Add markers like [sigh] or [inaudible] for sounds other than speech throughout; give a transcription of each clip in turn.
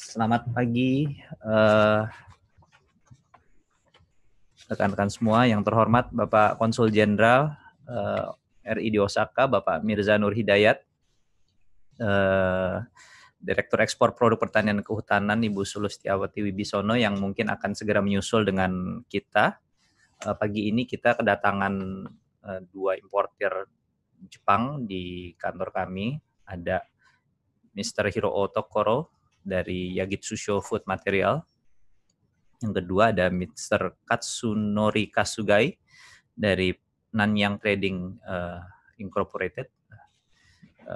Selamat pagi eh, rekan-rekan uh, semua yang terhormat Bapak Konsul Jenderal uh, eh, RI di Osaka, Bapak Mirza Nur Hidayat, uh, Direktur Ekspor Produk Pertanian Kehutanan Ibu Sulustiawati Wibisono yang mungkin akan segera menyusul dengan kita. Pagi ini kita kedatangan dua importer Jepang di kantor kami. Ada Mr. Hiroo Otokoro, dari Yagitsu Show Food Material. Yang kedua ada Mr. Katsunori Kasugai dari Nanyang Trading uh, Incorporated. Uh,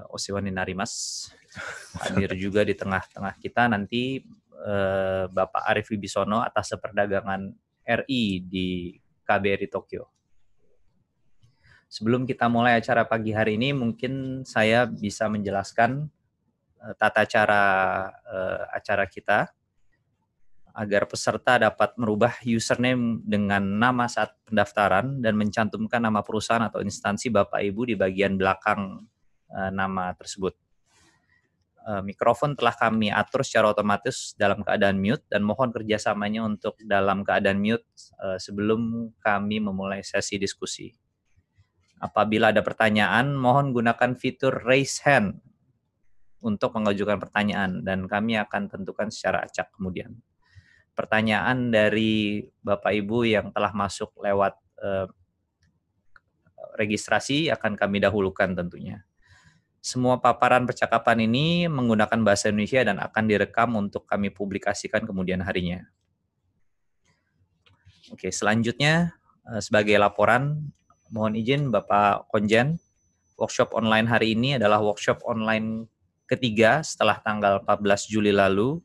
eh, Osewani Narimas hadir [laughs] juga di tengah-tengah kita nanti uh, Bapak Arif Wibisono atas perdagangan RI di KBRI Tokyo. Sebelum kita mulai acara pagi hari ini, mungkin saya bisa menjelaskan Eh, tata cara uh, acara kita agar peserta dapat merubah username dengan nama saat pendaftaran dan mencantumkan nama perusahaan atau instansi Bapak Ibu di bagian belakang uh, nama tersebut. mikrofon telah kami atur secara otomatis dalam keadaan mute dan mohon kerjasamanya untuk dalam keadaan mute sebelum kami memulai sesi diskusi. Apabila ada pertanyaan, mohon gunakan fitur raise hand untuk mengajukan pertanyaan dan kami akan tentukan secara acak kemudian. Pertanyaan dari Bapak Ibu yang telah masuk lewat eh, registrasi akan kami dahulukan tentunya. Semua paparan percakapan ini menggunakan bahasa Indonesia dan akan direkam untuk kami publikasikan kemudian harinya. Oke, selanjutnya eh, sebagai laporan, mohon izin Bapak Konjen, workshop online hari ini adalah workshop online ketiga setelah tanggal 14 Juli lalu,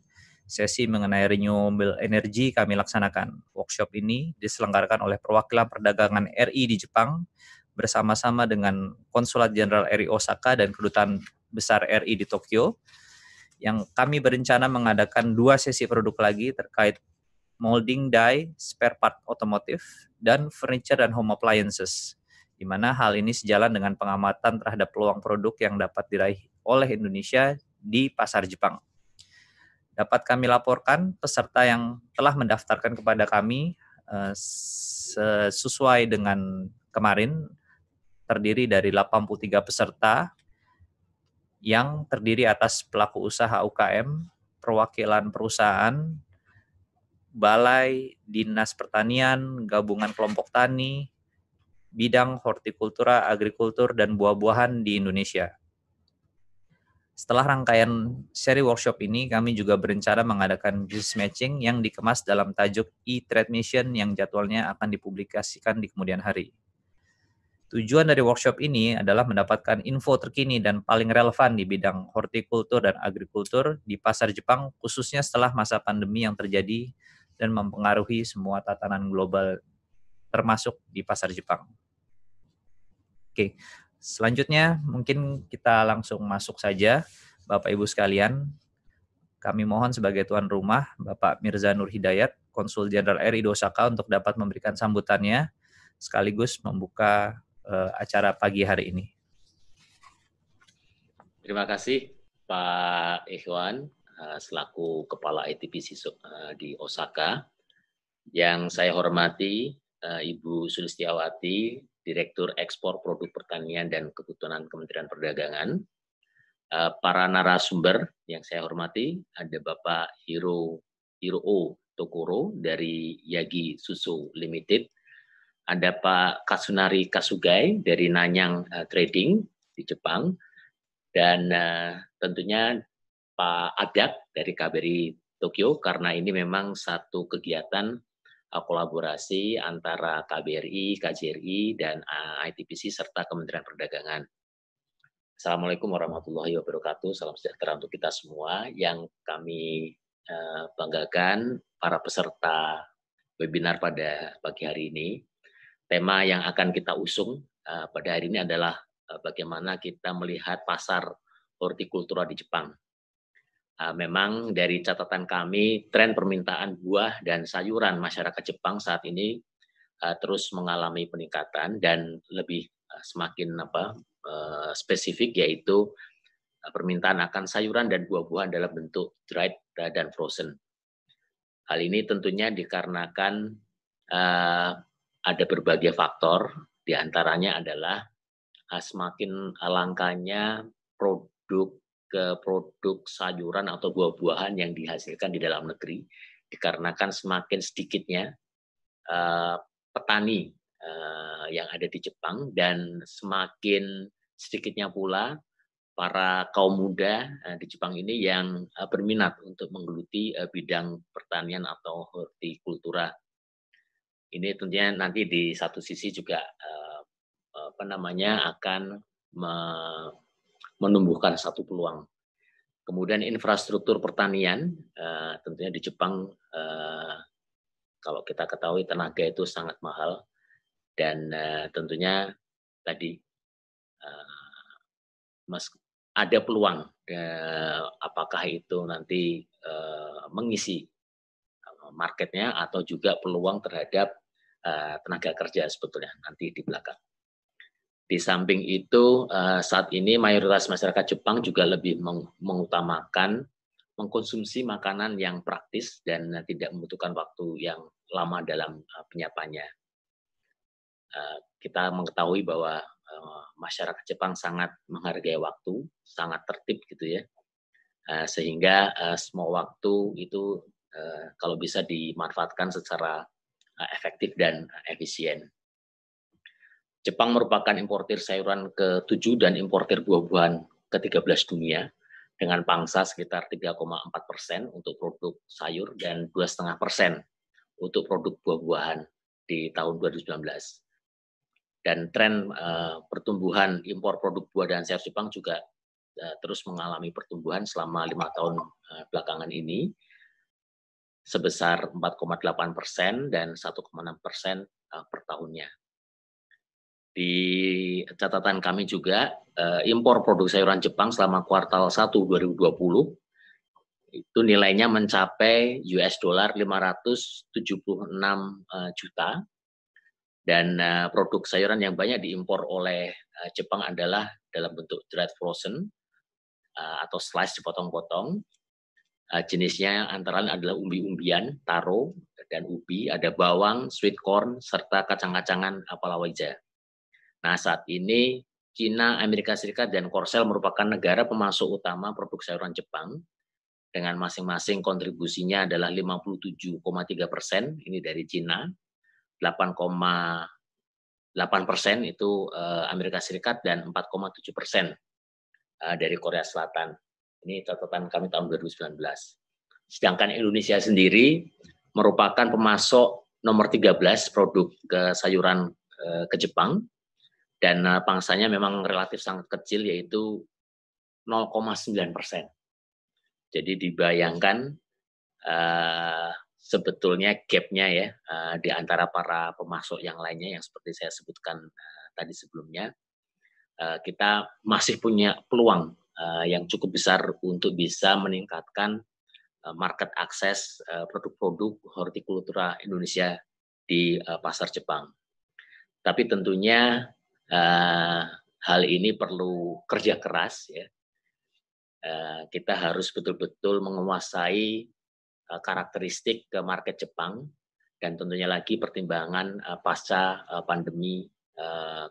sesi mengenai renewable energy kami laksanakan. Workshop ini diselenggarakan oleh perwakilan perdagangan RI di Jepang bersama-sama dengan Konsulat Jenderal RI Osaka dan Kedutaan Besar RI di Tokyo yang kami berencana mengadakan dua sesi produk lagi terkait molding die, spare part otomotif, dan furniture dan home appliances, di mana hal ini sejalan dengan pengamatan terhadap peluang produk yang dapat diraih oleh Indonesia di pasar Jepang. Dapat kami laporkan peserta yang telah mendaftarkan kepada kami eh, sesuai dengan kemarin terdiri dari 83 peserta yang terdiri atas pelaku usaha UKM, perwakilan perusahaan, balai, dinas pertanian, gabungan kelompok tani, bidang hortikultura, agrikultur, dan buah-buahan di Indonesia. Setelah rangkaian seri workshop ini, kami juga berencana mengadakan business matching yang dikemas dalam tajuk e-trade mission yang jadwalnya akan dipublikasikan di kemudian hari. Tujuan dari workshop ini adalah mendapatkan info terkini dan paling relevan di bidang hortikultur dan agrikultur di pasar Jepang, khususnya setelah masa pandemi yang terjadi dan mempengaruhi semua tatanan global, termasuk di pasar Jepang. Oke, Selanjutnya mungkin kita langsung masuk saja Bapak Ibu sekalian. Kami mohon sebagai tuan rumah Bapak Mirza Nur Hidayat, Konsul Jenderal RI Dosaka untuk dapat memberikan sambutannya sekaligus membuka uh, acara pagi hari ini. Terima kasih Pak Ikhwan eh, selaku Kepala ITPC eh, di Osaka. Yang saya hormati Ibu Sulistiawati, Direktur Ekspor Produk Pertanian dan Kebutuhan Kementerian Perdagangan. Eh, para narasumber yang saya hormati, ada Bapak Hiro, Hiro O. Tokoro dari Yagi Susu Limited, ada Pak Kasunari Kasugai dari Nanyang eh, Trading di Jepang, dan eh, tentunya Pak Adak dari KBRI Tokyo, karena ini memang satu kegiatan Eh, kolaborasi antara KBRI, KJRI, dan eh, ITPC serta Kementerian Perdagangan. Assalamualaikum warahmatullahi wabarakatuh. Salam sejahtera untuk kita semua yang kami eh, banggakan para peserta webinar pada pagi hari ini. Tema yang akan kita usung pada hari ini adalah bagaimana kita melihat pasar hortikultura di Jepang. Eh, memang dari catatan kami tren permintaan buah dan sayuran masyarakat Jepang saat ini eh, terus mengalami peningkatan dan lebih eh, semakin apa spesifik yaitu permintaan akan sayuran dan buah-buahan dalam bentuk dried dan frozen. Hal ini tentunya dikarenakan ada berbagai faktor diantaranya adalah semakin langkanya produk ke produk sayuran atau buah-buahan yang dihasilkan di dalam negeri dikarenakan semakin sedikitnya uh, petani uh, yang ada di Jepang dan semakin sedikitnya pula para kaum muda eh, di Jepang ini yang berminat untuk menggeluti bidang pertanian atau hortikultura. Ini tentunya nanti di satu sisi juga apa namanya akan menumbuhkan satu peluang. Kemudian infrastruktur pertanian, eh, tentunya di Jepang eh, kalau kita ketahui tenaga itu sangat mahal dan eh, tentunya tadi ada peluang apakah itu nanti mengisi marketnya atau juga peluang terhadap tenaga kerja sebetulnya nanti di belakang. Di samping itu, eh, saat ini mayoritas masyarakat Jepang juga lebih mengutamakan mengkonsumsi makanan yang praktis dan tidak membutuhkan waktu yang lama dalam eh, penyapannya. Eh, kita mengetahui bahwa masyarakat Jepang sangat menghargai waktu, sangat tertib gitu ya, sehingga semua waktu itu kalau bisa dimanfaatkan secara efektif dan efisien. Jepang merupakan importir sayuran ke-7 dan importir buah-buahan ke-13 dunia dengan pangsa sekitar 3,4 persen untuk produk sayur dan 2,5 persen untuk produk buah-buahan di tahun 2019. Dan tren uh, pertumbuhan impor produk buah dan sayur Jepang juga uh, terus mengalami pertumbuhan selama lima tahun uh, belakangan ini sebesar 4,8 persen dan 1,6 persen per tahunnya di catatan kami juga uh, impor produk sayuran Jepang selama kuartal 1 2020 itu nilainya mencapai US dollar 576 uh, eh, juta dan uh, produk sayuran yang banyak diimpor oleh uh, Jepang adalah dalam bentuk dried frozen uh, atau slice dipotong-potong uh, jenisnya antara lain adalah umbi-umbian, taro dan ubi, ada bawang, sweet corn serta kacang-kacangan apalawaja Nah, saat ini Cina, Amerika Serikat, dan Korsel merupakan negara pemasok utama produk sayuran Jepang dengan masing-masing kontribusinya adalah 57,3 persen, ini dari Cina, 8,8 persen itu eh, Amerika Serikat, dan 4,7 persen eh, dari Korea Selatan. Ini catatan kami tahun 2019. Sedangkan Indonesia sendiri merupakan pemasok nomor 13 produk sayuran eh, ke Jepang dan pangsanya memang relatif sangat kecil yaitu 0,9 persen. Jadi dibayangkan uh, sebetulnya gapnya ya uh, di antara para pemasok yang lainnya yang seperti saya sebutkan uh, tadi sebelumnya uh, kita masih punya peluang uh, yang cukup besar untuk bisa meningkatkan market akses produk-produk hortikultura Indonesia di pasar Jepang. Tapi tentunya Eh, hal ini perlu kerja keras ya. Eh, kita harus betul-betul menguasai eh, karakteristik ke market Jepang dan tentunya lagi pertimbangan pasca pandemi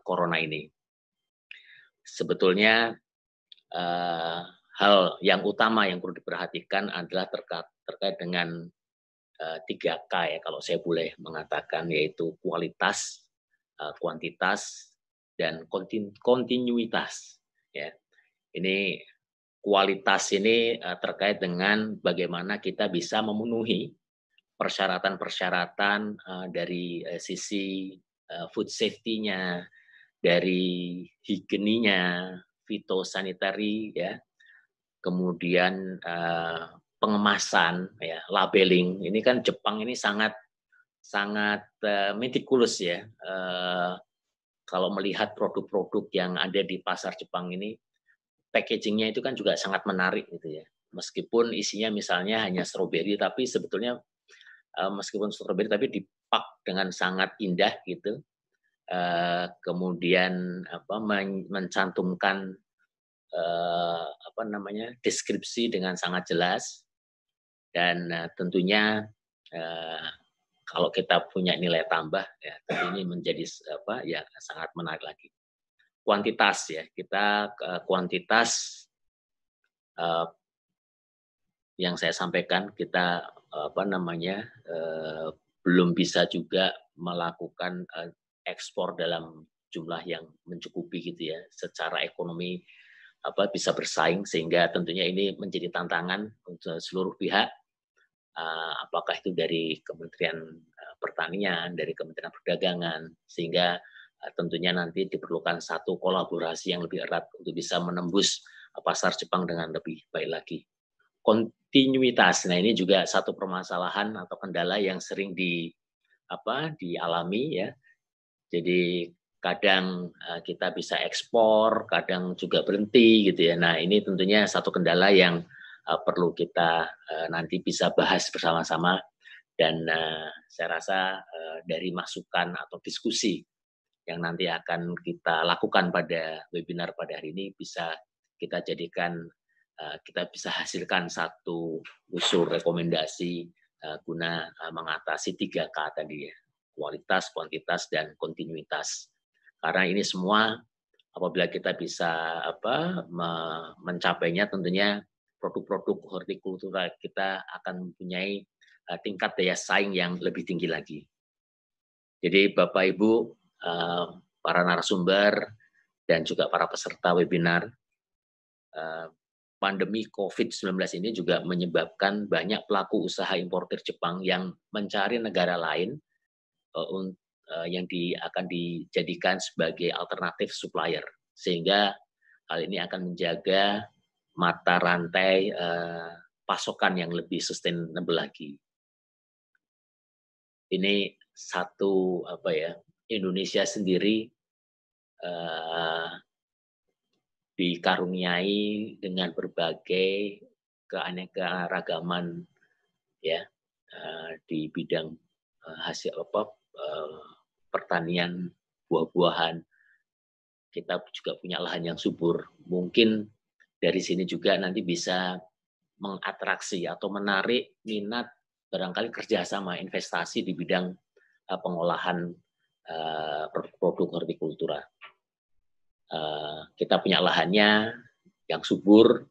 corona ini. Sebetulnya hal yang utama yang perlu diperhatikan adalah terkait dengan tiga K ya kalau saya boleh mengatakan yaitu kualitas, kuantitas, dan kontinuitas. Ya. Ini kualitas ini eh, terkait dengan bagaimana kita bisa memenuhi persyaratan-persyaratan eh, dari eh, sisi food safety-nya, dari higieninya, fitosanitari, ya, kemudian pengemasan, ya, labeling. Ini kan Jepang ini sangat sangat meticulous ya kalau melihat produk-produk yang ada di pasar Jepang ini, packagingnya itu kan juga sangat menarik gitu ya. Meskipun isinya misalnya hanya stroberi, tapi sebetulnya eh, meskipun stroberi tapi dipak dengan sangat indah gitu. Eh, kemudian apa mencantumkan eh, apa namanya deskripsi dengan sangat jelas dan tentunya kalau kita punya nilai tambah ya ini menjadi apa ya sangat menarik lagi kuantitas ya kita kuantitas uh, yang saya sampaikan kita apa namanya uh, belum bisa juga melakukan uh, ekspor dalam jumlah yang mencukupi gitu ya secara ekonomi apa bisa bersaing sehingga tentunya ini menjadi tantangan untuk seluruh pihak Eh, apakah itu dari Kementerian eh, Pertanian, dari Kementerian Perdagangan, sehingga eh, tentunya nanti diperlukan satu kolaborasi yang lebih erat untuk bisa menembus pasar Jepang dengan lebih baik lagi. Kontinuitas, nah ini juga satu permasalahan atau kendala yang sering di apa dialami ya. Jadi kadang kita bisa ekspor, kadang juga berhenti gitu ya. Nah ini tentunya satu kendala yang Eh, perlu kita eh, nanti bisa bahas bersama-sama dan eh, saya rasa dari masukan atau diskusi yang nanti akan kita lakukan pada webinar pada hari ini bisa kita jadikan kita bisa hasilkan satu usul rekomendasi guna mengatasi tiga K tadi ya kualitas, kuantitas dan kontinuitas. Karena ini semua apabila kita bisa apa mencapainya tentunya produk-produk hortikultura kita akan mempunyai eh, tingkat daya saing yang lebih tinggi lagi. Jadi Bapak Ibu, eh, para narasumber dan juga para peserta webinar, eh, pandemi COVID-19 ini juga menyebabkan banyak pelaku usaha importer Jepang yang mencari negara lain yang di, akan dijadikan sebagai alternatif supplier. Sehingga hal ini akan menjaga mata rantai eh, pasokan yang lebih sustainable lagi. Ini satu apa ya Indonesia sendiri eh, dikaruniai dengan berbagai keanekaragaman ya eh, di bidang hasil apa pertanian buah-buahan kita juga punya lahan yang subur mungkin dari sini juga nanti bisa mengatraksi atau menarik minat barangkali kerjasama investasi di bidang eh, pengolahan eh, produk hortikultura. Eh, kita punya lahannya yang subur,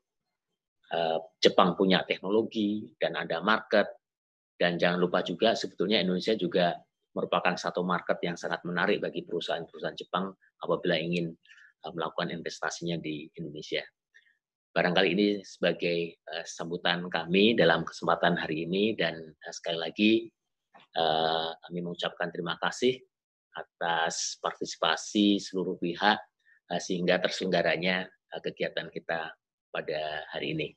Jepang punya teknologi dan ada market, dan jangan lupa juga sebetulnya Indonesia juga merupakan satu market yang sangat menarik bagi perusahaan-perusahaan Jepang apabila ingin melakukan investasinya di Indonesia barangkali ini sebagai uh, sambutan kami dalam kesempatan hari ini dan uh, sekali lagi uh, kami mengucapkan terima kasih atas partisipasi seluruh pihak uh, sehingga terselenggaranya uh, kegiatan kita pada hari ini.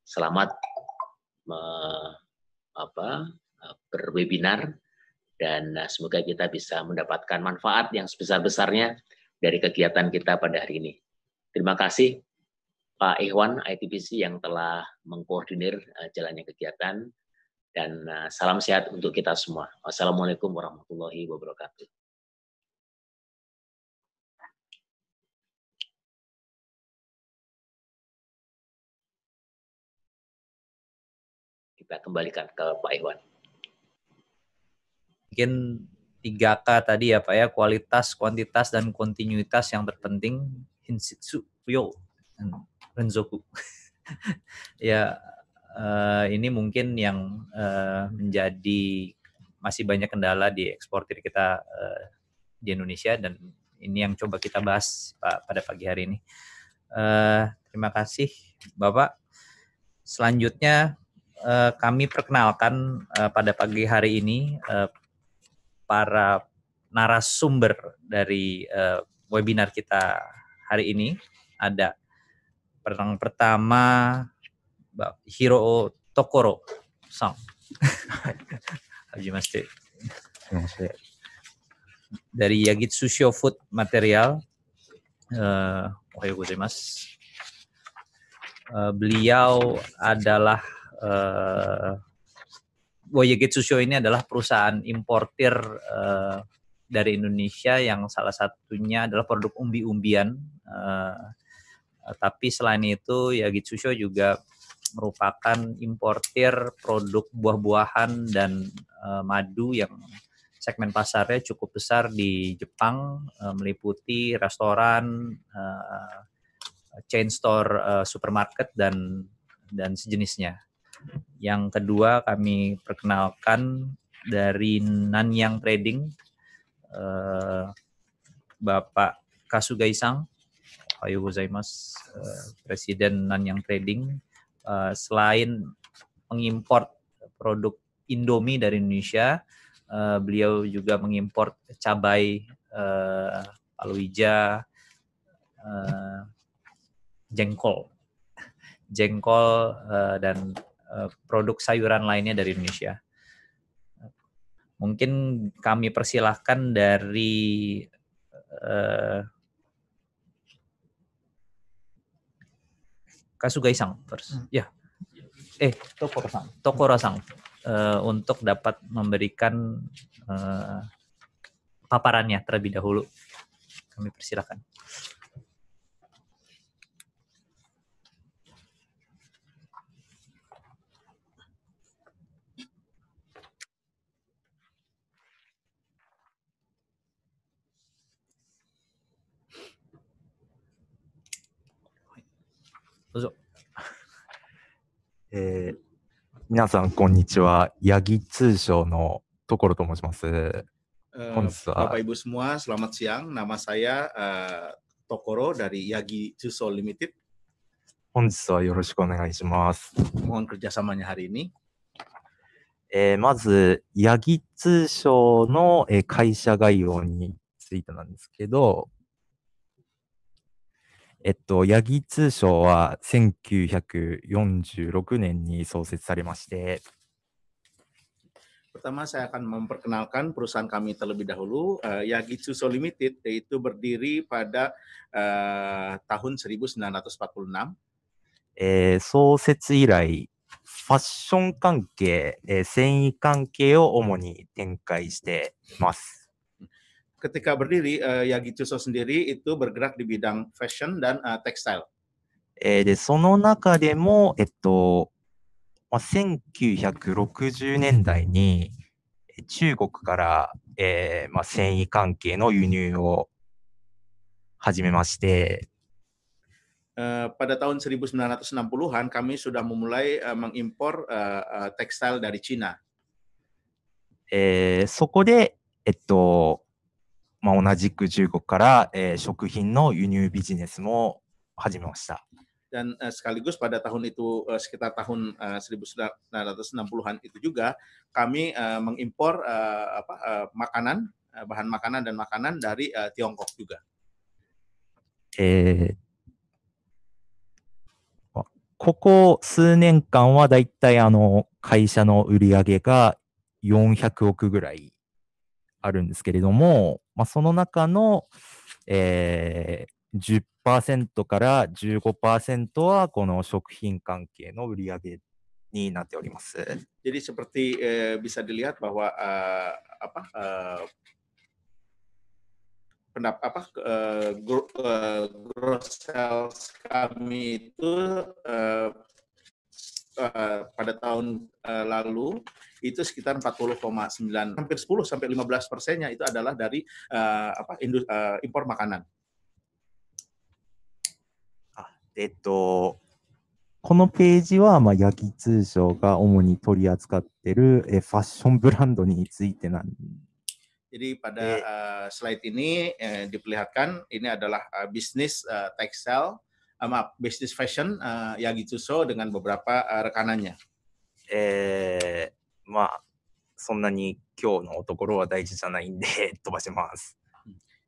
Selamat me, apa, berwebinar dan semoga kita bisa mendapatkan manfaat yang sebesar-besarnya dari kegiatan kita pada hari ini. Terima kasih. Pak Ikhwan ITBC yang telah mengkoordinir eh, jalannya kegiatan dan eh, salam sehat untuk kita semua. Wassalamualaikum warahmatullahi wabarakatuh. Kita kembalikan ke Pak Iwan. Mungkin 3K tadi ya Pak ya, kualitas, kuantitas, dan kontinuitas yang terpenting. Hinsitsu, yo. Hmm. Renzoku. [laughs] ya uh, ini mungkin yang uh, menjadi masih banyak kendala di eksportir kita uh, di Indonesia dan ini yang coba kita bahas Pak, pada pagi hari ini. Uh, terima kasih Bapak. Selanjutnya uh, kami perkenalkan uh, pada pagi hari ini uh, para narasumber dari uh, webinar kita hari ini ada Orang pertama Hiro Tokoro Sang. [laughs] Hajimashite. Dari Yagitsu Shio Food Material. Uh, eh, gue gozaimasu. Uh, beliau adalah uh, Yagitsu Shio ini adalah perusahaan importir uh, dari Indonesia yang salah satunya adalah produk umbi-umbian uh, Eh, tapi selain itu ya Gitsusho juga merupakan importir produk buah-buahan dan uh, madu yang segmen pasarnya cukup besar di Jepang uh, meliputi restoran, uh, chain store, uh, supermarket dan dan sejenisnya. Yang kedua kami perkenalkan dari Nanyang Trading uh, Bapak Sang. Hayu Gozaimas, eh, Presiden Nanyang Trading, eh, selain mengimpor produk Indomie dari Indonesia, eh, beliau juga mengimpor cabai Paluija, jengkol, jengkol dan produk sayuran lainnya dari Indonesia mungkin kami persilahkan dari uh, Kasugai Sang terus. Hmm. Ya. Eh, Tokoro Sang. Tokoro Sang uh, eh, untuk dapat memberikan uh, paparannya terlebih dahulu. Kami persilakan. えー、皆さん、こんにちは。ヤギ通商のところと申します。本日は。本日はよろしくお願いします。えまず、ヤギ通商の、え会社概要についてなんですけど、えっと、八木通商は1946年に創設されまして、Pertama saya akan memperkenalkan perusahaan kami terlebih dahulu, uh, Yagi Tsuso Limited, yaitu berdiri pada uh, tahun 1946. Eh, 創設以来、ファッション関係、えー、繊維関係を主に展開しています。ketika berdiri uh, eh, Yagichuso sendiri itu bergerak di bidang fashion dan uh, tekstil. Eh, でその中でも、えっとまあ、1960年代に中国から、えーまあ、繊維関係の輸入を始めまして、Uh, eh, eh, pada tahun 1960-an kami sudah memulai mengimpor uh, uh, tekstil dari Cina. Eh, そこで、えっと、まあ、同じく中国から、えー、食品の輸入ビジネスも始めました。dan uh, sekaligus pada tahun itu uh, sekitar tahun uh, 1960-an itu juga kami uh, mengimpor uh, apa, uh, makanan uh, bahan makanan dan makanan dari uh, Tiongkok juga. Eh, ここ数年間はだいたいあの会社の売り上げが400億ぐらいあるんですけれども、まあ、その中の、えー、10%から15%はこの食品関係の売り上げになっております。Jadi seperti、eh, bisa dilihat bahwa、uh, apa uh, pendap apa uh, gross sales kami itu uh, uh, pada tahun uh, lalu itu sekitar 40,9 hampir 10 sampai 15 persennya itu adalah dari uh, apa indus, uh, impor makanan. Ah, itu. Jadi pada uh, slide ini eh, diperlihatkan ini adalah uh, bisnis uh, tekstil uh, maaf bisnis fashion uh, ah, Yagitsuso dengan beberapa uh, rekanannya. Eh, ma, [laughs]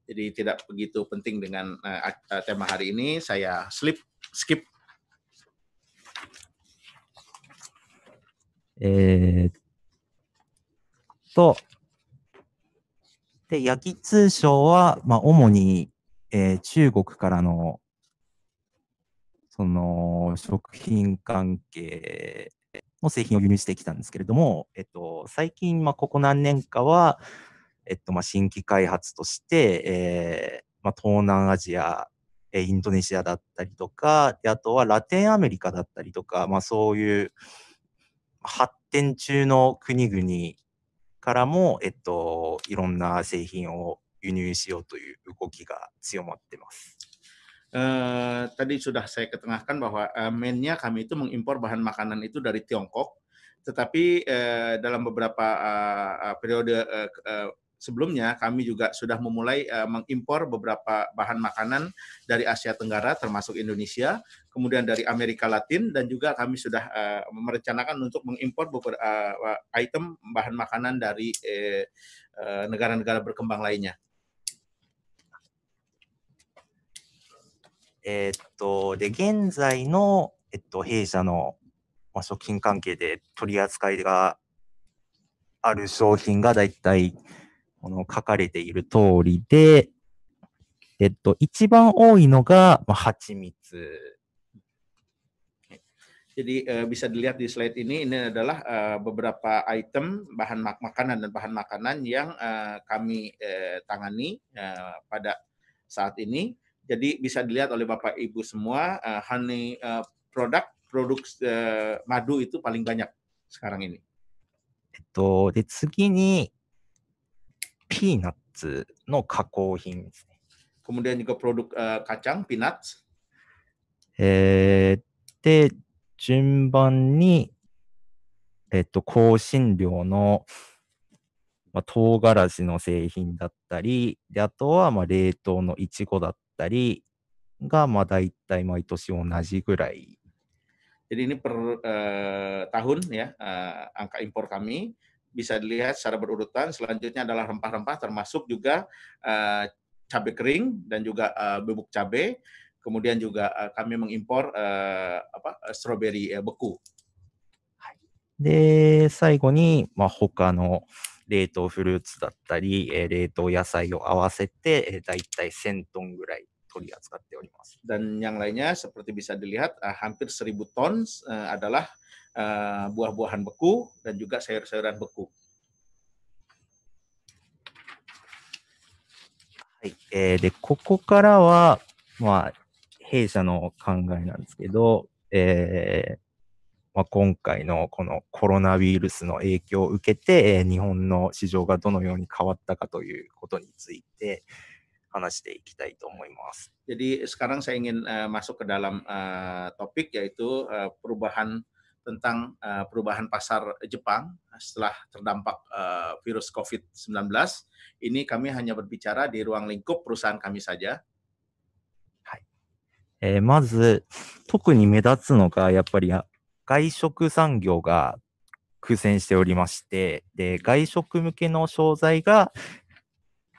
Jadi tidak begitu penting dengan uh, tema hari ini. Saya slip skip. えー、っと、で、焼き通商は、まあ、主に、えー、中国からの eh, その食品関係の製品を輸入してきたんですけれども、えっと、最近、まあ、ここ何年かは、えっとまあ、新規開発として、えーまあ、東南アジア、インドネシアだったりとか、あとはラテンアメリカだったりとか、まあ、そういう発展中の国々からも、えっと、いろんな製品を輸入しようという動きが強まってます。Eh, tadi sudah saya ketengahkan bahwa uh, mainnya kami itu mengimpor bahan makanan itu dari Tiongkok, tetapi uh, dalam beberapa uh, periode uh, sebelumnya kami juga sudah memulai uh, mengimpor beberapa bahan makanan dari Asia Tenggara termasuk Indonesia, kemudian dari Amerika Latin dan juga kami sudah uh, merencanakan untuk mengimpor beberapa uh, item bahan makanan dari negara-negara berkembang lainnya. えー、っと、で、現在の、えっと、弊社の、まあ、食品関係で取り扱いがある商品がだいたい、この書かれている通りで、えっと、一番多いのが、まあ、蜂蜜 Jadi uh, bisa dilihat di slide ini ini adalah uh, beberapa item bahan mak makanan dan bahan makanan yang uh, kami tangani pada saat ini. Jadi bisa dilihat oleh Bapak Ibu semua uh, honey uh, produk produk uh, madu itu paling banyak sekarang ini. di no Kemudian juga produk uh, kacang, peanuts. えー、で、順番に、えっと、香辛料の、まあ、唐辛子の製品だったり、であとは、まあ、冷凍のいちごだっったりが、まあ大体毎年同じぐらい。Jadi ini per uh, tahun ya uh, angka impor kami bisa dilihat secara berurutan. Selanjutnya adalah rempah-rempah termasuk juga uh, cabai kering dan juga uh, bubuk cabai. Kemudian juga uh, kami mengimpor uh, apa strawberry uh, beku. で、最後に、まあ、他の冷凍フルーツだったり、えー、冷凍野菜を合わせて、えー、大体1000トンぐらい Dan yang lainnya seperti bisa dilihat uh, hampir 1000 ton uh, adalah uh, buah-buahan beku dan juga sayur-sayuran beku. はい、えー、でここからは、まあ、弊社の考えなんですけど、えー、まあ、今回のこのコロナウイルスの影響を受けて、えー、日本の市場がどのように変わったかということについて話していきたいと思います。Jadi sekarang saya ingin uh, masuk ke dalam uh, topik yaitu uh, perubahan tentang uh, perubahan pasar Jepang setelah terdampak uh, virus COVID-19. Ini kami hanya berbicara di ruang lingkup perusahaan kami saja. はいえー、まず、特に目立つのが、やっぱり外食産業が苦戦しておりまして、で、外食向けの商材が、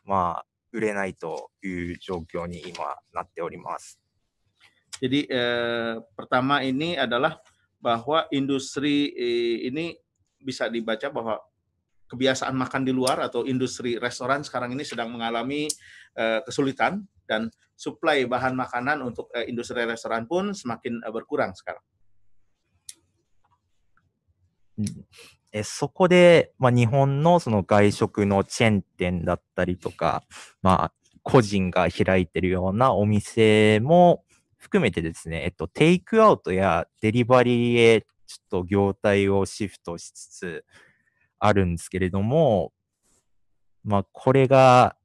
まあ、売れないという状況に今なっております。Jadi eh, pertama ini adalah bahwa industri eh, ini bisa dibaca bahwa kebiasaan makan di luar atau industri restoran sekarang ini sedang mengalami eh, kesulitan dan suplai bahan makanan untuk eh, industri restoran pun semakin eh, berkurang sekarang. えそこで、まあ、日本のその外食のチェーン店だったりとか、まあ、個人が開いてるようなお店も含めてですね、えっと、テイクアウトやデリバリーへちょっと業態をシフトしつつあるんですけれども、まあ、これが、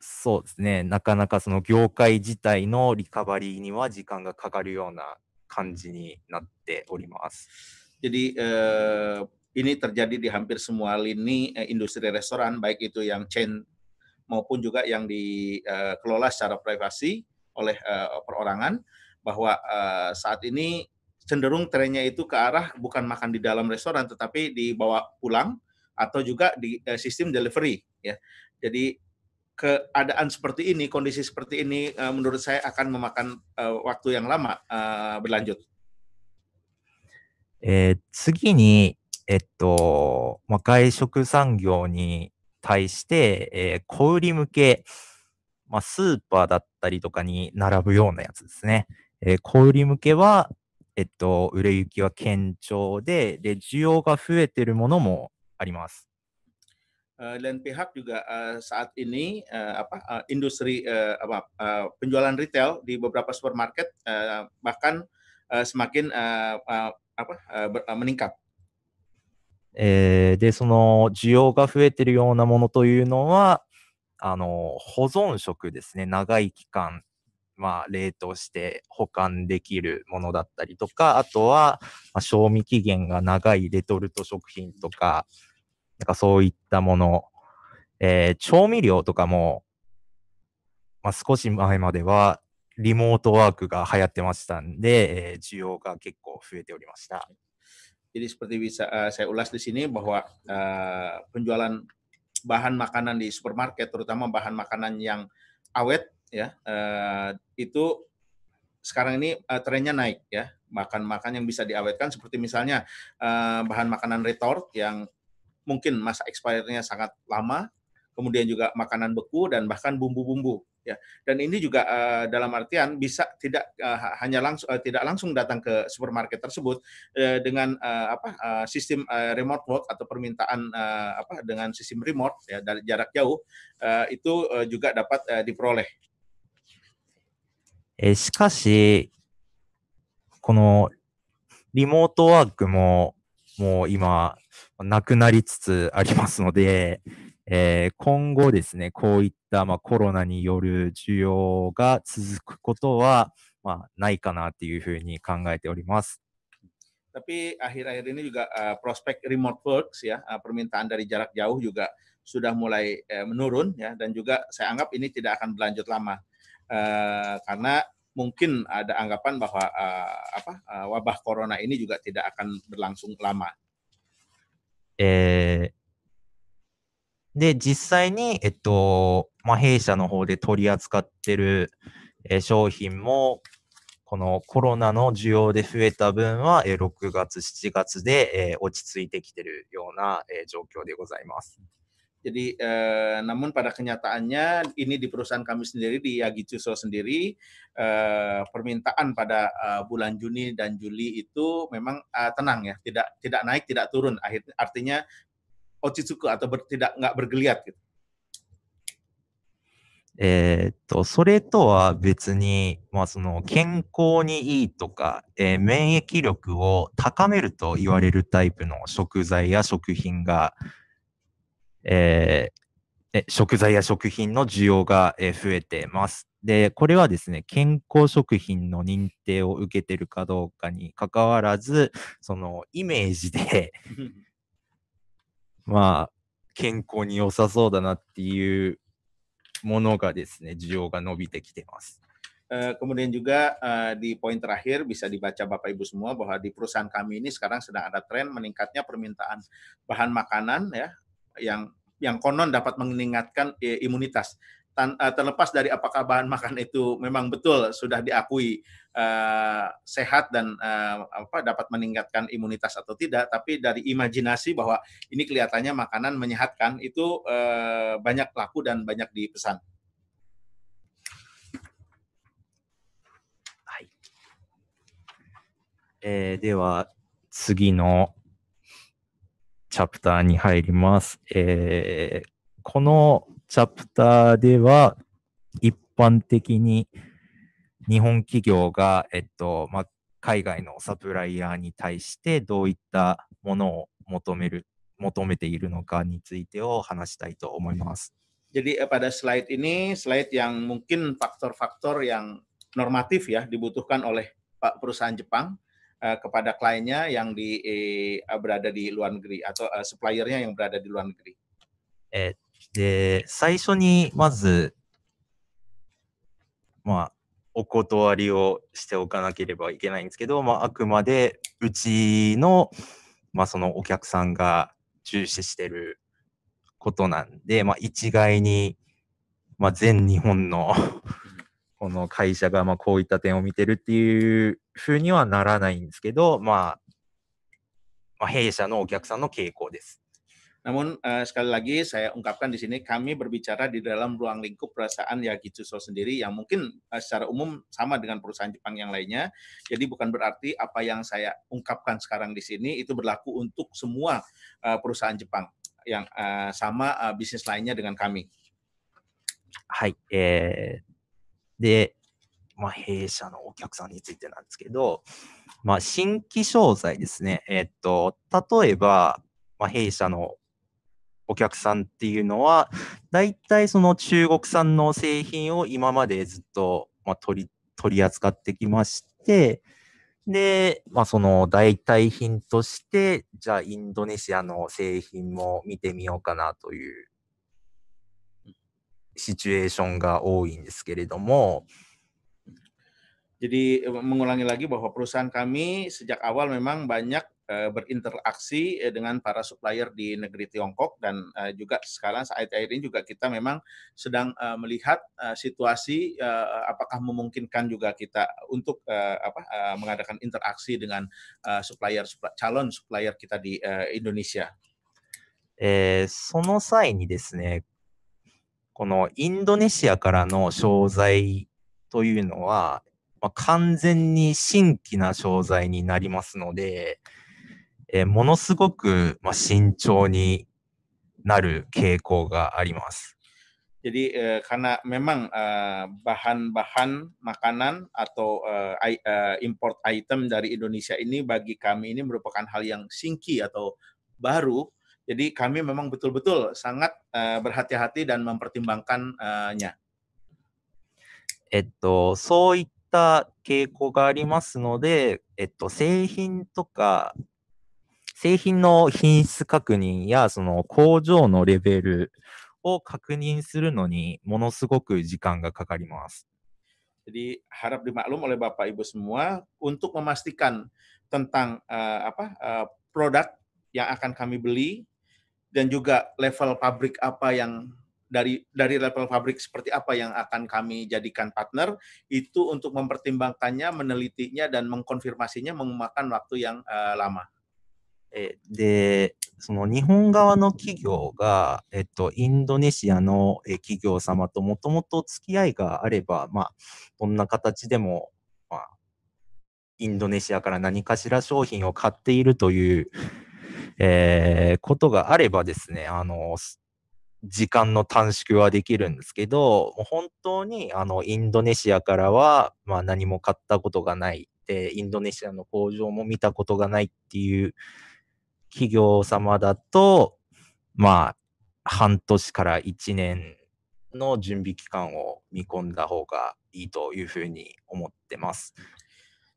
そうですね、なかなかその業界自体のリカバリーには時間がかかるような感じになっております。Jadi eh, ini terjadi di hampir semua lini eh, industri restoran baik itu yang chain maupun juga yang dikelola eh, secara privasi oleh perorangan bahwa saat ini cenderung trennya itu ke arah bukan makan di dalam restoran tetapi dibawa pulang atau juga di sistem delivery ya. Jadi keadaan seperti ini, kondisi seperti ini, uh, menurut saya akan memakan uh, waktu yang lama uh, berlanjut. えー、次に、えっと、まあ、外食産業に対して、えー、小売り向け、まあ、スーパーだったりとかに並ぶようなやつですね。えー、小売り向けは、えっと、売れ行きは堅調で、で、需要が増えているものもあります。lain pihak juga uh, saat ini uh, apa uh, industri uh, apa uh, penjualan retail di beberapa supermarket uh, bahkan uh, semakin uh, uh, apa uh, ber, uh, meningkat. えー、で、その需要が増えているようなものというのは、あの保存食ですね、長い期間、まあ、冷凍して保管できるものだったりとか、あとは、まあ、賞味期限が長いレトルト食品とか、うんなんかそういったもの、えー、調味料とかも、まあ、少し前まではリモートワークが流行ってましたんで、えー、需要が結構増えておりました。Jadi seperti bisa uh, saya ulas di sini bahwa uh, penjualan bahan makanan di supermarket, terutama bahan makanan yang awet, ya uh, itu sekarang ini uh, trennya naik, ya makan-makan yang bisa diawetkan, seperti misalnya uh, bahan makanan retort yang mungkin masa expirednya sangat lama, kemudian juga makanan beku dan bahkan bumbu-bumbu ya. Dan ini juga uh, dalam artian bisa tidak uh, hanya langsung uh, eh, tidak langsung datang ke supermarket tersebut uh, dengan uh, apa uh, sistem uh, remote work atau permintaan uh, apa dengan sistem remote ya dari jarak jauh uh, itu uh, juga dapat uh, diperoleh. ima なくなりつつありますので、えー、今後ですね、こういった、まあ、コロナによる需要が続くことは、まあ、ないかなというふうに考えております。Tapi akhir-akhir ini juga uh, prospek remote works ya, uh, permintaan dari jarak jauh juga sudah mulai uh, menurun ya dan juga saya anggap ini tidak akan berlanjut lama. Uh, karena mungkin ada anggapan bahwa uh, apa uh, wabah corona ini juga tidak akan berlangsung lama. えー、で、実際に、えっと、まあ、弊社の方で取り扱ってる、えー、商品も、このコロナの需要で増えた分は、えー、6月、7月で、えー、落ち着いてきてるような、えー、状況でございます。Jadi eh, namun pada kenyataannya ini di perusahaan kami sendiri di Yagi Cuso sendiri eh, permintaan pada eh, bulan Juni dan Juli itu memang eh, tenang ya, tidak tidak naik, tidak turun. Akhirnya artinya Ochitsuku atau ber, tidak nggak bergeliat gitu. えー、っと、それとは別に、まあ、その健康にいいとか、えー、免疫力を高めると言われるタイプの食材や食品が eh, えー、食材や食品の需要が増えてます。で、これはですね、健康食品の認定を受けてるかどうかにかかわらず、そのイメージでまあ、健康に良さそうだなっていうものがですね、需要が伸びてきてます。Uh, kemudian juga uh, di poin terakhir bisa dibaca Bapak Ibu semua bahwa di perusahaan kami ini sekarang sedang ada tren meningkatnya permintaan bahan makanan ya yang yang konon dapat mengingatkan ya, imunitas. Tan, eh, terlepas dari apakah bahan makan itu memang betul sudah diakui uh, sehat dan uh, apa dapat meningkatkan imunitas atau tidak, tapi dari imajinasi bahwa ini kelihatannya makanan menyehatkan itu uh, banyak laku dan banyak dipesan. Eh, では次のチャプターに入ります。えー、このチャプターでは、一般的に日本企業が、えっと、まあ、海外のサプライヤーに対してどういったものを求める、求めているのかについてを話したいと思います。Jadi pada slide ini slide yang mungkin faktor-faktor yang normatif ya dibutuhkan oleh perusahaan Jepang. uh, kepada kliennya yang di uh, berada di luar negeri atau uh, suppliernya yang berada di luar negeri. えで最初にまず、まあ、お断りをしておかなければいけないんですけど、まあ、あくまでうちの,、まあそのお客さんが重視してることなんで、まあ、一概に、まあ、全日本のこの会社がまあこういった点を見てるっていうふうにはならないんですけど、まあ、まあ、弊社のお客さんの傾向です。Namun uh, sekali lagi saya ungkapkan di sini kami berbicara di dalam ruang lingkup perasaan perusahaan Yagichuso sendiri yang mungkin uh, secara umum sama dengan perusahaan Jepang yang lainnya. Jadi bukan berarti apa yang saya ungkapkan sekarang di sini itu berlaku untuk semua uh, perusahaan Jepang yang uh, sama uh, bisnis lainnya dengan kami. Hai, eh, de まあ、弊社のお客さんについてなんですけど、まあ、新規商材ですね。えっと、例えば、まあ、弊社のお客さんっていうのは、大体その中国産の製品を今までずっと、まあ、取り取り扱ってきまして、で、まあ、その代替品として、じゃあインドネシアの製品も見てみようかなというシチュエーションが多いんですけれども、Jadi eh, mengulangi lagi bahwa perusahaan kami sejak awal memang banyak eh, berinteraksi eh, dengan para supplier di negeri Tiongkok dan juga sekarang saat akhir ini juga kita memang sedang melihat situasi apakah memungkinkan juga kita untuk apa mengadakan interaksi dengan supplier calon supplier kita di Indonesia. Eh, その際にですね、このインドネシアからの商材というのはまあ、完全に新規な商材になりますので、えー、ものすごく、まあ、慎重になる傾向があります。Jadi eh, karena memang eh, bahan-bahan makanan atau eh, eh, import item dari Indonesia ini bagi kami ini merupakan hal yang singki atau baru. Jadi kami memang betul-betul sangat eh, berhati-hati dan mempertimbangkannya. えっと、そういっった傾向がありますので、えっと、製品とか、製品の品質確認や、その工場のレベルを確認するのに、ものすごく時間がかかります。Jadi harap dimaklum oleh Bapak Ibu semua untuk memastikan tentang uh, apa uh, produk yang akan kami beli dan juga level pabrik apa yang dari dari level pabrik seperti apa yang akan kami jadikan partner itu untuk mempertimbangkannya, menelitinya dan mengkonfirmasinya memakan waktu yang uh, lama. えで、その日本側の企業が、えっと、インドネシアの企業様ともともと付き合いがあれば、まあ、どんな形でも、まあ、インドネシアから何かしら商品を買っているという、えー、ことがあればですね、あの、eh, 時間の短縮はできるんですけど、もう本当にあのインドネシアからは、まあ、何も買ったことがないで、インドネシアの工場も見たことがないっていう企業様だと、まあ、半年から1年の準備期間を見込んだ方がいいというふうに思ってます。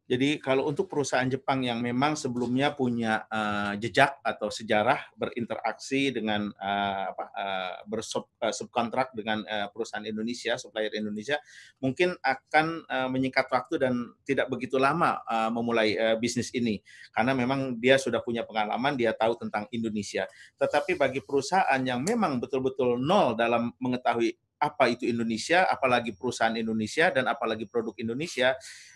Jadi kalau untuk perusahaan Jepang yang memang sebelumnya punya uh, jejak atau sejarah berinteraksi dengan uh, apa, uh, bersub uh, subkontrak dengan uh, perusahaan Indonesia, supplier Indonesia, mungkin akan uh, menyingkat waktu dan tidak begitu lama uh, memulai uh, bisnis ini karena memang dia sudah punya pengalaman, dia tahu tentang Indonesia. Tetapi bagi perusahaan yang memang betul-betul nol dalam mengetahui apa itu Indonesia, apalagi perusahaan Indonesia dan apalagi produk Indonesia.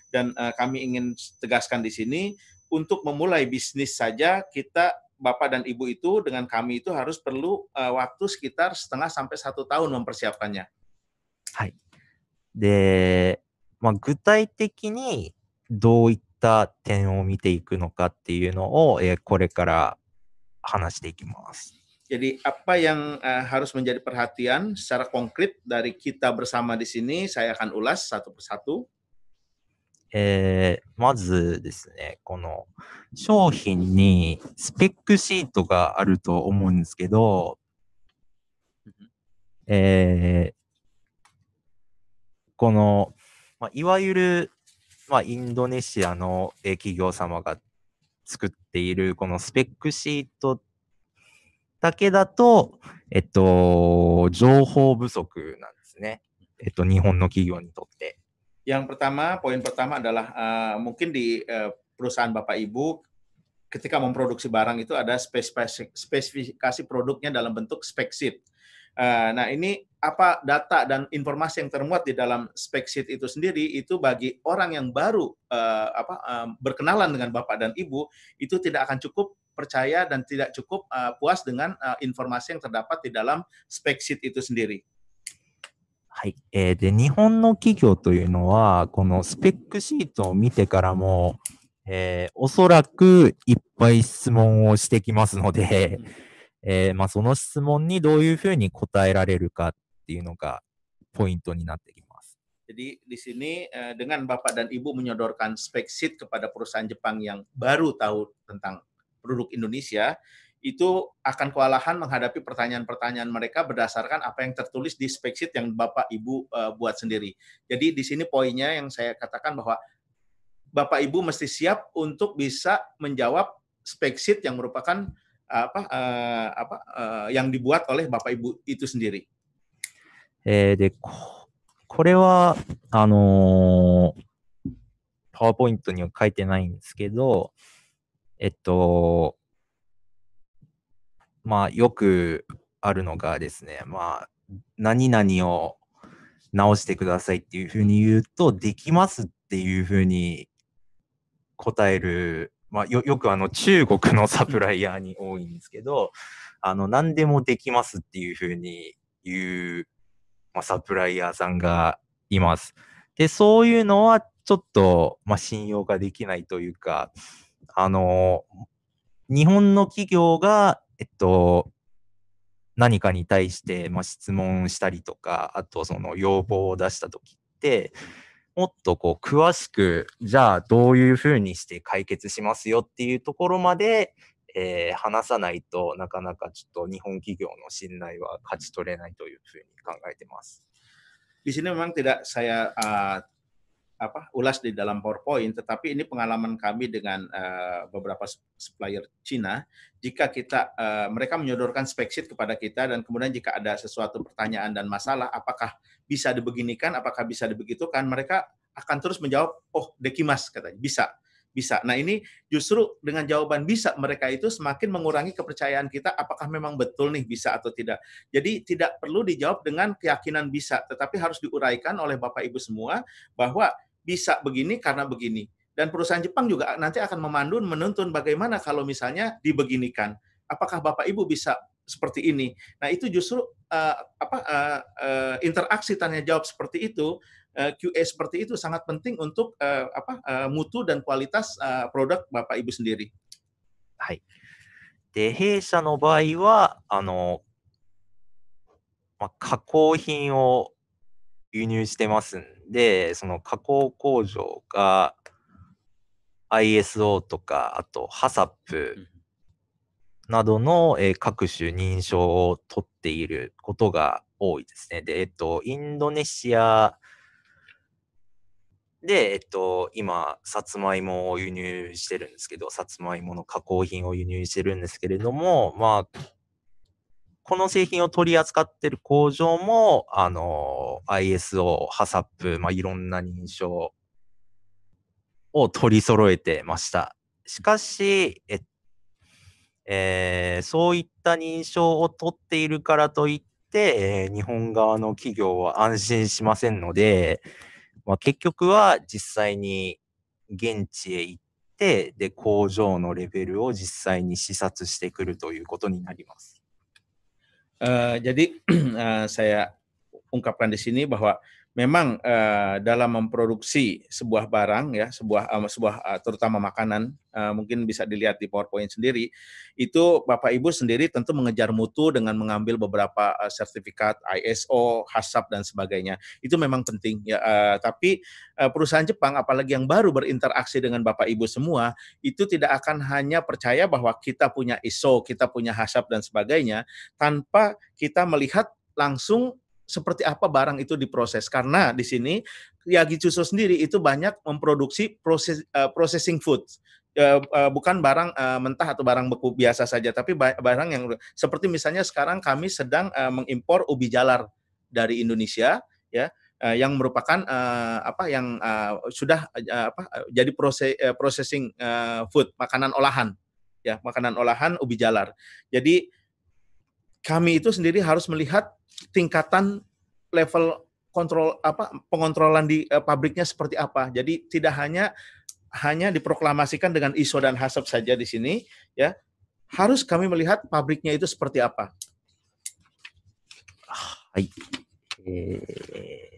Dan uh, kami ingin tegaskan di sini untuk memulai bisnis saja kita Bapak dan Ibu itu dengan kami itu harus perlu uh, waktu sekitar setengah sampai satu tahun mempersiapkannya. Hai. De, Jadi apa yang uh, harus menjadi perhatian secara konkret dari kita bersama di sini, saya akan ulas satu persatu. えー、まずですね、この商品にスペックシートがあると思うんですけど、えー、この、まあ、いわゆる、まあ、インドネシアの、え企業様が作っているこのスペックシートだけだと、えっと、情報不足なんですね。えっと、日本の企業にとって。Yang pertama, poin pertama adalah uh, mungkin di uh, perusahaan Bapak Ibu ketika memproduksi barang itu ada spesifikasi produknya dalam bentuk spec sheet. Uh, nah, ini apa data dan informasi yang termuat di dalam spec sheet itu sendiri itu bagi orang yang baru uh, apa uh, berkenalan dengan Bapak dan Ibu itu tidak akan cukup percaya dan tidak cukup uh, puas dengan uh, informasi yang terdapat di dalam spec sheet itu sendiri. はい。えー、で、日本の企業というのは、このスペックシートを見てからも、えー、おそらくいっぱい質問をしてきますので、えー、まあ、その質問にどういうふうに答えられるかっていうのがポイントになってきます。Jadi di sini dengan Bapak dan Ibu menyodorkan spek sheet kepada perusahaan Jepang yang baru tahu tentang penduduk Indonesia itu akan kewalahan menghadapi pertanyaan-pertanyaan mereka berdasarkan apa yang tertulis di spreadsheet yang Bapak Ibu eh, buat sendiri. Jadi di sini poinnya yang saya katakan bahwa Bapak Ibu mesti siap untuk bisa menjawab spreadsheet yang merupakan eh, apa eh, apa yang dibuat oleh Bapak Ibu itu sendiri. Eh, de, これは、あのー、パワーポイントには書いてないんですけど、えっと、まあ、よくあるのがですね、まあ、何々を直してくださいっていうふうに言うと、できますっていうふうに答える、まあ、よよくあの中国のサプライヤーに多いんですけど、あの何でもできますっていうふうに言う、まあ、サプライヤーさんがいます。で、そういうのはちょっと、まあ、信用ができないというか、あの、日本の企業が、えっと、何かに対して、まあ、質問したりとか、あとその要望を出した時って、もっとこう詳しく、じゃあどういうふうにして解決しますよっていうところまで、えー、話さないとなかなかちょっと日本企業の信頼は勝ち取れないというふうに考えてます。Di sini memang tidak saya uh, apa ulas di dalam PowerPoint, tetapi ini pengalaman kami dengan uh, beberapa supplier Cina. Jika kita uh, mereka menyodorkan spek sheet kepada kita dan kemudian jika ada sesuatu pertanyaan dan masalah, apakah bisa dibeginikan, apakah bisa dibegitukan, mereka akan terus menjawab, oh dekimas katanya bisa, bisa. Nah ini justru dengan jawaban bisa mereka itu semakin mengurangi kepercayaan kita apakah memang betul nih bisa atau tidak. Jadi tidak perlu dijawab dengan keyakinan bisa, tetapi harus diuraikan oleh bapak ibu semua bahwa bisa begini karena begini. Dan perusahaan Jepang juga nanti akan memandu menuntun bagaimana kalau misalnya dibeginikan. Apakah Bapak Ibu bisa seperti ini? Nah, itu justru uh, apa uh, uh, interaksi tanya jawab seperti itu, uh, QA seperti itu sangat penting untuk uh, apa uh, mutu dan kualitas uh, produk Bapak Ibu sendiri. Hai. で、弊社の場合は、あの、まあ、加工品を輸入してますんで、その加工工場が ISO とか、あと HACCP などの、えー、各種認証を取っていることが多いですね。で、えっと、インドネシアで、えっと、今、さつまいもを輸入してるんですけど、さつまいもの加工品を輸入してるんですけれども、まあ、この製品を取り扱ってる工場も、あの、ISO、HACCP、まあ、いろんな認証を取り揃えてました。しかし、ええー、そういった認証を取っているからといって、えー、日本側の企業は安心しませんので、まあ、結局は実際に現地へ行って、で、工場のレベルを実際に視察してくるということになります。Eh, jadi uh, [clears throat] saya ungkapkan di sini bahwa memang uh, dalam memproduksi sebuah barang ya sebuah uh, sebuah uh, terutama makanan uh, mungkin bisa dilihat di PowerPoint sendiri itu Bapak Ibu sendiri tentu mengejar mutu dengan mengambil beberapa uh, sertifikat ISO, HACCP dan sebagainya. Itu memang penting ya uh, tapi uh, perusahaan Jepang apalagi yang baru berinteraksi dengan Bapak Ibu semua itu tidak akan hanya percaya bahwa kita punya ISO, kita punya HACCP dan sebagainya tanpa kita melihat langsung seperti apa barang itu diproses karena di sini Yagi Chuso sendiri itu banyak memproduksi proses uh, processing food eh, eh, bukan barang mentah atau barang beku biasa saja tapi barang yang seperti misalnya sekarang kami sedang mengimpor ubi jalar dari Indonesia ya yang merupakan apa yang sudah apa jadi proses processing food makanan olahan ya makanan olahan ubi jalar. Jadi kami itu sendiri harus melihat tingkatan level kontrol apa pengontrolan di uh, pabriknya seperti apa. Jadi tidak hanya hanya diproklamasikan dengan ISO dan HACCP saja di sini ya. Harus kami melihat pabriknya itu seperti apa. Ah, hai. Eh,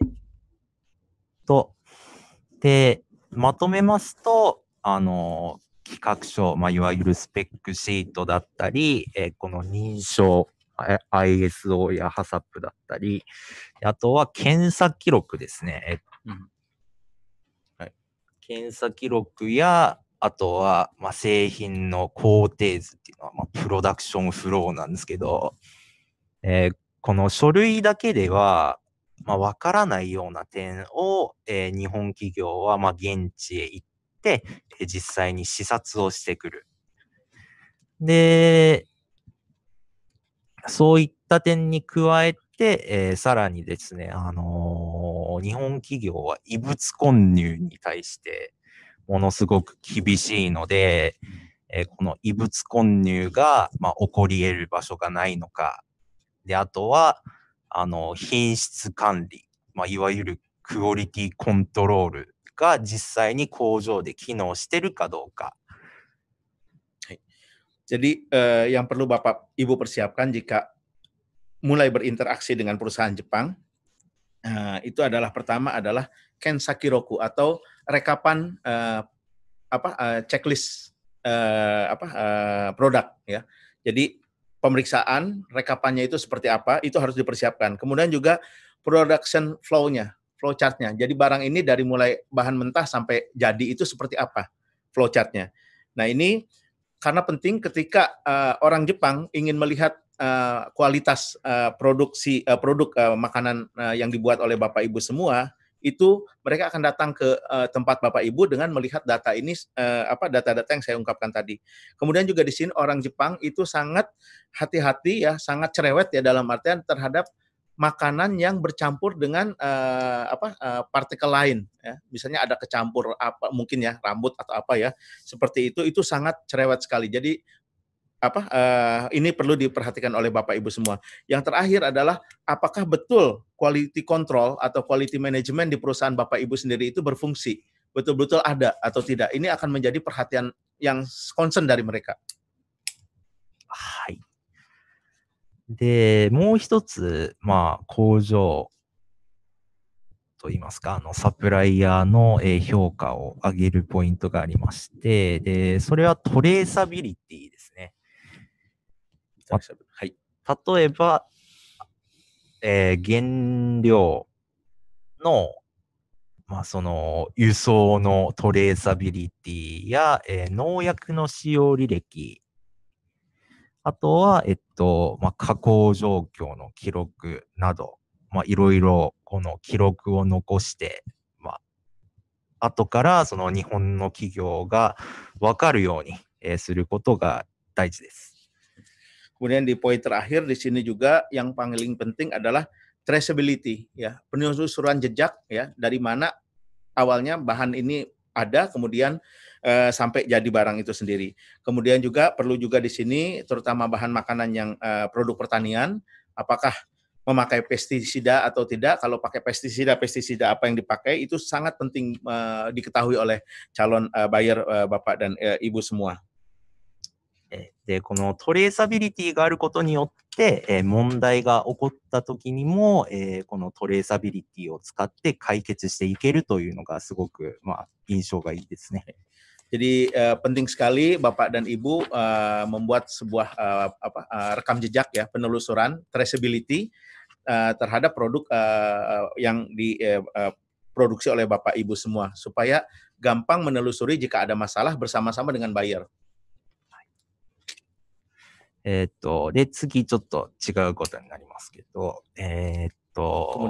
ISO や HACCP だったり、あとは検査記録ですね。うんはい、検査記録や、あとは、まあ、製品の工程図っていうのは、まあ、プロダクションフローなんですけど、えー、この書類だけでは、まあ、わからないような点を、えー、日本企業は、まあ、現地へ行って、えー、実際に視察をしてくる。で、そういった点に加えて、えー、さらにですね、あのー、日本企業は異物混入に対してものすごく厳しいので、えー、この異物混入が、まあ、起こり得る場所がないのか、で、あとは、あの、品質管理、まあ、いわゆるクオリティコントロールが実際に工場で機能してるかどうか、Jadi eh, yang perlu Bapak Ibu persiapkan jika mulai berinteraksi dengan perusahaan Jepang eh, itu adalah pertama adalah kensakiroku atau rekapan eh, apa eh, checklist eh, apa eh, produk ya. Jadi pemeriksaan rekapannya itu seperti apa itu harus dipersiapkan. Kemudian juga production flow-nya, flow chart-nya. Jadi barang ini dari mulai bahan mentah sampai jadi itu seperti apa flow chart-nya. Nah, ini karena penting ketika uh, orang Jepang ingin melihat uh, kualitas uh, produksi uh, produk uh, makanan uh, yang dibuat oleh Bapak Ibu semua itu mereka akan datang ke uh, tempat Bapak Ibu dengan melihat data ini uh, apa data-data yang saya ungkapkan tadi. Kemudian juga di sini orang Jepang itu sangat hati-hati ya, sangat cerewet ya dalam artian terhadap makanan yang bercampur dengan uh, apa uh, partikel lain ya misalnya ada kecampur apa mungkin ya rambut atau apa ya seperti itu itu sangat cerewet sekali jadi apa uh, ini perlu diperhatikan oleh Bapak Ibu semua. Yang terakhir adalah apakah betul quality control atau quality management di perusahaan Bapak Ibu sendiri itu berfungsi? Betul-betul ada atau tidak? Ini akan menjadi perhatian yang concern dari mereka. Hai. Ah, で、もう一つ、まあ、工場といいますか、あの、サプライヤーの評価を上げるポイントがありまして、で、それはトレーサビリティですね。まはい、例えば、えー、原料の、まあ、その輸送のトレーサビリティや、えー、農薬の使用履歴あとは、えっと、まあ、加工状況の記録など、まあ、いろいろこの記録を残して、まあ、後からその日本の企業が分かるように、えー、することが大事です。Kemudian di poin terakhir di sini juga yang paling penting adalah traceability ya penelusuran jejak ya dari mana awalnya bahan ini ada kemudian eh, sampai jadi barang itu sendiri. Kemudian juga perlu juga di sini terutama bahan makanan yang eh, produk pertanian apakah memakai pestisida atau tidak. Kalau pakai pestisida, pestisida apa yang dipakai itu sangat penting uh, diketahui oleh calon uh, buyer uh, Bapak dan uh, Ibu semua. で、このトレーサビリティがあることによって、え問題が起こった時にも、えこのトレーサビリティを使って解決していけるというのがすごく、まあ、印象がいいですね。Jadi uh, penting sekali Bapak dan Ibu uh, membuat sebuah uh, apa, uh, rekam jejak ya penelusuran traceability uh, terhadap produk uh, yang diproduksi uh, oleh Bapak Ibu semua supaya gampang menelusuri jika ada masalah bersama-sama dengan buyer. えー、っと、で、次ちょっと違うことになりますけど、えー、っと。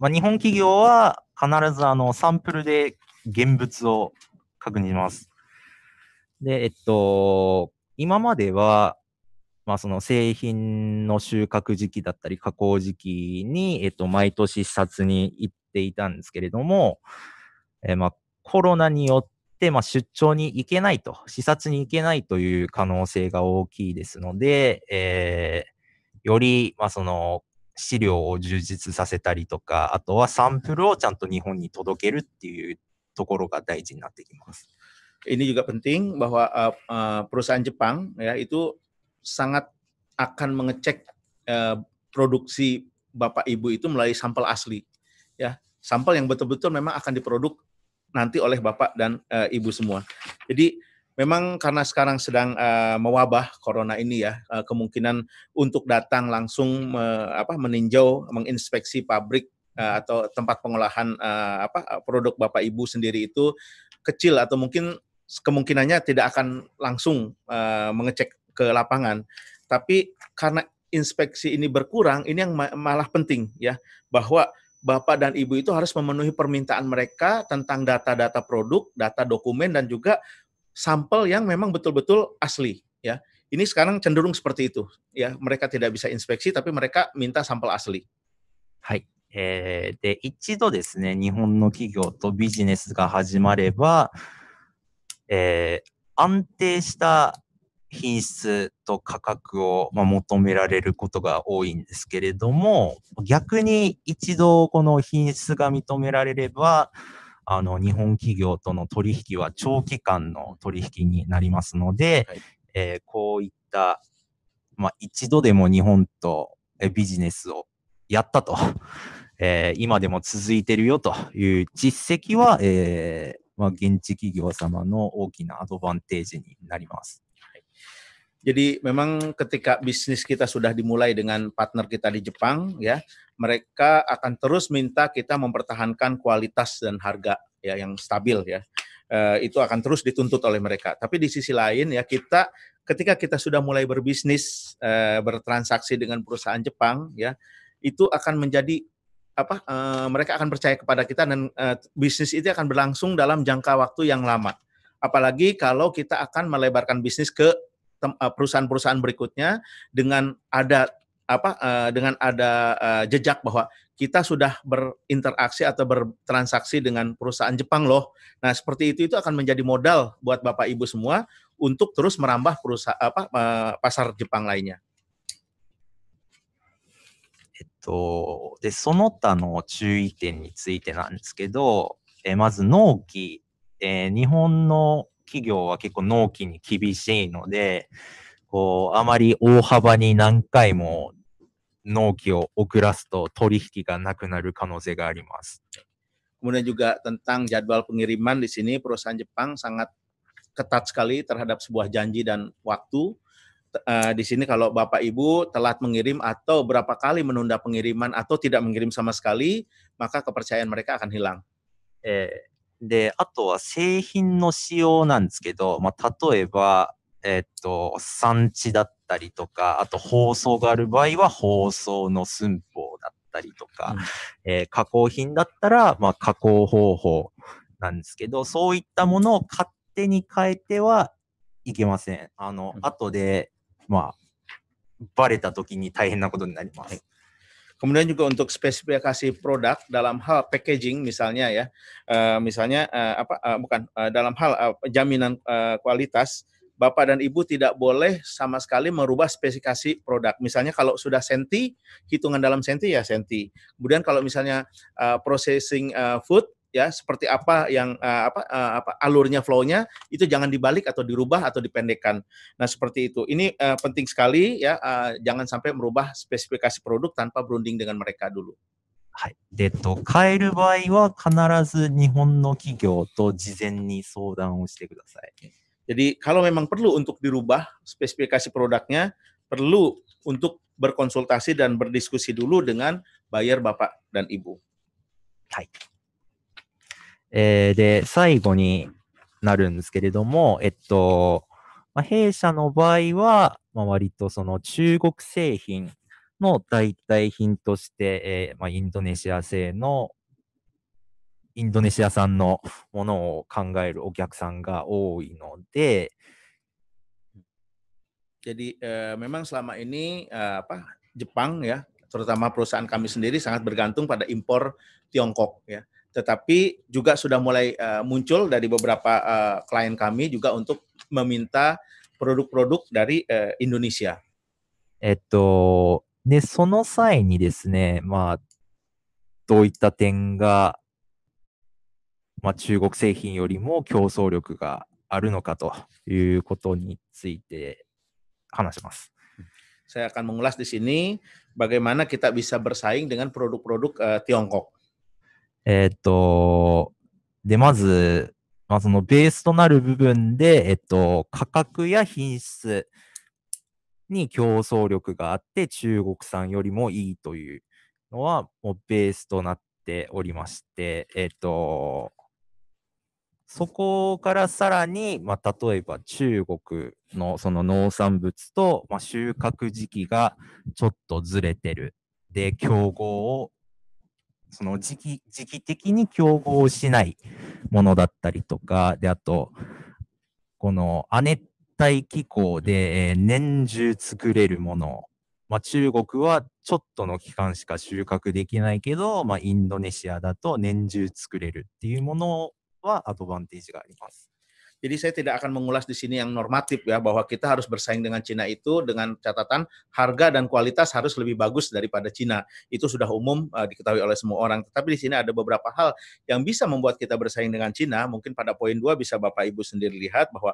まあ、日本企業は必ずあのサンプルで現物を確認します。で、えっと、今までは、まあ、その製品の収穫時期だったり加工時期に、えっと、毎年視察に行っていたんですけれども、えまあ、コロナによって、まあ、出張に行けないと、視察に行けないという可能性が大きいですので、えー、より、まあ、その、資料を充実させたりとか、あとはサンプルをちゃんと日本に届けるっていうところが大事になってきます。Ini juga penting bahwa uh, uh, perusahaan Jepang ya itu sangat akan mengecek uh, produksi Bapak Ibu itu melalui sampel asli ya sampel yang betul-betul memang akan diproduk nanti oleh Bapak dan uh, Ibu semua. Jadi memang karena sekarang sedang uh, mewabah corona ini ya, uh, kemungkinan untuk datang langsung me, apa meninjau, menginspeksi pabrik uh, atau tempat pengolahan uh, apa produk Bapak Ibu sendiri itu kecil atau mungkin kemungkinannya tidak akan langsung uh, mengecek ke lapangan. Tapi karena inspeksi ini berkurang, ini yang malah penting ya bahwa Bapak dan Ibu itu harus memenuhi permintaan mereka tentang data-data produk, data dokumen dan juga sampel yang memang betul-betul asli ya. Ini sekarang cenderung seperti itu ya. Mereka tidak bisa inspeksi tapi mereka minta sampel asli. Hai. えー、で一度ですね、日本の企業とビジネスが始まれば、えー、安定した eh, 品質と価格を、ま求められることが多いんですけれども、逆に一度この品質が認められれば、あの、日本企業との取引は長期間の取引になりますので、はい、えー、こういった、まあ、一度でも日本とビジネスをやったと、[laughs] えー、今でも続いてるよという実績は、えー、まあ、現地企業様の大きなアドバンテージになります。Jadi memang ketika bisnis kita sudah dimulai dengan partner kita di Jepang ya, mereka akan terus minta kita mempertahankan kualitas dan harga ya yang stabil ya. E, itu akan terus dituntut oleh mereka. Tapi di sisi lain ya kita ketika kita sudah mulai berbisnis e, bertransaksi dengan perusahaan Jepang ya, itu akan menjadi apa e, mereka akan percaya kepada kita dan e, bisnis itu akan berlangsung dalam jangka waktu yang lama. Apalagi kalau kita akan melebarkan bisnis ke Eh, perusahaan-perusahaan berikutnya dengan ada apa uh, dengan ada uh, jejak bahwa kita sudah berinteraksi atau bertransaksi dengan perusahaan Jepang loh. Nah, seperti itu itu akan menjadi modal buat Bapak Ibu semua untuk terus merambah perusahaan apa uh, pasar Jepang lainnya. えっと、で、その他の注意点についてなんですけど、えまず納期、えー、日本の企業は結構納期に厳しいので、こう、あまり大幅に何回も納期を遅らすと取引がなくなる可能性があります。Kemudian juga tentang jadwal pengiriman di sini perusahaan Jepang sangat ketat sekali terhadap sebuah janji dan waktu. Eh, di sini kalau Bapak Ibu telat mengirim atau berapa kali menunda pengiriman atau tidak mengirim sama sekali, maka kepercayaan mereka akan hilang. Eh, で、あとは製品の仕様なんですけど、まあ、例えば、えー、っと、産地だったりとか、あと包装がある場合は包装の寸法だったりとか、うん、えー、加工品だったら、まあ、加工方法なんですけど、そういったものを勝手に変えてはいけません。あの、後で、まあ、バレた時に大変なことになります。はい Kemudian juga untuk spesifikasi produk dalam hal packaging misalnya ya, uh, misalnya uh, apa uh, bukan uh, dalam hal uh, jaminan uh, kualitas. Bapak dan Ibu tidak boleh sama sekali merubah spesifikasi produk. Misalnya kalau sudah senti, hitungan dalam senti ya senti. Kemudian kalau misalnya uh, processing uh, food ya seperti apa yang uh, apa uh, apa alurnya flow-nya itu jangan dibalik atau dirubah atau dipendekkan. Nah, seperti itu. Ini uh, penting sekali ya uh, jangan sampai merubah spesifikasi produk tanpa berunding dengan mereka dulu. はい。で、と、変える場合は必ず日本の企業と事前に相談をしてください。Jadi kalau memang perlu untuk dirubah spesifikasi produknya, perlu untuk berkonsultasi dan berdiskusi dulu dengan buyer bapak dan ibu. はい。えー、で、最後になるんですけれども、えっと、まあ、弊社の場合は、まあ、割とその中国製品の代替品として、えー、まあ、インドネシア製のインドネシア産のものを考えるお客さんが多いので。Jadi eh, memang selama ini eh, apa Jepang ya, terutama perusahaan kami sendiri sangat bergantung pada impor Tiongkok ya. tetapi juga sudah mulai uh, muncul dari beberapa uh, klien kami juga untuk meminta produk-produk dari uh, Indonesia. saya akan mengulas di sini bagaimana kita bisa bersaing dengan produk-produk uh, Tiongkok. えー、っと、で、まず、まあ、そのベースとなる部分で、えっと、価格や品質に競争力があって、中国産よりもいいというのは、もうベースとなっておりまして、えっと、そこからさらに、まあ、例えば中国のその農産物と、まあ、収穫時期がちょっとずれてる。で、競合をその時期、時期的に競合しないものだったりとか、で、あと、この亜熱帯気候で年中作れるもの、まあ、中国はちょっとの期間しか収穫できないけど、まあ、インドネシアだと年中作れるっていうものはアドバンテージがあります。Jadi saya tidak akan mengulas di sini yang normatif ya bahwa kita harus bersaing dengan Cina itu dengan catatan harga dan kualitas harus lebih bagus daripada Cina. Itu sudah umum uh, diketahui oleh semua orang. Tetapi di sini ada beberapa hal yang bisa membuat kita bersaing dengan Cina. Mungkin pada poin dua bisa Bapak Ibu sendiri lihat bahwa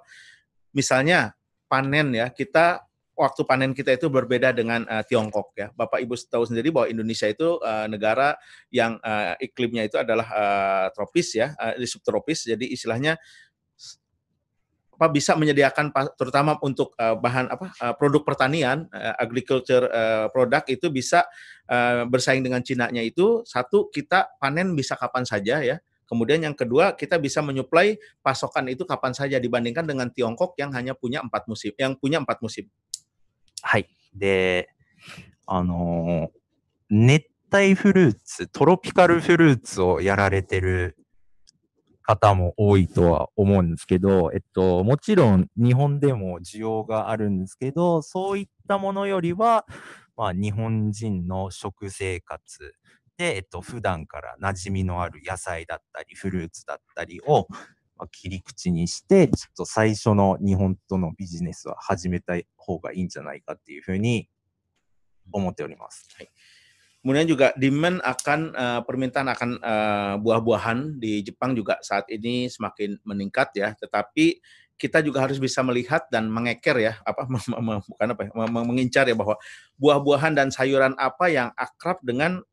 misalnya panen ya kita waktu panen kita itu berbeda dengan uh, Tiongkok ya. Bapak Ibu tahu sendiri bahwa Indonesia itu uh, negara yang uh, iklimnya itu adalah uh, tropis ya, uh, subtropis. Jadi istilahnya apa bisa menyediakan terutama untuk uh, bahan apa uh, produk pertanian uh, agriculture uh, product itu bisa uh, bersaing dengan Cina-nya itu satu kita panen bisa kapan saja ya. Kemudian yang kedua, kita bisa menyuplai pasokan itu kapan saja dibandingkan dengan Tiongkok yang hanya punya empat musim, yang punya empat musim. Hai. De, あの、熱帯フルーツ、トロピカルフルーツをやられてる方も多いとは思うんですけど、えっと、もちろん日本でも需要があるんですけど、そういったものよりは、まあ、日本人の食生活で、えっと、普段から馴染みのある野菜だったり、フルーツだったりを、まあ、切り口にして、ちょっと最初の日本とのビジネスは始めた方がいいんじゃないかっていうふうに思っております。はい Kemudian juga demand akan uh, permintaan akan uh, buah-buahan di Jepang juga saat ini semakin meningkat ya, tetapi kita juga harus bisa melihat dan mengeker ya apa [laughs] bukan apa ya, mengincar ya bahwa buah-buahan dan sayuran apa yang akrab dengan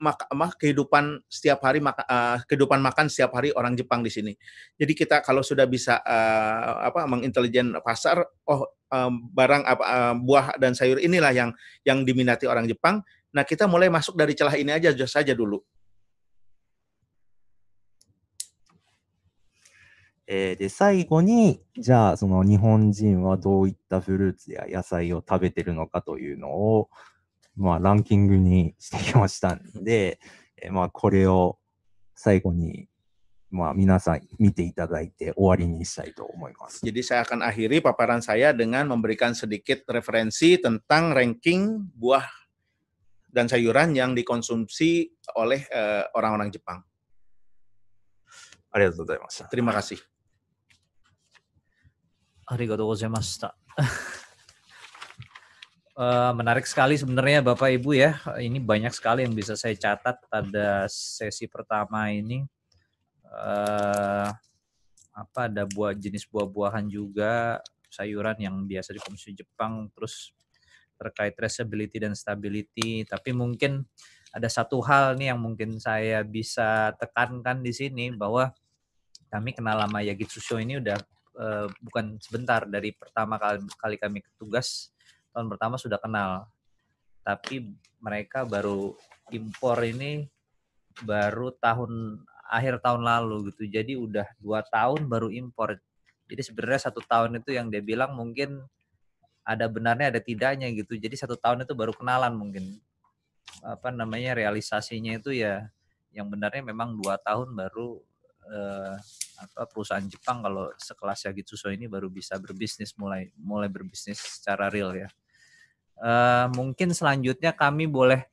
maka, mah, kehidupan setiap hari maka, uh, kehidupan makan setiap hari orang Jepang di sini. Jadi kita kalau sudah bisa uh, apa mengintelijen pasar oh um, barang apa uh, buah dan sayur inilah yang yang diminati orang Jepang Nah, kita mulai masuk dari celah ini aja saja dulu. Eh, で最後に、じゃあその日本人はどういったフルーツや野菜を食べてるのかというのを、まあ、ランキングにしてきましたんで、えまあ、これを最後に、まあ、皆さん見ていただいて終わりにしたいと思います。Jadi saya akan akhiri paparan saya dengan memberikan sedikit referensi tentang ranking buah dan sayuran yang dikonsumsi oleh eh, orang-orang Jepang. Terima kasih. Uh, [laughs] menarik sekali sebenarnya Bapak Ibu ya. Ini banyak sekali yang bisa saya catat pada sesi pertama ini. Uh, apa ada buah jenis buah-buahan juga sayuran yang biasa dikonsumsi Jepang terus terkait traceability dan stability. Tapi mungkin ada satu hal nih yang mungkin saya bisa tekankan di sini bahwa kami kenal lama Yagit Susyo ini udah uh, bukan sebentar dari pertama kali, kali kami tugas tahun pertama sudah kenal. Tapi mereka baru impor ini baru tahun akhir tahun lalu gitu. Jadi udah dua tahun baru impor. Jadi sebenarnya satu tahun itu yang dia bilang mungkin ada benarnya ada tidaknya gitu jadi satu tahun itu baru kenalan mungkin apa namanya realisasinya itu ya yang benarnya memang dua tahun baru eh, apa perusahaan Jepang kalau sekelas gitu So ini baru bisa berbisnis mulai mulai berbisnis secara real ya eh, mungkin selanjutnya kami boleh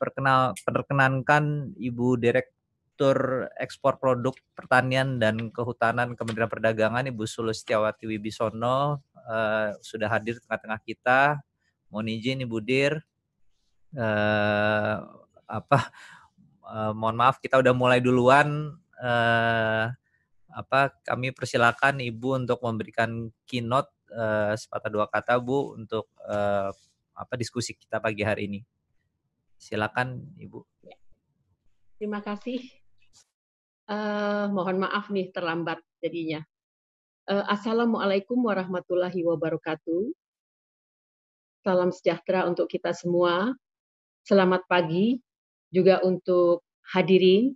perkenal perkenankan Ibu Direktur Ekspor Produk Pertanian dan Kehutanan Kementerian Perdagangan Ibu Sulustiawati Wibisono uh, sudah hadir tengah-tengah kita. Mohon izin Ibu Dir, uh, apa, uh, mohon maaf kita udah mulai duluan. Uh, apa, kami persilakan Ibu untuk memberikan keynote uh, sepatah dua kata Bu untuk uh, apa diskusi kita pagi hari ini. Silakan Ibu. Ya. Terima kasih. Uh, mohon maaf nih terlambat jadinya. Eh, Assalamualaikum warahmatullahi wabarakatuh. Salam sejahtera untuk kita semua. Selamat pagi juga untuk hadirin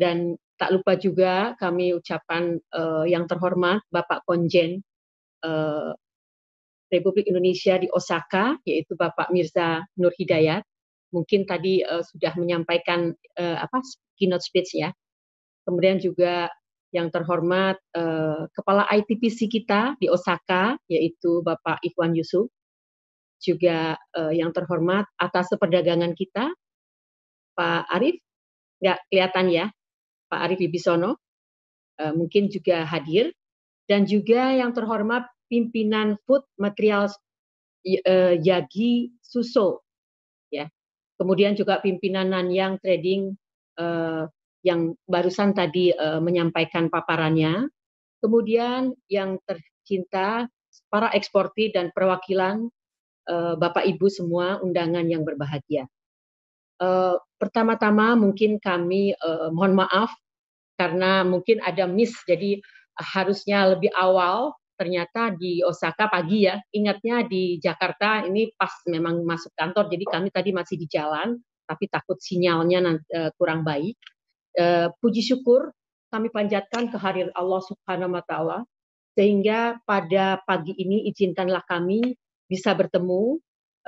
dan tak lupa juga kami ucapan uh, yang terhormat Bapak Konjen uh, Republik Indonesia di Osaka yaitu Bapak Mirza Nur Hidayat. Mungkin tadi uh, sudah menyampaikan uh, apa keynote speech ya. Kemudian juga yang terhormat eh, Kepala ITPC kita di Osaka, yaitu Bapak Ikhwan Yusuf, juga eh, yang terhormat atas perdagangan kita, Pak Arief, nggak kelihatan ya, Pak Arief Ibisono, eh, mungkin juga hadir, dan juga yang terhormat pimpinan Food Materials eh, Yagi Suso, ya, kemudian juga pimpinan Nanyang Trading eh, yang barusan tadi uh, menyampaikan paparannya. Kemudian yang tercinta para eksportir dan perwakilan uh, Bapak Ibu semua undangan yang berbahagia. Uh, pertama-tama mungkin kami uh, mohon maaf karena mungkin ada miss jadi harusnya lebih awal ternyata di Osaka pagi ya ingatnya di Jakarta ini pas memang masuk kantor jadi kami tadi masih di jalan tapi takut sinyalnya kurang baik Eh, puji syukur kami panjatkan kehadiran Allah Subhanahu wa taala sehingga pada pagi ini izinkanlah kami bisa bertemu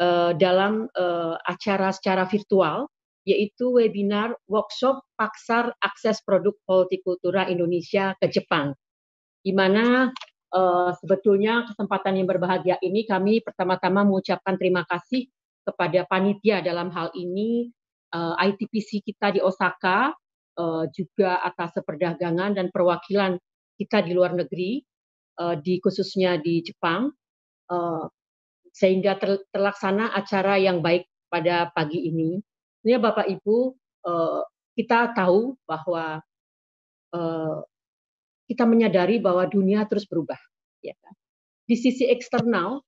eh, dalam eh, acara secara virtual yaitu webinar workshop Paksar Akses Produk multikultura Indonesia ke Jepang. Di mana sebetulnya kesempatan yang berbahagia ini kami pertama-tama mengucapkan terima kasih kepada panitia dalam hal ini uh, ITPC kita di Osaka Eh, juga atas perdagangan dan perwakilan kita di luar negeri, eh, di khususnya di Jepang, eh, sehingga terlaksana acara yang baik pada pagi ini. Ini ya, Bapak Ibu, kita tahu bahwa kita menyadari bahwa dunia terus berubah. Ya kan? Di sisi eksternal,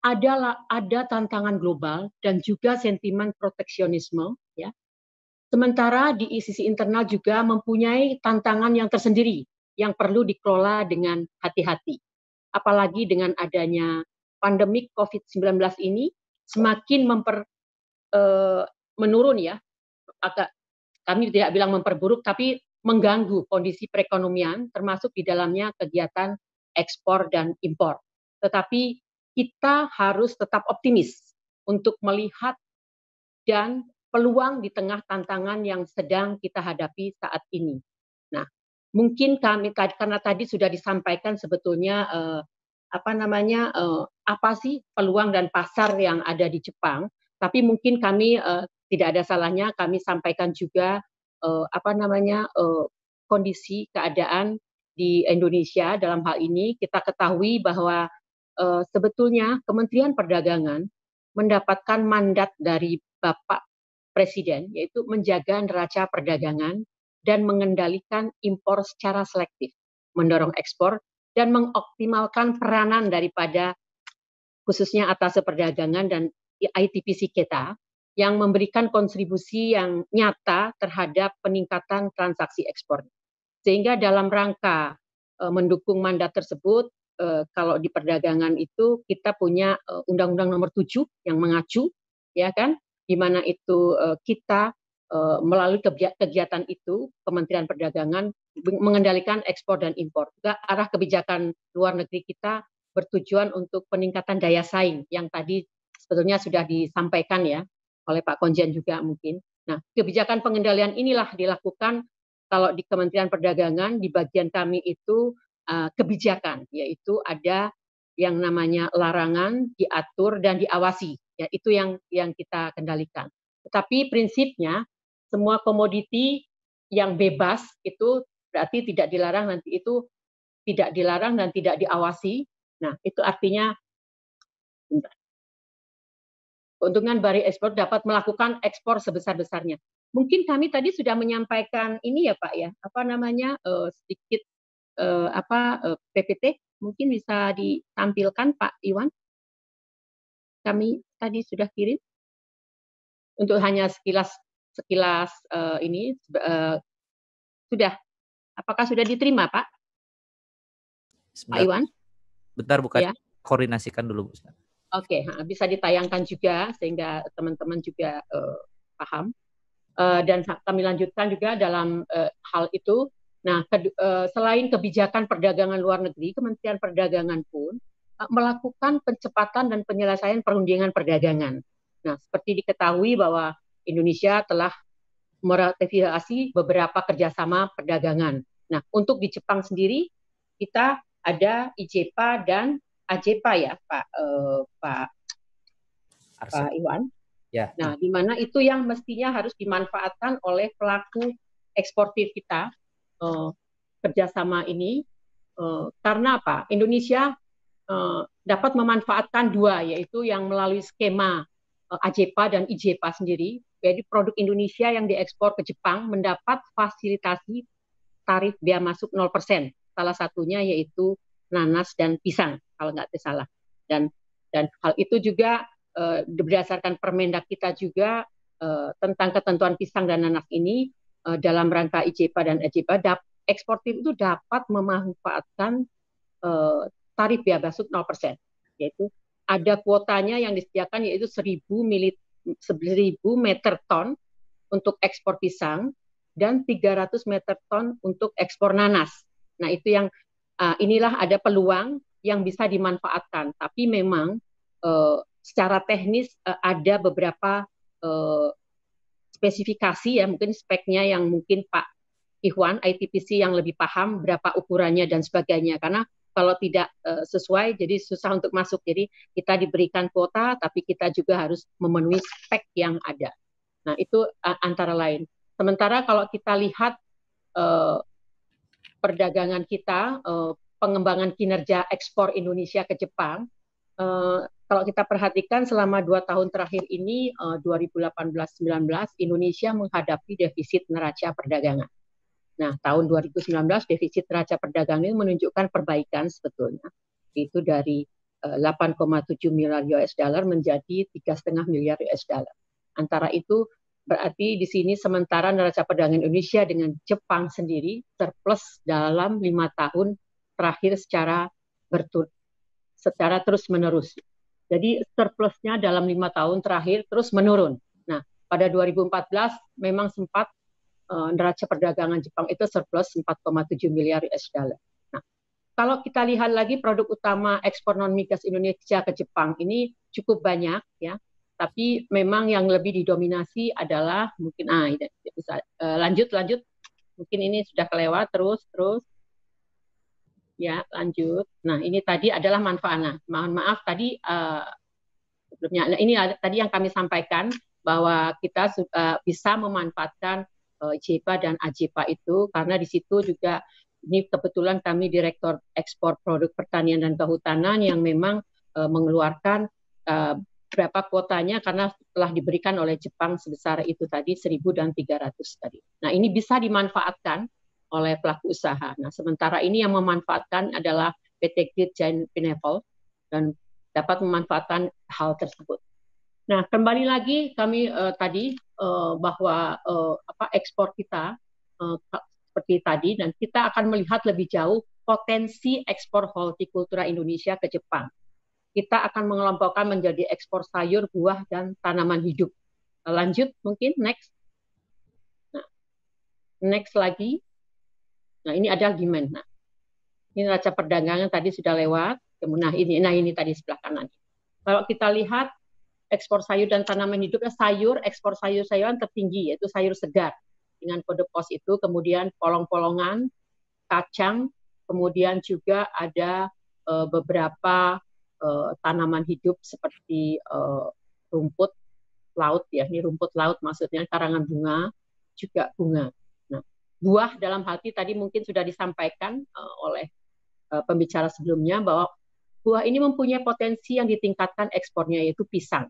adalah ada tantangan global dan juga sentimen proteksionisme ya Sementara di sisi internal juga mempunyai tantangan yang tersendiri yang perlu dikelola dengan hati-hati. Apalagi dengan adanya pandemik COVID-19 ini semakin memper e, menurun ya. Agak kami tidak bilang memperburuk tapi mengganggu kondisi perekonomian termasuk di dalamnya kegiatan ekspor dan impor. Tetapi kita harus tetap optimis untuk melihat dan peluang di tengah tantangan yang sedang kita hadapi saat ini. Nah, mungkin kami karena tadi sudah disampaikan sebetulnya eh, apa namanya eh, apa sih peluang dan pasar yang ada di Jepang, tapi mungkin kami eh, tidak ada salahnya kami sampaikan juga eh, apa namanya eh, kondisi keadaan di Indonesia dalam hal ini kita ketahui bahwa eh, sebetulnya Kementerian Perdagangan mendapatkan mandat dari Bapak Presiden, yaitu menjaga neraca perdagangan dan mengendalikan impor secara selektif, mendorong ekspor, dan mengoptimalkan peranan daripada khususnya atas perdagangan dan ITPC kita yang memberikan kontribusi yang nyata terhadap peningkatan transaksi ekspor. Sehingga dalam rangka e, mendukung mandat tersebut, e, kalau di perdagangan itu kita punya e, Undang-Undang Nomor 7 yang mengacu, ya kan, di mana itu eh, kita eh, melalui kegiatan itu Kementerian Perdagangan mengendalikan ekspor dan impor. Juga arah kebijakan luar negeri kita bertujuan untuk peningkatan daya saing yang tadi sebetulnya sudah disampaikan ya oleh Pak Konjen juga mungkin. Nah, kebijakan pengendalian inilah dilakukan kalau di Kementerian Perdagangan di bagian kami itu eh, kebijakan yaitu ada yang namanya larangan diatur dan diawasi Ya, itu yang yang kita kendalikan. Tetapi prinsipnya semua komoditi yang bebas itu berarti tidak dilarang nanti itu tidak dilarang dan tidak diawasi. Nah, itu artinya keuntungan dari ekspor dapat melakukan ekspor sebesar-besarnya. Mungkin kami tadi sudah menyampaikan ini ya Pak ya, apa namanya uh, sedikit uh, apa uh, eh, PPT mungkin bisa ditampilkan Pak Iwan. Kami tadi sudah kirim untuk hanya sekilas sekilas uh, ini uh, sudah apakah sudah diterima Pak? Sebentar, Pak Iwan? Bentar bukan? ya. koordinasikan dulu Bu. Oke, okay, bisa ditayangkan juga sehingga teman-teman juga uh, paham. Uh, dan kami lanjutkan juga dalam uh, hal itu. Nah, ke, uh, selain kebijakan perdagangan luar negeri, Kementerian Perdagangan pun Eh, melakukan percepatan dan penyelesaian perundingan perdagangan. Nah, seperti diketahui bahwa Indonesia telah meratifikasi beberapa kerjasama perdagangan. Nah, untuk di Jepang sendiri kita ada IJPA dan AJPA ya, Pak eh, Pak Iwan. Ya. Nah, di mana itu yang mestinya harus dimanfaatkan oleh pelaku eksportir kita eh, kerjasama ini eh, karena apa? Indonesia Eh, dapat memanfaatkan dua, yaitu yang melalui skema eh, AJPA dan IJPA sendiri. Jadi produk Indonesia yang diekspor ke Jepang mendapat fasilitasi tarif biaya masuk 0%. Salah satunya yaitu nanas dan pisang, kalau nggak salah. Dan dan hal itu juga eh, berdasarkan permendak kita juga eh, tentang ketentuan pisang dan nanas ini eh, dalam rangka IJPA dan AJPA, eksportir itu dapat memanfaatkan eh, tarif biaya masuk 0%, yaitu ada kuotanya yang disediakan yaitu 1000 milit 1000 meter ton untuk ekspor pisang dan 300 meter ton untuk ekspor nanas. Nah, itu yang uh, inilah ada peluang yang bisa dimanfaatkan, tapi memang uh, secara teknis uh, ada beberapa uh, spesifikasi ya mungkin speknya yang mungkin Pak Ikhwan ITPC yang lebih paham berapa ukurannya dan sebagainya karena kalau tidak uh, sesuai jadi susah untuk masuk. Jadi kita diberikan kuota tapi kita juga harus memenuhi spek yang ada. Nah, itu uh, antara lain. Sementara kalau kita lihat uh, perdagangan kita, uh, pengembangan kinerja ekspor Indonesia ke Jepang, uh, kalau kita perhatikan selama dua tahun terakhir ini, uh, 2018-19, Indonesia menghadapi defisit neraca perdagangan. Nah, tahun 2019 defisit neraca perdagangan itu menunjukkan perbaikan sebetulnya. Itu dari 8,7 eh, miliar US dollar menjadi 3,5 miliar US dollar. Antara itu berarti di sini sementara neraca perdagangan Indonesia dengan Jepang sendiri surplus dalam lima tahun terakhir secara bertur secara terus menerus. Jadi surplusnya dalam lima tahun terakhir terus menurun. Nah, pada 2014 memang sempat uh, neraca perdagangan Jepang itu surplus 4,7 miliar US dollar. Nah, kalau kita lihat lagi produk utama ekspor non migas Indonesia ke Jepang ini cukup banyak ya. Tapi memang yang lebih didominasi adalah mungkin ah bisa uh, lanjut lanjut mungkin ini sudah kelewat terus terus ya lanjut. Nah ini tadi adalah manfaatnya. Mohon maaf tadi uh, sebelumnya. Nah ini tadi yang kami sampaikan bahwa kita uh, bisa memanfaatkan JPA eh, dan AJPA itu karena di situ juga ini kebetulan kami direktur ekspor produk pertanian dan kehutanan yang memang eh, mengeluarkan eh, berapa kuotanya karena telah diberikan oleh Jepang sebesar itu tadi 1.000 dan 300 tadi. Nah, ini bisa dimanfaatkan oleh pelaku usaha. Nah, sementara ini yang memanfaatkan adalah PT Grid Giant Pineapple dan dapat memanfaatkan hal tersebut. Nah, kembali lagi kami uh, tadi Eh, bahwa uh, apa ekspor kita uh, seperti tadi dan kita akan melihat lebih jauh potensi ekspor hortikultura Indonesia ke Jepang. Kita akan mengelompokkan menjadi ekspor sayur, buah dan tanaman hidup. Lanjut mungkin next. Nah, next lagi. Nah, ini ada gimana? Nah, ini raca perdagangan tadi sudah lewat. Nah, ini nah ini tadi sebelah kanan. Kalau kita lihat ekspor sayur dan tanaman hidupnya sayur ekspor sayur-sayuran tertinggi yaitu sayur segar dengan kode pos itu kemudian polong-polongan kacang kemudian juga ada e, beberapa e, tanaman hidup seperti e, rumput laut ya ini rumput laut maksudnya karangan bunga juga bunga nah buah dalam hati tadi mungkin sudah disampaikan e, oleh e, pembicara sebelumnya bahwa buah ini mempunyai potensi yang ditingkatkan ekspornya yaitu pisang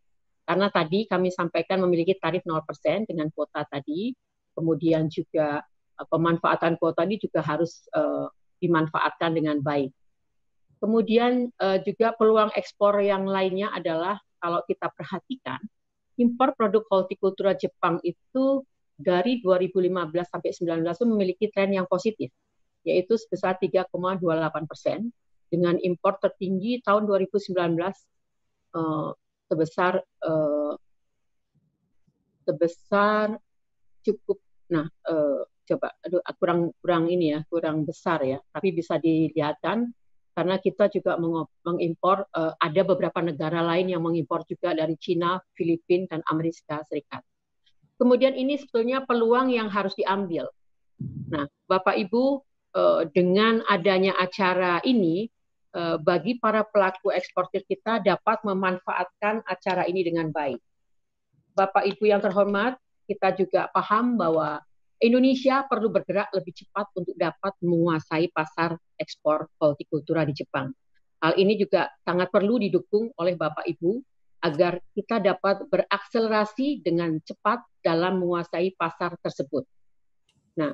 karena tadi kami sampaikan memiliki tarif 0% dengan kuota tadi, kemudian juga eh, pemanfaatan kuota ini juga harus uh, dimanfaatkan dengan baik. Kemudian uh, juga peluang ekspor yang lainnya adalah kalau kita perhatikan impor produk hortikultura Jepang itu dari 2015 sampai 2019 memiliki tren yang positif, yaitu sebesar 3,28 persen dengan impor tertinggi tahun 2019 uh, sebesar uh, sebesar cukup nah uh, coba aduh kurang kurang ini ya kurang besar ya tapi bisa dilihatan karena kita juga mengimpor uh, ada beberapa negara lain yang mengimpor juga dari Cina, Filipina dan Amerika Serikat. Kemudian ini sebetulnya peluang yang harus diambil. Nah, Bapak Ibu uh, dengan adanya acara ini Eh, bagi para pelaku eksportir kita dapat memanfaatkan acara ini dengan baik. Bapak Ibu yang terhormat, kita juga paham bahwa Indonesia perlu bergerak lebih cepat untuk dapat menguasai pasar ekspor hortikultura di Jepang. Hal ini juga sangat perlu didukung oleh Bapak Ibu agar kita dapat berakselerasi dengan cepat dalam menguasai pasar tersebut. Nah,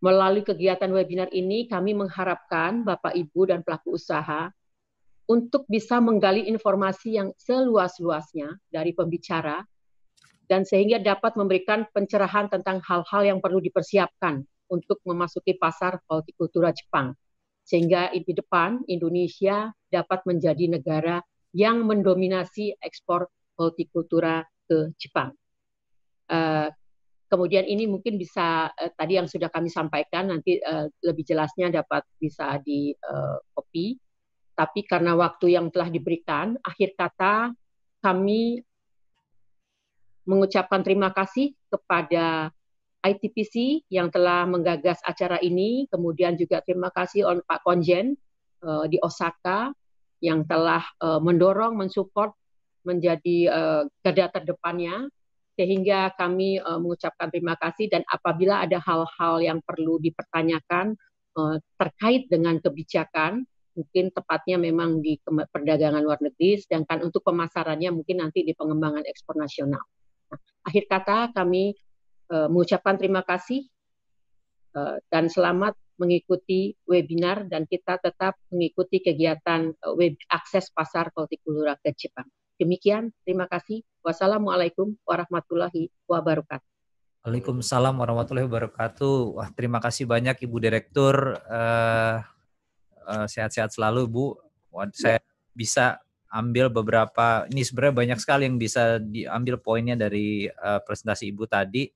Melalui kegiatan webinar ini, kami mengharapkan Bapak, Ibu, dan pelaku usaha untuk bisa menggali informasi yang seluas-luasnya dari pembicara dan sehingga dapat memberikan pencerahan tentang hal-hal yang perlu dipersiapkan untuk memasuki pasar hortikultura Jepang. Sehingga di depan Indonesia dapat menjadi negara yang mendominasi ekspor hortikultura ke Jepang. Eh, Kemudian ini mungkin bisa eh, tadi yang sudah kami sampaikan nanti eh, lebih jelasnya dapat bisa di eh, copy. Tapi karena waktu yang telah diberikan, akhir kata kami mengucapkan terima kasih kepada ITPC yang telah menggagas acara ini, kemudian juga terima kasih on Pak Konjen eh, di Osaka yang telah eh, mendorong, mensupport menjadi uh, garda terdepannya sehingga kami uh, mengucapkan terima kasih dan apabila ada hal-hal yang perlu dipertanyakan uh, terkait dengan kebijakan mungkin tepatnya memang di perdagangan luar negeri sedangkan untuk pemasarannya mungkin nanti di pengembangan ekspor nasional. Nah, akhir kata kami uh, mengucapkan terima kasih uh, dan selamat mengikuti webinar dan kita tetap mengikuti kegiatan web akses pasar kultikulura ke Jepang. Demikian, terima kasih. Wassalamualaikum warahmatullahi wabarakatuh. Waalaikumsalam warahmatullahi wabarakatuh. Wah, terima kasih banyak Ibu Direktur. Uh, uh, sehat-sehat selalu, Bu. Wah, ya. saya bisa ambil beberapa. Ini sebenarnya banyak sekali yang bisa diambil poinnya dari uh, presentasi Ibu tadi.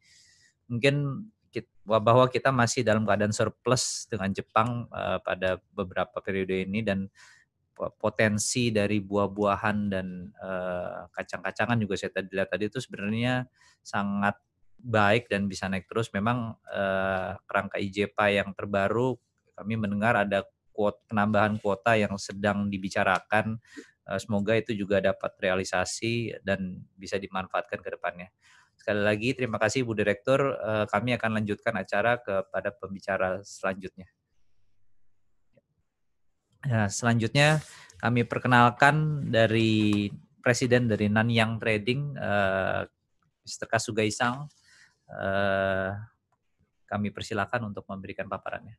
Mungkin kita, bahwa kita masih dalam keadaan surplus dengan Jepang uh, pada beberapa periode ini dan potensi dari buah-buahan dan eh, kacang-kacangan juga saya tadi lihat tadi itu sebenarnya sangat baik dan bisa naik terus. Memang eh, kerangka IJPA yang terbaru kami mendengar ada kuot, penambahan kuota yang sedang dibicarakan. Eh, semoga itu juga dapat realisasi dan bisa dimanfaatkan ke depannya. Sekali lagi terima kasih Bu Direktur, kami akan lanjutkan acara kepada pembicara selanjutnya. Nah, selanjutnya kami perkenalkan dari presiden dari Nanyang Trading, uh, eh, Mr. Kasugai Sang. Uh, kami persilakan untuk memberikan paparannya.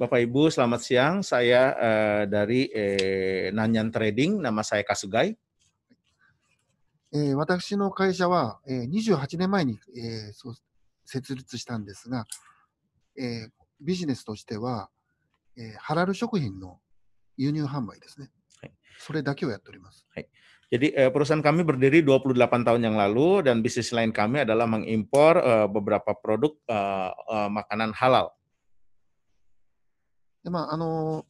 Bapak Ibu, selamat siang. Saya uh, dari eh, Nanyang Trading, nama saya Kasugai. Eh, 28年前にえーそう設立したんですが、えー、ビジネスとしては、えー、ハラル食品の輸入販売ですね。Sore daki ya terimas. Jadi eh, perusahaan kami berdiri 28 tahun yang lalu dan bisnis lain kami adalah mengimpor eh, beberapa produk eh, eh, makanan halal. でまああの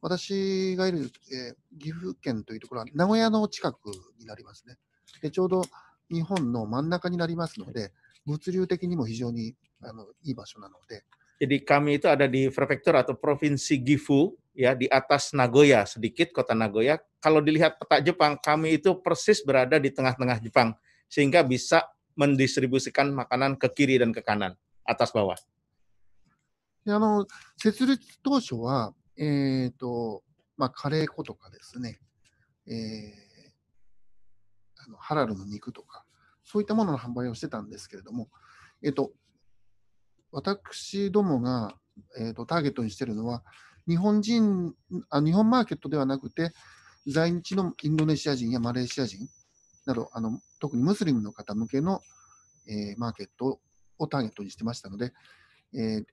私がいる、えー、岐阜県というところは名古屋の近くになりますね。でちょうど日本の真ん中になりますので、物流的にも非常にあのいい場所なので。Jadi kami itu ada di prefektur atau provinsi Gifu ya di atas Nagoya sedikit kota Nagoya. Kalau dilihat peta Jepang, kami itu persis berada di tengah-tengah Jepang sehingga bisa mendistribusikan makanan ke kiri dan ke kanan, atas bawah. あの設立当初は、えっ、ー、と、まあ、カレー粉とかですね、えー、あのハラルの肉とか、そういったものの販売をしてたんですけれども、えっと、私どもが、えっと、ターゲットにしてるのは、日本人あ、日本マーケットではなくて、在日のインドネシア人やマレーシア人など、あの特にムスリムの方向けの、えー、マーケットをターゲットにしてましたので、え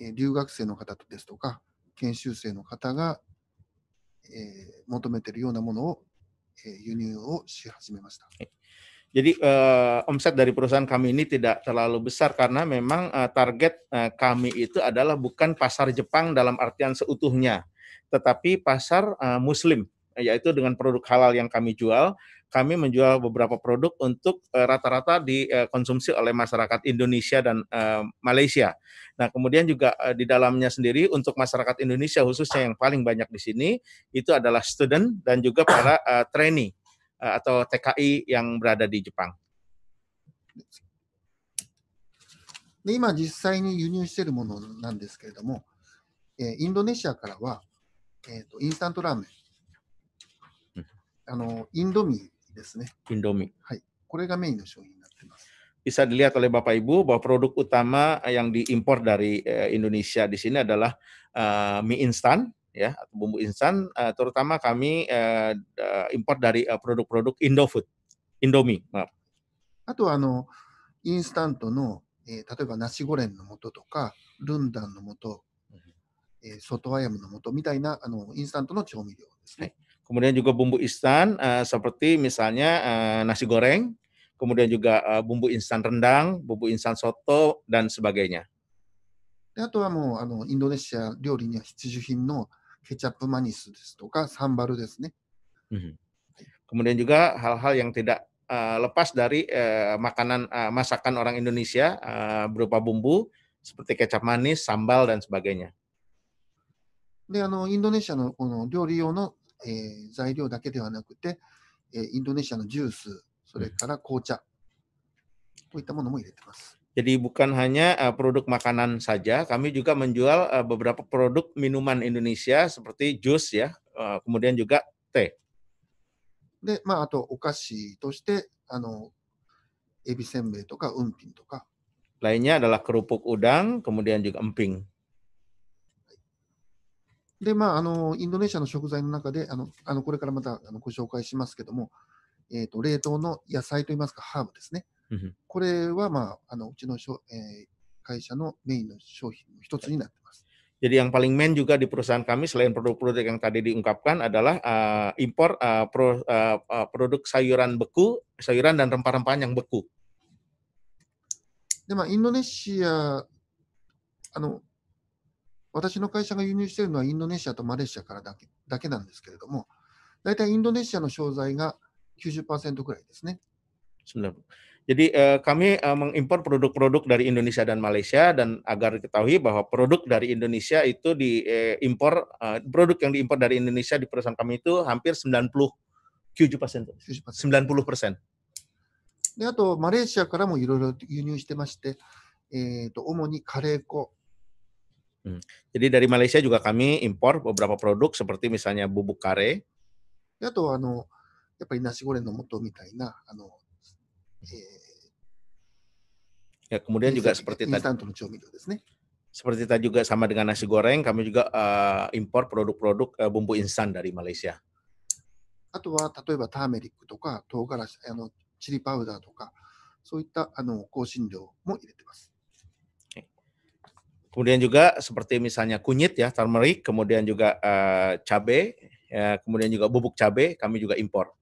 ー、留学生の方ですとか、研修生の方が、えー、求めているようなものを、えー、輸入をし始めました。Jadi eh, omset dari perusahaan kami ini tidak terlalu besar karena memang eh, target eh, kami itu adalah bukan pasar Jepang dalam artian seutuhnya, tetapi pasar eh, Muslim, yaitu dengan produk halal yang kami jual. Kami menjual beberapa produk untuk rata eh, rata-rata dikonsumsi eh, oleh masyarakat Indonesia dan eh, Malaysia. Nah, kemudian juga eh, di dalamnya sendiri untuk masyarakat Indonesia khususnya yang paling banyak di sini itu adalah student dan juga para eh, trainee Eh, atau TKI yang berada di Jepang. で今、実際に輸入しているものなんですけれども、えインドネシアからは、えー、とインスタントラーメン、あのインドミーですね。インドミー。はい、これがメインの商品になっています。bisa eh, eh, hmm. dilihat oleh Bapak Ibu bahwa produk utama yang diimpor dari Indonesia di sini adalah mie instan ya bumbu instan uh, terutama kami uh, eh, eh, impor dari produk-produk Indofood Indomie maaf. Kemudian juga bumbu instan uh, seperti misalnya uh, nasi goreng, kemudian juga uh, bumbu instan rendang, bumbu instan soto dan sebagainya. ケチャップマニスですとか、サンバルですね。Hmm. Kemudian juga hal-hal yang tidak uh, lepas dari uh, makanan uh, masakan orang Indonesia uh, berupa bumbu seperti kecap manis, sambal dan sebagainya. Indonesia, Indonesia であのインドネシアのこの料理用の、えー、材料だけではなくて、えー、インドネシアのジュース、それから紅茶、こういったものも入れてます。jadi bukan hanya eh, produk makanan saja, kami juga menjual eh, beberapa produk minuman Indonesia seperti jus ya, eh, kemudian juga teh. Lainnya adalah kerupuk udang, kemudian juga emping. で、まあ、あの、インドネシアの食材の中で、あの、あのこれからまたあのご紹介しますけども、えっ、ー、と、冷凍の野菜といいますか、ハーブですね。これは、まあ、あのうちの、えー、会社のメインの商品の一つになってます。Jadi yang paling main juga di perusahaan kami selain produk-produk yang tadi diungkapkan adalah uh, impor uh, pro, uh, uh, produk sayuran beku, sayuran dan rempah-rempahan yang beku. でまあ、インドネシアあの、私の会社が輸入しているのはインドネシアとマレーシアからだけだけなんですけれども、大体インドネシアの商材が90%ぐらいですね。Jadi eh, kami eh, mengimpor produk-produk dari Indonesia dan Malaysia dan agar diketahui bahwa produk dari Indonesia itu diimpor eh, eh, produk yang diimpor dari Indonesia di perusahaan kami itu hampir 90 90%. 90%. kareko. Jadi dari Malaysia juga kami impor beberapa produk seperti misalnya bubuk kare. あとあの、やっぱりナシゴレンの元みたいな、あの Ya, kemudian juga seperti tadi. Seperti tadi juga sama dengan nasi goreng, kami juga uh, eh, impor produk-produk uh, bumbu instan dari Malaysia. Atau, atau atau kemudian juga seperti misalnya kunyit ya, turmeric, kemudian juga uh, eh, cabai, ya, kemudian juga bubuk cabe kami juga impor.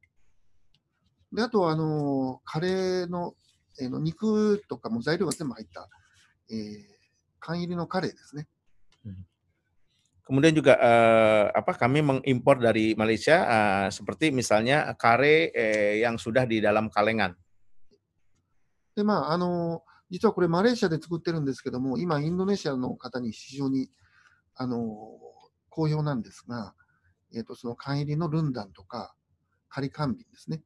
であとはあのカレーの,、えー、の肉とかも材料が全部入った、えー、缶入りのカレーですね。Kemudian juga eh, apa kami mengimpor dari Malaysia eh, seperti misalnya kare h yang sudah di dalam kalengan. でまああの実はこれマレーシアで作ってるんですけども、今インドネシアの方に非常にあの好評なんですが、えっ、ー、とその缶入りのルンダンとかカリカンビンですね。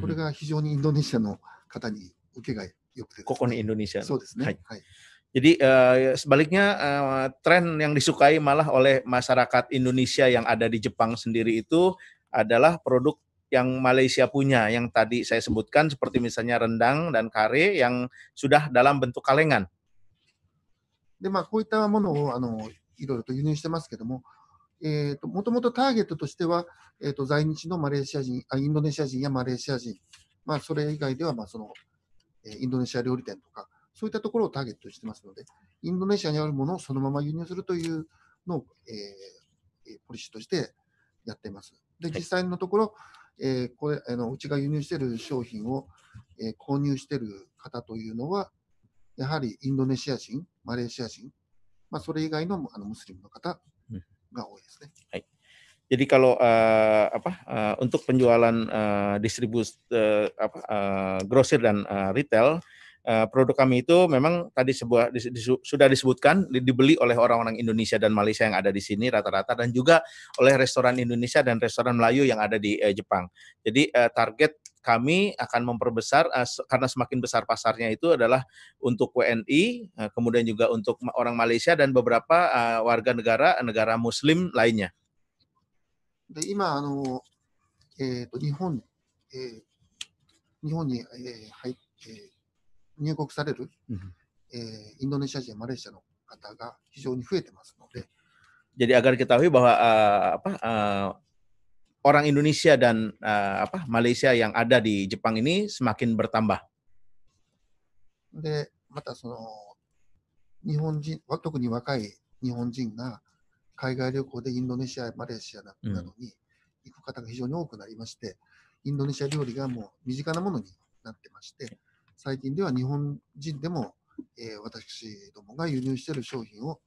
これが非常にインドネシアの方に受けが良くて、kokon Jadi uh, eh, sebaliknya uh, tren yang disukai malah oleh masyarakat Indonesia yang ada di Jepang sendiri itu adalah produk yang Malaysia punya yang tadi saya sebutkan seperti misalnya rendang dan kare yang sudah dalam bentuk kalengan. えー、と、もともとターゲットとしては、えっ、ー、と、在日のマレーシア人あ、インドネシア人やマレーシア人、まあ、それ以外では、まあ、その、えインドネシア料理店とか、そういったところをターゲットにしてますので、インドネシアにあるものをそのまま輸入するというのを、えー、ポリシーとしてやっています。で、実際のところ、えー、これあのうちが輸入している商品を、えー、購入している方というのは、やはりインドネシア人、マレーシア人、まあ、それ以外のあのムスリムの方 Jadi kalau uh, apa uh, untuk penjualan uh, distribusi uh, apa, uh, grosir dan uh, retail Eh, produk kami itu memang tadi sebuah di, di, sudah disebutkan dibeli oleh orang-orang Indonesia dan Malaysia yang ada di sini rata-rata dan juga oleh restoran Indonesia dan restoran Melayu yang ada di uh, Jepang. Jadi uh, target kami akan memperbesar uh, karena semakin besar pasarnya itu adalah untuk WNI, uh, kemudian juga untuk orang Malaysia dan beberapa uh, warga negara negara Muslim lainnya. 入国される、えー、インドネシア人、マレーシアの方が非常に増えてますので。で、a d i agar ketahui bahwa uh, apa uh, o r ア n g Indonesia dan uh, apa m a l で、またその日本人、特に若い日本人が海外旅行でインドネシア、マレーシアなどに行く方が非常に多くなりまして、インドネシア料理がもう身近なものになってまして。最近では日本人でも、えー、私どもが輸入している商品を、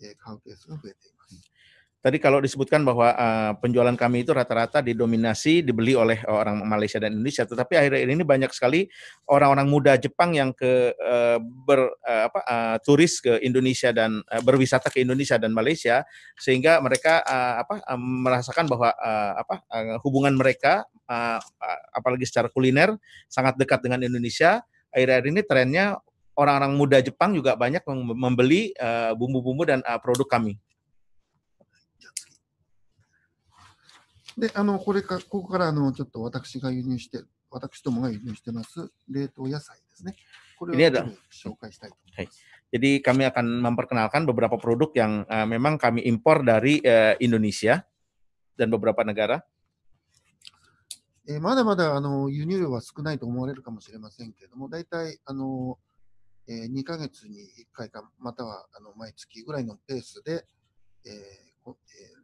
えー、買うケースが増えています。Tadi kalau disebutkan bahwa uh, penjualan kami itu rata-rata didominasi dibeli oleh eh, orang Malaysia dan Indonesia, tetapi akhir-akhir ini banyak sekali orang-orang muda Jepang yang ke uh, ber uh, apa uh, turis ke Indonesia dan uh, berwisata ke Indonesia dan Malaysia sehingga mereka uh, apa uh, merasakan bahwa uh, apa uh, hubungan mereka uh, apalagi secara kuliner sangat dekat dengan Indonesia. Akhir-akhir ini trennya orang-orang muda Jepang juga banyak membeli bumbu-bumbu uh, dan uh, produk kami. で、あの、これか、ここから、あの、ちょっと私が輸入して、私どもが輸入してます冷凍野菜ですね。これを紹介したいと思います。はい Jadi kami akan memperkenalkan beberapa produk yang uh, memang kami impor dari uh, Indonesia dan beberapa negara. えまだまだあの輸入量は少ないと思われるかもしれませんけれども、大体あの、えー、2ヶ月に1回か、またはあの毎月ぐらいのペースで、え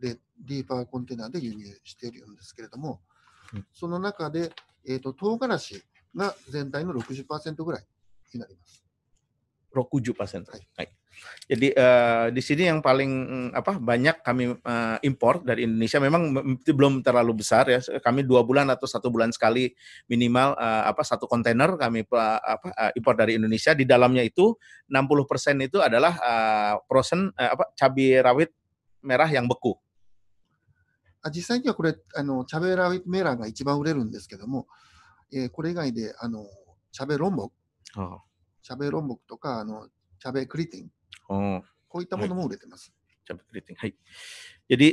でディーパーコンテナで輸入しているんですけれども、うん、その中で、えーと、と唐辛子が全体の60%ぐらいになります。60%. Hai. Jadi uh, eh, di sini yang paling mm, apa banyak kami uh, eh, impor dari Indonesia memang belum terlalu besar ya. Kami dua bulan atau satu bulan sekali minimal uh, apa satu kontainer kami uh, apa uh, impor dari Indonesia. Di dalamnya itu 60% itu adalah uh, prosen uh, apa cabai rawit merah yang beku. Jadi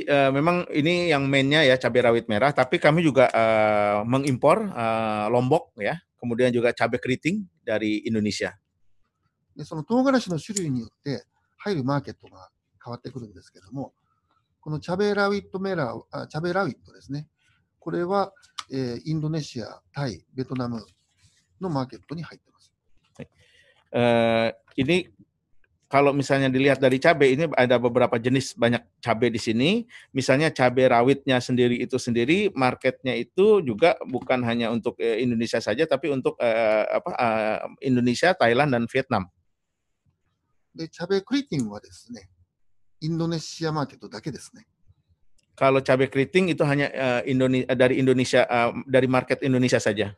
uh, e, memang ini yang mainnya ya cabai rawit merah, tapi kami juga uh, mengimpor uh, lombok ya, kemudian juga cabai keriting dari Indonesia. その唐辛子の種類によって入るマーケットが変わってくるんですけども、このチャベラウィットメラあ、チャベラウィットですね。これは、えー、インドネシア、タイ、ベトナムのマーケットに入ってます。はい、uh, ini kalau misalnya dilihat dari cabai ini ada beberapa jenis banyak cabai di sini. Misalnya cabai rawitnya sendiri itu sendiri marketnya itu juga bukan hanya untuk eh, Indonesia saja tapi untuk eh, apa eh, Indonesia, Thailand dan Vietnam. で、チャベクリティンはですね、Indonesia market itu だけですね。Kalau cabai keriting itu hanya uh, Indonesia dari Indonesia uh, dari market Indonesia saja.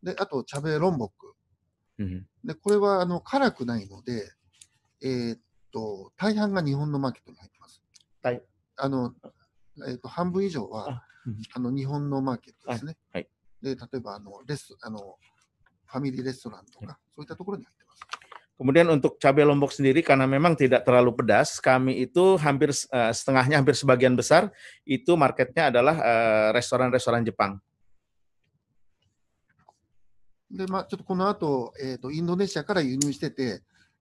で、あと、チャベロンボック。で、これはあの辛くないので、えー、っと、大半が日本のマーケットに入ってます。はい。あの、えー、っと、半分以上は、あ,、あの日本のマーケットですね。はい。はい、で、例えば、あの、レス、あの、ファミリーレストランとか、そういったところに入ってます。Kemudian untuk cabai lombok sendiri karena memang tidak terlalu pedas, kami itu hampir eh, setengahnya hampir sebagian besar itu marketnya adalah eh, restoran-restoran Jepang. で、まあ、ちょっとこの後、えっ、ー、と、インドネシアから輸入してて、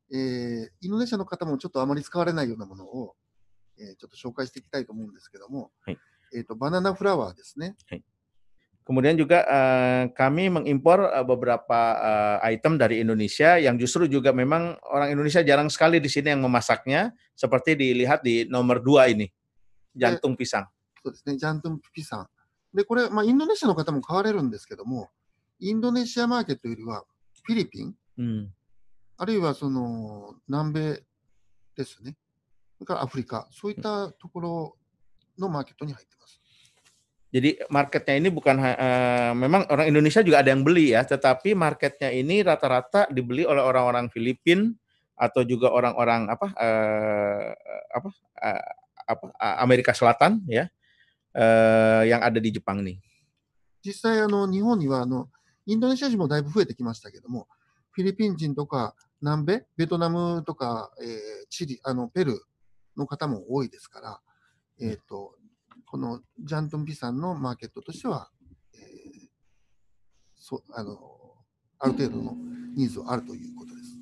えー、インドネシアの方もちょっとあまり使われないようなものを、えー、ちょっと紹介していきたいと思うんですけども、はい、えっ、と、バナナフラワーですね。はい Kemudian juga eh, kami mengimpor eh, beberapa eh, item dari Indonesia yang justru juga memang orang Indonesia jarang sekali di sini yang memasaknya, seperti dilihat di nomor dua ini, jantung eh, pisang. jantung pisang. で、これ、まあ、インドネシアの方も買われるんですけども、インドネシアマーケットよりはフィリピン、うん、あるいはその南米ですね、それからアフリカ、そういったところのマーケットに入ってます。jadi marketnya ini bukan uh, memang orang Indonesia juga ada yang beli ya, tetapi marketnya ini rata-rata dibeli oleh orang-orang Filipin atau juga orang-orang apa uh, apa uh, apa Amerika Selatan ya uh, yang ada di Jepang nih. 実際あの日本にはあのインドネシア人もだいぶ増えてきましたけども、フィリピン人とか南米、ベトナムとか、えー、チリ、あのペルーの方も多いですから、えーと、このジャントンピさんのマーケットとしては、えー、そあのある程度のニーズはあるということです。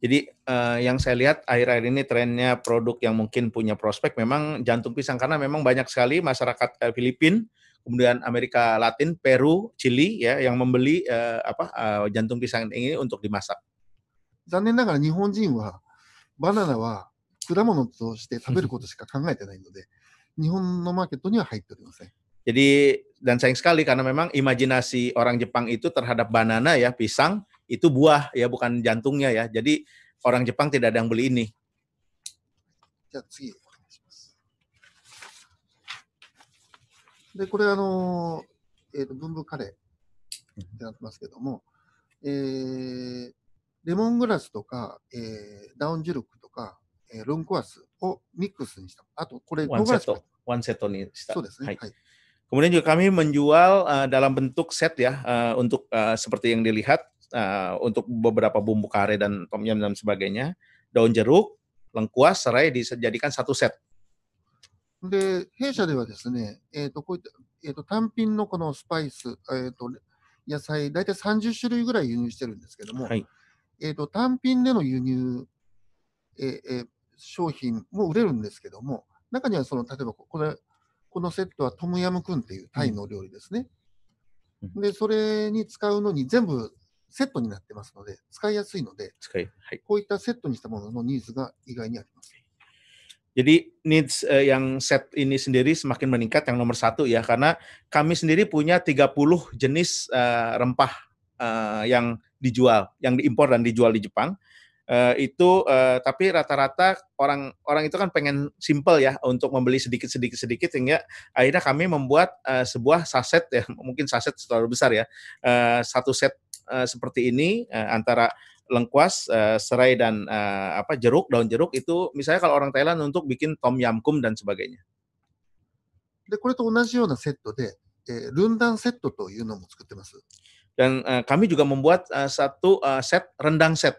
Jadi uh, eh, yang saya lihat akhir-akhir ini trennya produk yang mungkin punya prospek memang jantung pisang karena memang banyak sekali masyarakat uh, Filipin kemudian Amerika Latin, Peru, Chili ya yang membeli uh, apa uh, jantung pisang ini untuk dimasak. 残念ながら日本人はバナナは果物として食べることしか考えてないので。日本のマーケットには入っておりません。Jadi dan sayang sekali karena memang imajinasi orang Jepang itu terhadap banana ya pisang itu buah ya bukan jantungnya ya. Jadi orang Jepang tidak ada yang beli ini. Ya, をミックスにしたあとこれ5 one juga kami menjual uh, dalam bentuk set ya uh, untuk uh, seperti yang dilihat uh, untuk beberapa bumbu kare dan tom yum dan sebagainya, daun jeruk, lengkuas, serai dijadikan satu set. で、弊社ではですね、えっ、ー、と、こういった、えっ、ー、と、単品のこのスパイス、えっ、ー、と、野菜、大体30種類ぐらい輸入してるんですけども、はい、えっ、と、単品での輸入、えーえー、商品も売れるんですけども、中にはその例えばこれ、このセットはトムヤムクンっていうタイのお料理ですね。うん、で、それに使うのに全部セットになってますので、使いやすいので、はい、こういったセットにしたもののニーズが意外にあります。Jadi needs uh, yang set ini sendiri semakin meningkat yang nomor satu ya karena kami sendiri punya 30 jenis uh, rempah uh, yang dijual, yang diimpor dan dijual di Jepang. Eh, itu uh, tapi rata-rata orang orang itu kan pengen simple ya untuk membeli sedikit sedikit sedikit sehingga akhirnya kami membuat uh, sebuah saset ya [laughs] mungkin saset terlalu besar ya uh, satu set uh, seperti ini uh, antara lengkuas, uh, serai dan uh, apa jeruk, daun jeruk itu misalnya kalau orang Thailand untuk bikin tom yam kum dan sebagainya. Dan uh, kami juga membuat uh, satu uh, set rendang set.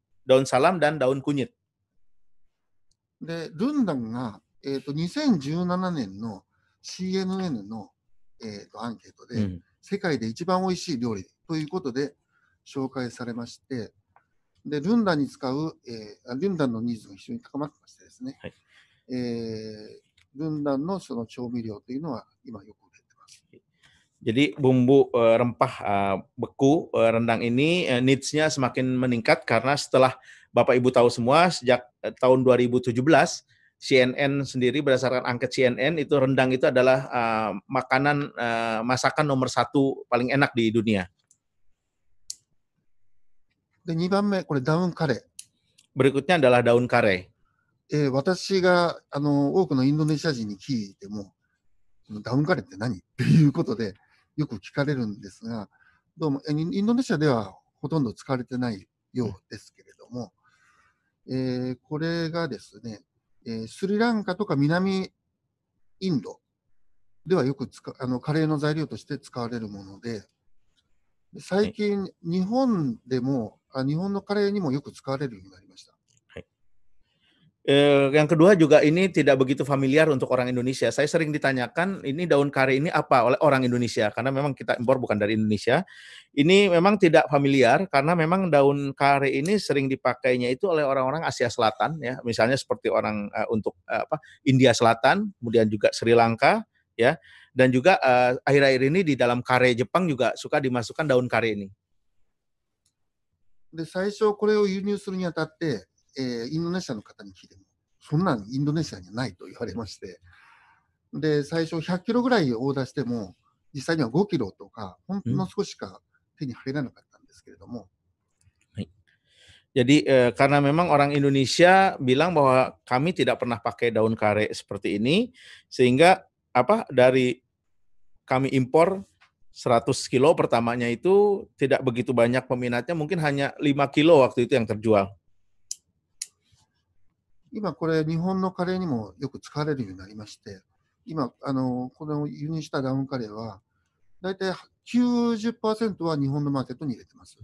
daun salam dan daun kunyit. で、ルンダンが、えー、と2017年の CNN の、えー、とアンケートで、うん、世界で一番おいしい料理ということで紹介されまして、で、ルンダンに使う、えー、ルンダンのニーズが非常に高まってましてですね、はいえー、ルンダンのその調味料というのは今よ Jadi bumbu uh, rempah uh, beku uh, rendang ini uh, needs-nya semakin meningkat karena setelah Bapak Ibu tahu semua sejak uh, tahun 2017 CNN sendiri berdasarkan angket CNN itu rendang itu adalah uh, makanan uh, masakan nomor satu paling enak di dunia. Berikutnya adalah daun kare. えー、私があの多くのインドネシア人に聞いても、ダウンカレーって何っていうことで、よく聞かれるんですが、どうも、インドネシアではほとんど使われてないようですけれども、えー、これがですね、えー、スリランカとか南インドではよく使あのカレーの材料として使われるもので、最近、日本でもあ、日本のカレーにもよく使われるようになりました。Eh, yang kedua juga ini tidak begitu familiar untuk orang Indonesia. Saya sering ditanyakan ini daun kare ini apa oleh orang Indonesia karena memang kita impor bukan dari Indonesia. Ini memang tidak familiar karena memang daun kare ini sering dipakainya itu oleh orang-orang Asia Selatan ya, misalnya seperti orang uh, untuk uh, apa India Selatan, kemudian juga Sri Lanka ya. Dan juga eh, akhir-akhir ini di dalam kare Jepang juga suka dimasukkan daun kare ini. で最初これを輸入するにあたってえー、インドネシアの方に聞いても、そんなんインドネシアにはないと言われまして、で、最初100キロぐらいオーダーしても、実際には5キロとか、ほんの少しか手に入らなかったんですけれども。Hmm. eh, karena memang orang Indonesia bilang bahwa kami tidak pernah pakai daun kare seperti ini, sehingga apa dari kami impor 100 kilo pertamanya itu tidak begitu banyak peminatnya, mungkin hanya 5 kilo waktu itu yang terjual. 今これ日本のカレーにもよく使われるようになりまして、今、あの、この輸入したダウンカレーは、大体90%は日本のマーケットに入れてます。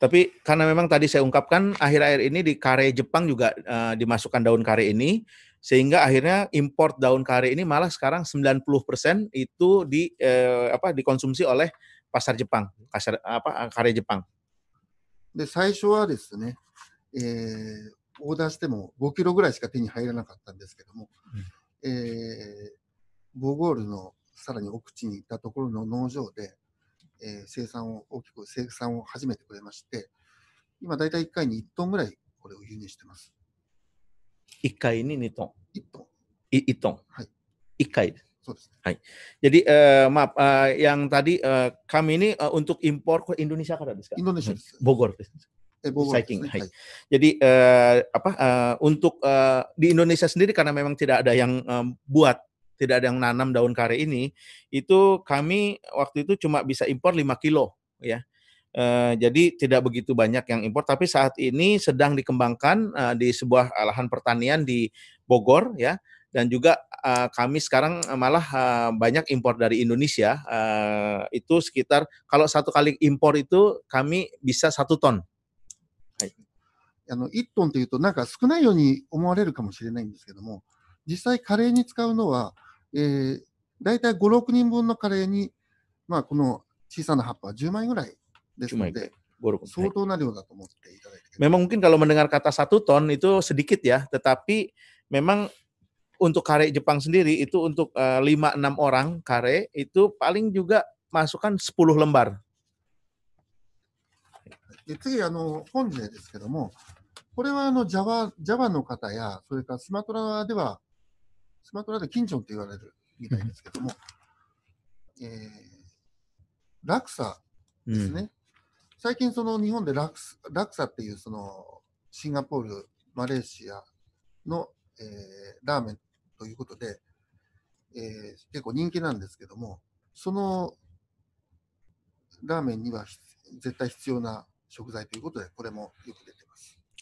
Tapi karena memang tadi saya ungkapkan akhir-akhir ini di kare Jepang juga uh, dimasukkan daun kare ini sehingga akhirnya import daun kare ini malah sekarang 90% itu di uh, apa dikonsumsi oleh pasar Jepang, pasar apa kare Jepang. saya で最初はですね、えー、オーダーしても5キロぐらいしか手に入らなかったんですけども、うん、えー、ボゴールのさらに奥地にいたところの農場で、えー、生産を大きく生産を始めてくれまして、今大体1回に1トンぐらいこれを輸入してます。1回に2トン ?1 トン。1トン。はい。a 回。Ikai. Hai. Jadi uh, maaf uh, yang tadi uh, kami ini uh, untuk impor ke Indonesia kan Indonesia. Bogor. Eh, Jadi uh, apa uh, untuk uh, di Indonesia sendiri karena memang tidak ada yang um, buat, tidak ada yang nanam daun kare ini, itu kami waktu itu cuma bisa impor 5 kilo ya. Uh, jadi tidak begitu banyak yang impor, tapi saat ini sedang dikembangkan uh, di sebuah lahan pertanian di Bogor ya dan juga uh, kami sekarang malah uh, banyak impor dari Indonesia uh, itu sekitar kalau satu kali impor itu kami bisa satu ton はい、あの1トンというと、なんか少ないように思われるかもしれないんですけども、実際、カレーに使うのは、えー、大体5、6人分のカレーに、まあ、この小さな葉っぱ10枚ぐらいですので、相当な量だと思っていただいて。Memang mungkin kalau mendengar kata satu ton itu sedikit ya, tetapi memang untuk kare Jepang sendiri itu untuk uh, eh, 5-6 orang kare itu paling juga masukkan 10 lembar で次、あの、本税ですけども、これはあの Java, Java の方や、それからスマトラでは、スマトラで近っと言われるみたいですけども、えー、落差ですね。うん、最近、その日本で落差っていう、そのシンガポール、マレーシアの、えー、ラーメンということで、えー、結構人気なんですけども、そのラーメンには絶対必要な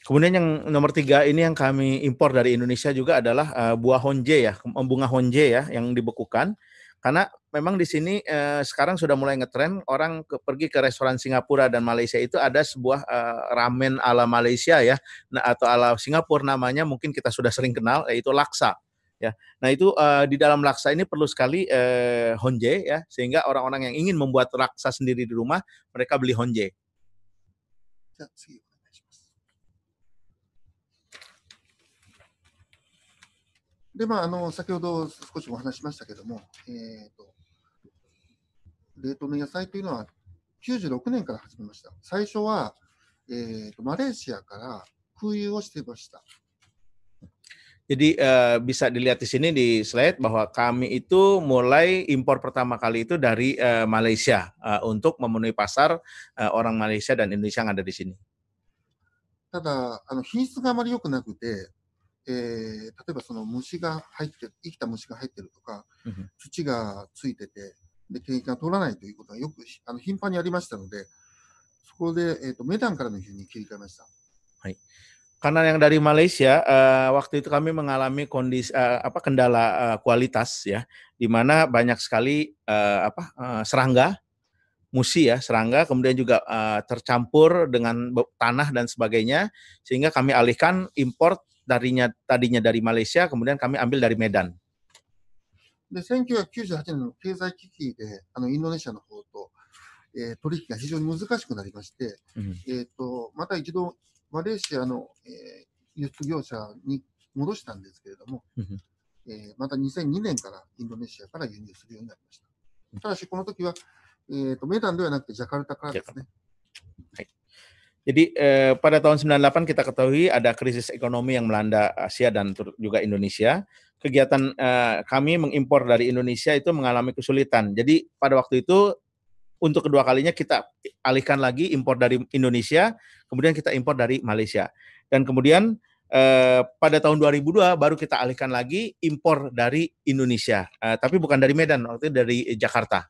Kemudian yang nomor tiga ini yang kami impor dari Indonesia juga adalah uh, buah honje ya, eh, bunga honje ya yang dibekukan. Karena memang di sini uh, sekarang sudah mulai ngetren orang ke, pergi ke restoran Singapura dan Malaysia itu ada sebuah uh, ramen ala Malaysia ya, nah, atau ala Singapura namanya mungkin kita sudah sering kenal yaitu laksa ya. Nah itu uh, di dalam laksa ini perlu sekali uh, honje ya sehingga orang-orang yang ingin membuat laksa sendiri di rumah mereka beli honje じゃあ次お願いします。で、まあ、あの、先ほど少しお話しましたけども、えっ、ー、と、冷凍の野菜というのは96年から始めました。最初は、えっ、ー、と、マレーシアから空輸をしていました。Jadi uh, bisa dilihat di sini di slide bahwa kami itu mulai impor pertama kali itu dari uh, Malaysia uh, untuk memenuhi pasar uh, orang Malaysia dan Indonesia yang ada di sini. ただあの品質があまり良くなくて、えー、例えばその虫が入って生きた虫が入ってるとか、土がついててで検疫が通らないということがよくあの頻繁にありましたので、そこでえっ、ー、とメタンからの輸入に切り替えました。はい。karena yang dari Malaysia uh, waktu itu kami mengalami kondisi uh, apa kendala uh, kualitas ya di mana banyak sekali uh, apa uh, serangga musi ya serangga kemudian juga uh, tercampur dengan tanah dan sebagainya sehingga kami alihkan import darinya tadinya dari Malaysia kemudian kami ambil dari Medan. で1998マレーシアの、えー、輸出業者に戻したんですけれども、えー、また2002年からインドネシアから輸入するようになりました。ただし、この時は、えーと、とメダンではなくてジャカルタからですね。はい eh, pada tahun 98 kita ketahui ada krisis ekonomi yang melanda Asia dan juga Indonesia. Kegiatan eh, kami mengimpor dari Indonesia itu mengalami kesulitan. Jadi pada waktu itu untuk kedua kalinya kita alihkan lagi impor dari Indonesia, kemudian kita impor dari Malaysia. Dan kemudian eh, pada tahun 2002 baru kita alihkan lagi impor dari Indonesia, eh, tapi bukan dari Medan, waktu itu dari Jakarta.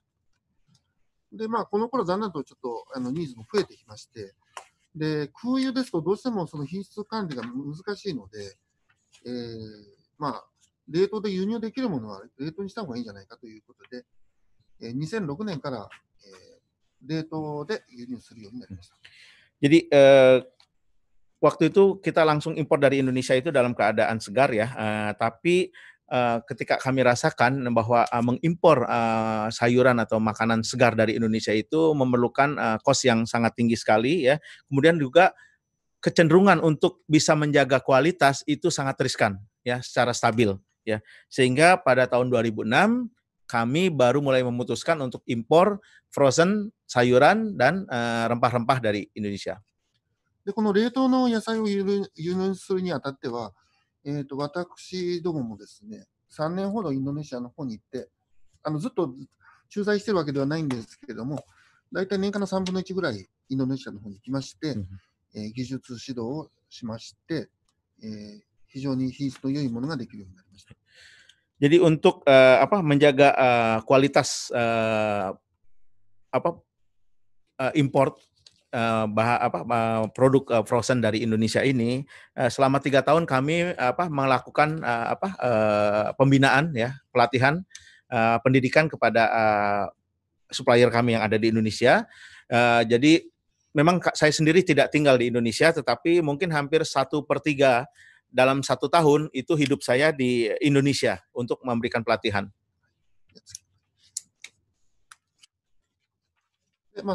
でまあ、この頃だんだんとちょっとあのニーズも増えてきまして、で空輸ですと、どうしてもその品質管理が難しいので、えーまあ、冷凍で輸入できるものは冷凍にした方がいいんじゃないかということで、えー、2006年から冷凍で輸入するようになりました。Jadi uh eh, waktu itu kita langsung impor dari Indonesia itu dalam keadaan segar ya, eh, tapi eh, ketika kami rasakan bahwa uh, mengimpor uh, sayuran atau makanan segar dari Indonesia itu memerlukan kos yang sangat tinggi sekali ya. Kemudian juga kecenderungan untuk bisa menjaga kualitas itu sangat riskan ya secara stabil ya. Sehingga pada tahun 2006 kami baru mulai memutuskan untuk impor frozen sayuran dan rempah-rempah dari Indonesia. で、この冷凍の野菜を輸入するにあたっては、えー、と私どももですね、3年ほどインドネシアの方に行って、あのずっと駐在してるわけではないんですけれども、大体年間の3分の1ぐらいインドネシアの方に行きまして、えー、技術指導をしまして、えー、非常に品質の良いものができるようになりました。Jadi untuk uh, apa menjaga uh, kualitas uh, apa uh, import uh, bah apa uh, produk uh, frozen dari Indonesia ini uh, selama tiga tahun kami uh, apa melakukan uh, apa uh, pembinaan ya pelatihan uh, pendidikan kepada uh, supplier kami yang ada di Indonesia. Uh, jadi memang saya sendiri tidak tinggal di Indonesia, tetapi mungkin hampir satu per tiga dalam satu tahun itu hidup saya di Indonesia untuk memberikan pelatihan. 60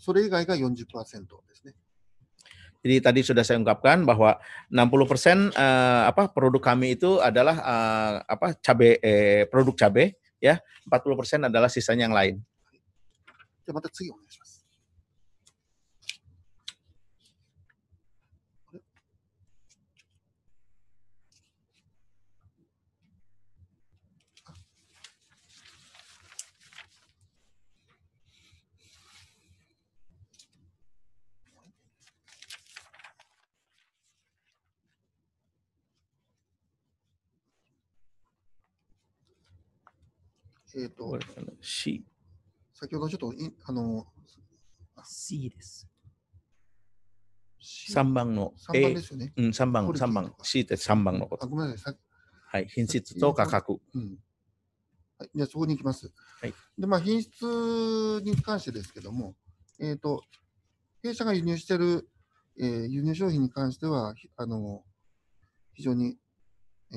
それ以外が40ですね jadi tadi sudah saya ungkapkan bahwa 60 uh, eh, apa produk kami itu adalah uh, apa cabe eh, produk cabe ya 40 adalah sisanya yang lain. じゃまた次お願いします。えっ、ー、と、C。先ほどちょっとい、あの、C です。3番の A。3番ですよね。うん、3番、三番。C って3番のこと。ごめんなさい。はい、品質と価格。うん。はい、じゃあそこに行きます。はい。で、まあ、品質に関してですけども、えっ、ー、と、弊社が輸入している、えー、輸入商品に関しては、あの、非常に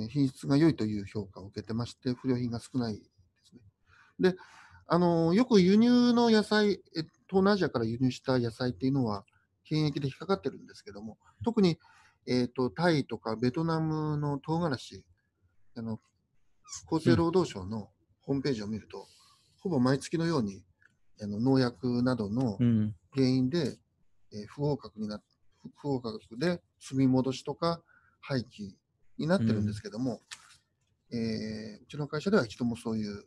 品質が良いという評価を受けてまして、不良品が少ないであのよく輸入の野菜、東南アジアから輸入した野菜っていうのは、検疫で引っかかってるんですけども、特に、えーと、タイとかベトナムの唐辛子あの、厚生労働省のホームページを見ると、うん、ほぼ毎月のようにあの農薬などの原因で、うん、えー、不合格にな不合格で積み戻しとか廃棄になってるんですけども、うん、えー、うちの会社では一度もそういう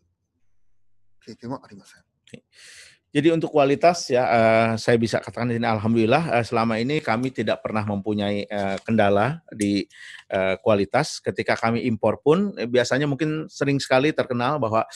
Jadi untuk kualitas ya eh, saya bisa katakan ini alhamdulillah eh, selama ini kami tidak pernah mempunyai eh, kendala di kualitas. Ketika kami impor pun biasanya mungkin sering sekali terkenal bahwa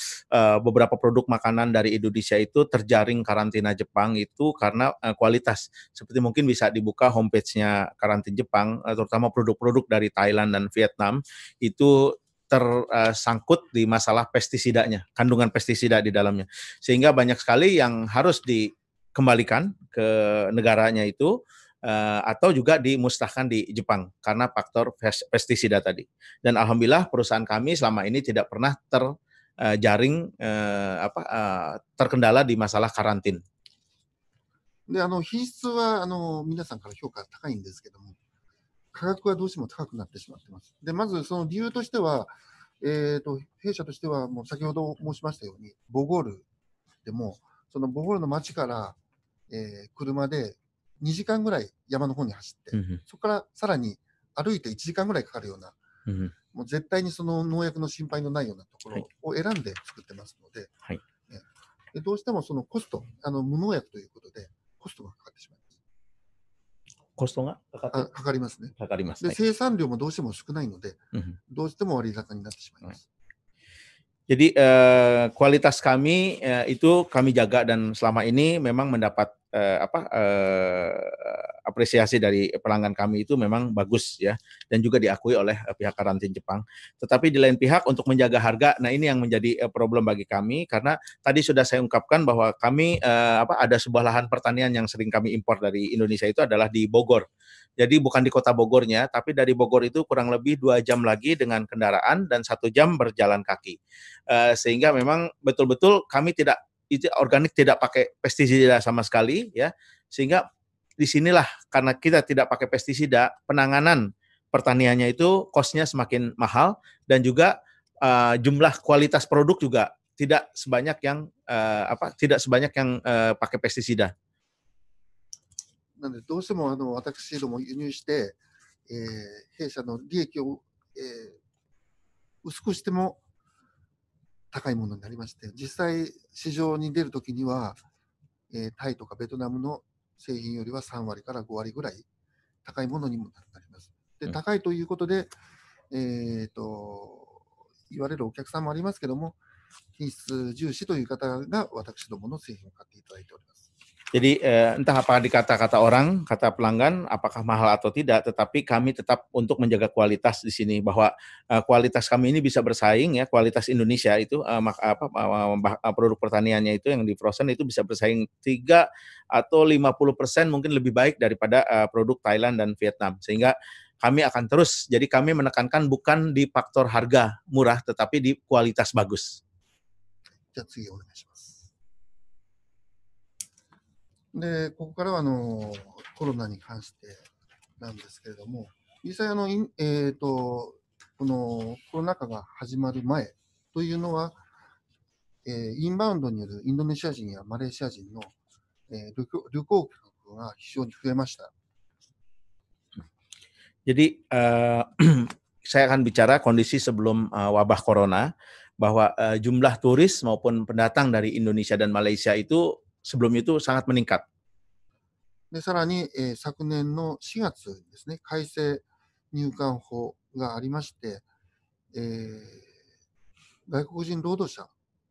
beberapa produk makanan dari Indonesia itu terjaring karantina Jepang itu karena kualitas. Seperti mungkin bisa dibuka homepage-nya karantin Jepang, terutama produk-produk dari Thailand dan Vietnam itu tersangkut di masalah pestisidanya, kandungan pestisida di dalamnya. Sehingga banyak sekali yang harus dikembalikan ke negaranya itu eh, atau juga dimusnahkan di Jepang karena faktor pestisida tadi. Dan alhamdulillah perusahaan kami selama ini tidak pernah terjaring eh, eh, apa terkendala di masalah karantin. であの品質はあの皆さんから評価高いんですけども、価格がどうしても高くなってしまってます。で、まずその理由としては、えっ、ー、と、弊社としては、もう先ほど申しましたように、ボゴールでも、そのボゴールの町から、えー、車で2時間ぐらい山の方に走って、そこからさらに歩いて1時間ぐらいかかるような、もう絶対にその農薬の心配のないようなところを選んで作ってますので、はい、ね、でどうしてもそのコスト、あの無農薬ということで、コストがかかってしまう。コストがかかかかりますね。かかります、ね、で、生産量もどうしても少ないので、hmm. どうしても割高になってしまいます。Jadi eh, kualitas kami eh, itu kami jaga dan selama ini memang mendapat eh, apa eh, apresiasi dari pelanggan kami itu memang bagus ya dan juga diakui oleh eh, pihak karantin Jepang. Tetapi di lain pihak untuk menjaga harga, nah ini yang menjadi eh, problem bagi kami karena tadi sudah saya ungkapkan bahwa kami eh, apa ada sebuah lahan pertanian yang sering kami impor dari Indonesia itu adalah di Bogor. Jadi bukan di kota Bogornya, tapi dari Bogor itu kurang lebih dua jam lagi dengan kendaraan dan satu jam berjalan kaki. Eh, sehingga memang betul-betul kami tidak itu organik tidak pakai pestisida sama sekali ya sehingga di sinilah karena kita tidak pakai pestisida penanganan pertaniannya itu kosnya semakin mahal dan juga uh, jumlah kualitas produk juga tidak sebanyak yang uh, apa tidak sebanyak yang uh, pakai pestisida. 高いものになりまして、実際市場に出るときには、えー、タイとかベトナムの製品よりは3割から5割ぐらい高いものにもなります。で、高いということで、えっ、ー、と、言われるお客さんもありますけども、品質重視という方が私どもの製品を買っていただいております。Jadi eh, entah apa dikata-kata orang, kata pelanggan, apakah mahal atau tidak, tetapi kami tetap untuk menjaga kualitas di sini bahwa eh, kualitas kami ini bisa bersaing ya kualitas Indonesia itu eh, apa eh, eh, produk pertaniannya itu yang di frozen itu bisa bersaing tiga atau 50 persen mungkin lebih baik daripada eh, produk Thailand dan Vietnam sehingga kami akan terus jadi kami menekankan bukan di faktor harga murah tetapi di kualitas bagus. the で、ここからはあのコロナに関してなんですけれども、実際あの、えーと、このコロナ禍が始まる前というのは、えー、インバウンドによるインドネシア人やマレーシア人の、えー、旅行客が非常に増えました。Jadi uh, saya akan bicara kondisi sebelum uh, wabah corona bahwa uh, jumlah turis maupun pendatang dari Indonesia dan Malaysia itu sebelumnya itu sangat meningkat. で、さらに、えー、昨年の4月ですね、改正入管法がありまして、えー、外国人労働者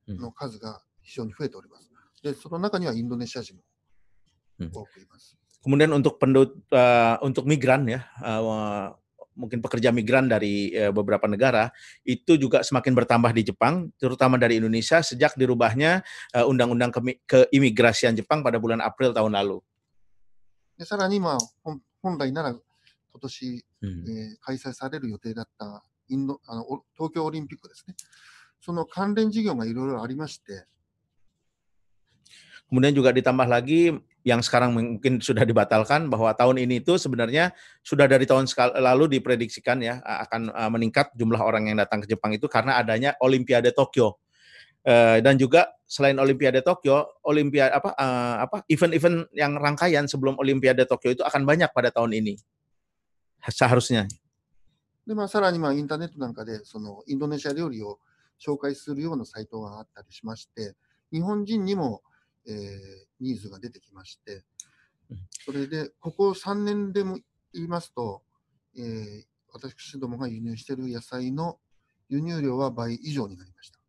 の数が非常に増えております。で、その中にはインドネシア人も多くいます。Kemudian untuk pendud, uh, untuk migran ya, uh, mungkin pekerja migran dari eh, beberapa negara itu juga semakin bertambah di Jepang, terutama dari Indonesia sejak dirubahnya eh, undang-undang keimigrasian Jepang pada bulan April tahun lalu. さらにまあ本本来なら今年、うん、えー、開催される予定だったインドあの東京オリンピックですね。その関連事業がいろいろありまして、nah, Kemudian juga ditambah lagi yang sekarang mungkin sudah dibatalkan bahwa tahun ini itu sebenarnya sudah dari tahun lalu diprediksikan ya akan meningkat jumlah orang yang datang ke Jepang itu karena adanya Olimpiade Tokyo. Eh, dan juga selain Olimpiade Tokyo, Olimpiade apa apa event-event yang rangkaian sebelum Olimpiade Tokyo itu akan banyak pada tahun ini. Seharusnya. でまあ、さらにまあインターネットなんかでそのインドネシア料理を紹介するようなサイトがあったりしまして、日本人にもえー、ニーズが出てきまして、それで、ここ3年でも言いますと、えー、私どもが輸入している野菜の輸入量は倍以上になりました。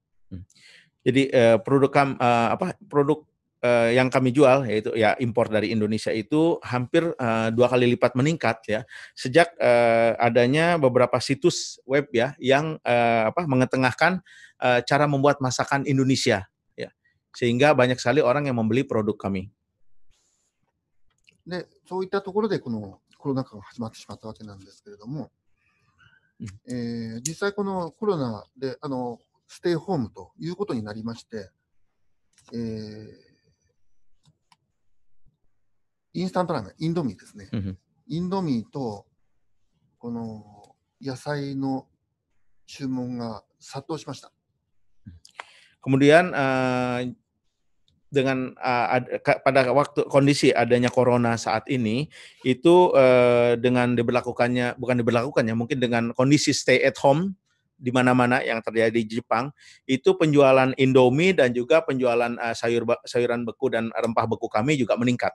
Jadi uh, eh, produk kam, uh, apa produk uh, yang kami jual yaitu ya impor dari Indonesia itu hampir uh, dua kali lipat meningkat ya sejak uh, adanya beberapa situs web ya yang uh, apa mengetengahkan uh, cara membuat masakan Indonesia Sehingga banyak sekali orang yang membeli produk kami. で、そういったところでこのコロナ禍が始まってしまったわけなんですけれども、えー、実際このコロナであのステイホームということになりまして、えー、インスタントラーメン、インドミーですね。インドミーとこの野菜の注文が殺到しました。Kemudian uh, dengan uh, ad, pada waktu kondisi adanya corona saat ini itu uh, dengan diberlakukannya bukan diberlakukannya mungkin dengan kondisi stay at home di mana-mana yang terjadi di Jepang itu penjualan Indomie dan juga penjualan uh, sayur sayuran beku dan rempah beku kami juga meningkat.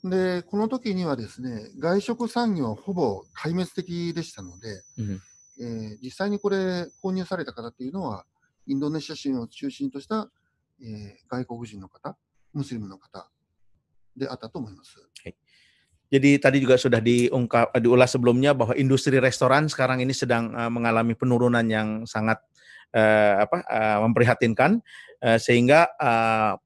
でこの時にはですね外食産業ほぼ壊滅的でしたので、うんえー、実際にこれ購入された方っていうのはインドネシア人を中心とした、えー、外国人の方、ムスリムの方であったと思います。はい Jadi tadi juga sudah diungkap diulas sebelumnya bahwa industri restoran sekarang ini sedang eh, mengalami penurunan yang sangat eh, apa eh, memprihatinkan eh, sehingga eh,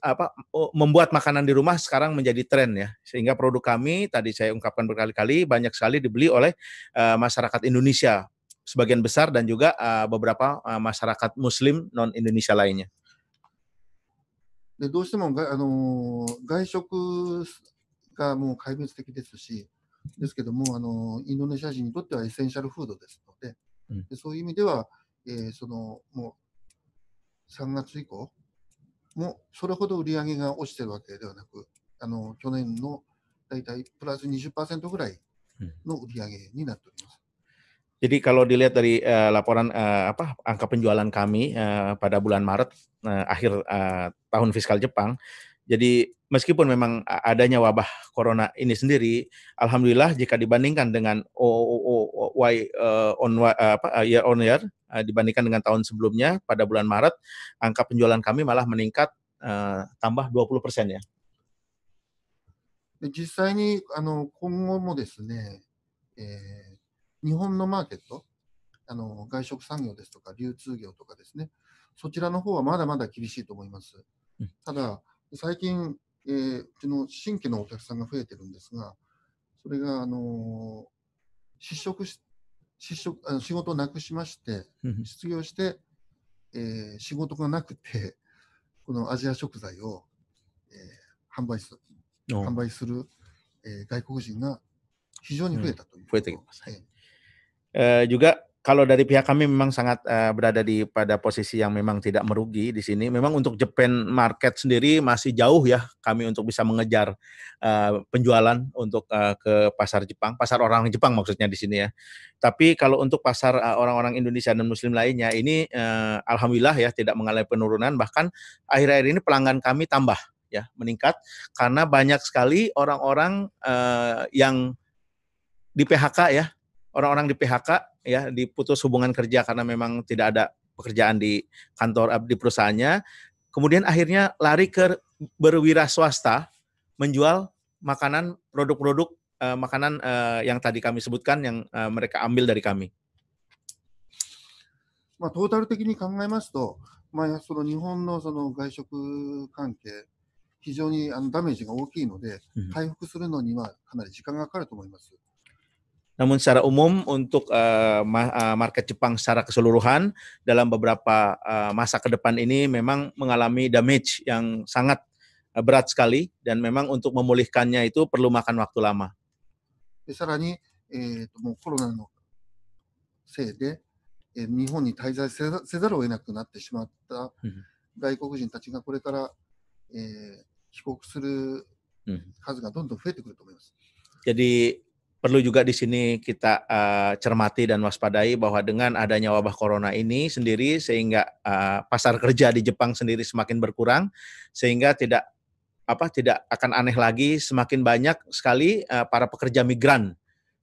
apa oh, membuat makanan di rumah sekarang menjadi tren ya sehingga produk kami tadi saya ungkapkan berkali-kali banyak sekali dibeli oleh eh, masyarakat Indonesia sebagian besar dan juga uh, beberapa uh, masyarakat muslim non Indonesia lainnya. でどうしてもあの外食がもう壊滅的ですし、ですけども、あのインドネシア人にとってはエッセンシャルフードですので、うん、でそういう意味では、えー、そのもう3月以降もそれほど売り上げが落ちてるわけではなく、あの去年の大体プラス20%ぐらいの売り上げになっております。うん Jadi kalau dilihat dari uh, laporan uh, apa angka penjualan kami uh, pada bulan Maret uh, akhir uh, tahun fiskal Jepang, jadi meskipun memang adanya wabah corona ini sendiri, alhamdulillah jika dibandingkan dengan y uh, on uh, apa year on year uh, dibandingkan dengan tahun sebelumnya pada bulan Maret, angka penjualan kami malah meningkat uh, tambah 20 persen ya. 日本のマーケット、あの外食産業ですとか流通業とかですね、そちらの方はまだまだ厳しいと思います。ただ、最近、えー、うちの新規のお客さんが増えてるんですが、それが、あのー、失職し、失職あの仕事をなくしまして、失業して、えー、仕事がなくて、このアジア食材を、えー、販売する、販売する、えー、外国人が非常に増えたという、増えてきました、えー Eh, juga kalau dari pihak kami memang sangat uh, berada di pada posisi yang memang tidak merugi di sini. Memang untuk Japan market sendiri masih jauh ya kami untuk bisa mengejar uh, penjualan untuk uh, ke pasar Jepang, pasar orang Jepang maksudnya di sini ya. Tapi kalau untuk pasar orang-orang Indonesia dan Muslim lainnya ini uh, alhamdulillah ya tidak mengalami penurunan bahkan akhir-akhir ini pelanggan kami tambah ya meningkat karena banyak sekali orang-orang uh, yang di PHK ya orang-orang di PHK ya diputus hubungan kerja karena memang tidak ada pekerjaan di kantor eh, di perusahaannya. Kemudian akhirnya lari ke berwira swasta menjual makanan produk-produk uh, makanan uh, yang tadi kami sebutkan yang uh, mereka ambil dari kami. まあ、トータル的に考えますと、まあ、その日本のその外食関係、非常にあのダメージが大きいので、回復するのにはかなり時間がかかると思います。うん namun secara umum untuk uh, market Jepang secara keseluruhan dalam beberapa uh, masa ke depan ini memang mengalami damage yang sangat berat sekali dan memang untuk memulihkannya itu perlu makan waktu lama. Jadi, perlu juga di sini kita uh, cermati dan waspadai bahwa dengan adanya wabah corona ini sendiri sehingga uh, pasar kerja di Jepang sendiri semakin berkurang sehingga tidak apa tidak akan aneh lagi semakin banyak sekali uh, para pekerja migran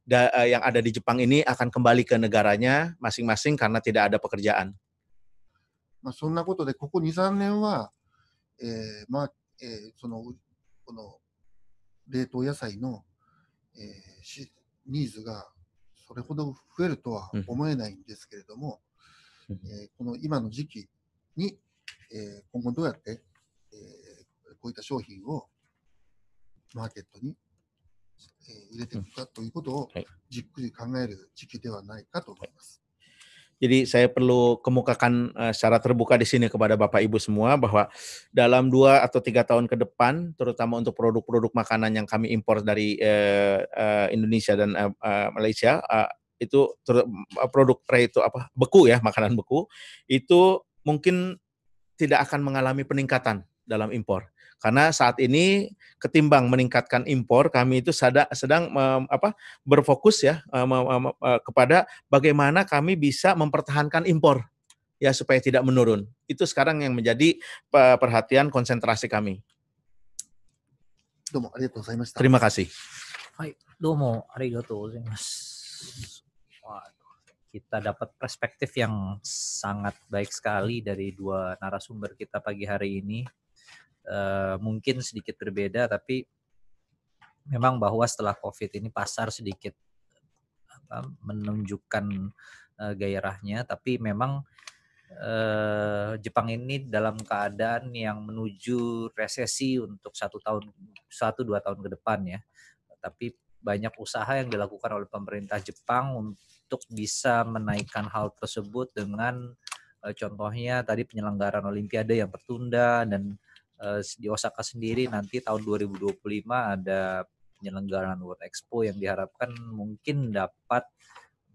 da, uh, yang ada di Jepang ini akan kembali ke negaranya masing-masing karena tidak ada pekerjaan. Nah, えー、ニーズがそれほど増えるとは思えないんですけれども、うん、えー、この今の時期に、えー、今後どうやって、えー、こういった商品をマーケットに、えー、入れていくかということをじっくり考える時期ではないかと思います。はい Jadi saya perlu kemukakan eh, secara terbuka di sini kepada Bapak Ibu semua bahwa dalam dua atau tiga tahun ke depan, terutama untuk produk-produk makanan yang kami impor dari eh, eh, Indonesia dan Malaysia, itu produk tray itu apa beku ya makanan beku itu mungkin tidak akan mengalami peningkatan dalam impor. Karena saat ini ketimbang meningkatkan impor, kami itu sedang, sedang apa, berfokus ya e, e, kepada bagaimana kami bisa mempertahankan impor ya supaya tidak menurun. Itu sekarang yang menjadi perhatian konsentrasi kami. Terima kasih. Kita dapat perspektif yang sangat baik sekali dari dua narasumber kita pagi hari ini. Eh, mungkin sedikit berbeda tapi memang bahwa setelah COVID ini pasar sedikit apa, menunjukkan uh, gairahnya, tapi memang uh, Jepang ini dalam keadaan yang menuju resesi untuk satu tahun satu dua tahun ke depan ya. Tapi banyak usaha yang dilakukan oleh pemerintah Jepang untuk bisa menaikkan hal tersebut dengan contohnya tadi penyelenggaraan Olimpiade yang tertunda dan Eh, di Osaka sendiri nanti tahun 2025 ada penyelenggaraan World Expo yang diharapkan mungkin dapat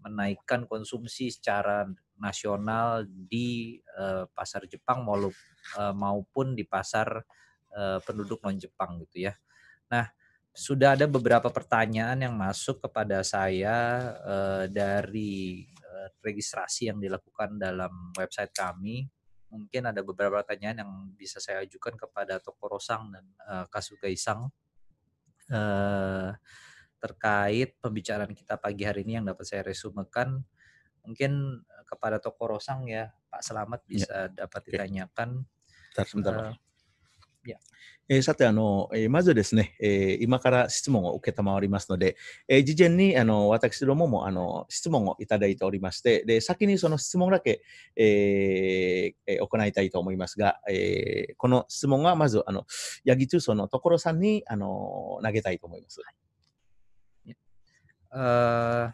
menaikkan konsumsi secara nasional di uh, pasar Jepang eh, maupun di pasar uh, penduduk non Jepang gitu ya. Nah, sudah ada beberapa pertanyaan yang masuk kepada saya uh, dari registrasi yang dilakukan dalam website kami mungkin ada beberapa pertanyaan yang bisa saya ajukan kepada Toko Rosang dan uh, Kasuga Isang uh, terkait pembicaraan kita pagi hari ini yang dapat saya resumekan mungkin eh, kepada Toko Rosang ya Pak Selamat ya. bisa ya. dapat ditanyakan. Bentar, sebentar, uh, えー、さて、あの、えー、まずですね、えー、今から質問を受けたまわりますので、え事前に、あの、私どもも、あの、質問をいただいておりまして、で、先にその質問だけ、え行いたいと思いますが、えこの質問は、まず、あの、八木中層のところさんに、あの、投げたいと思います。Uh,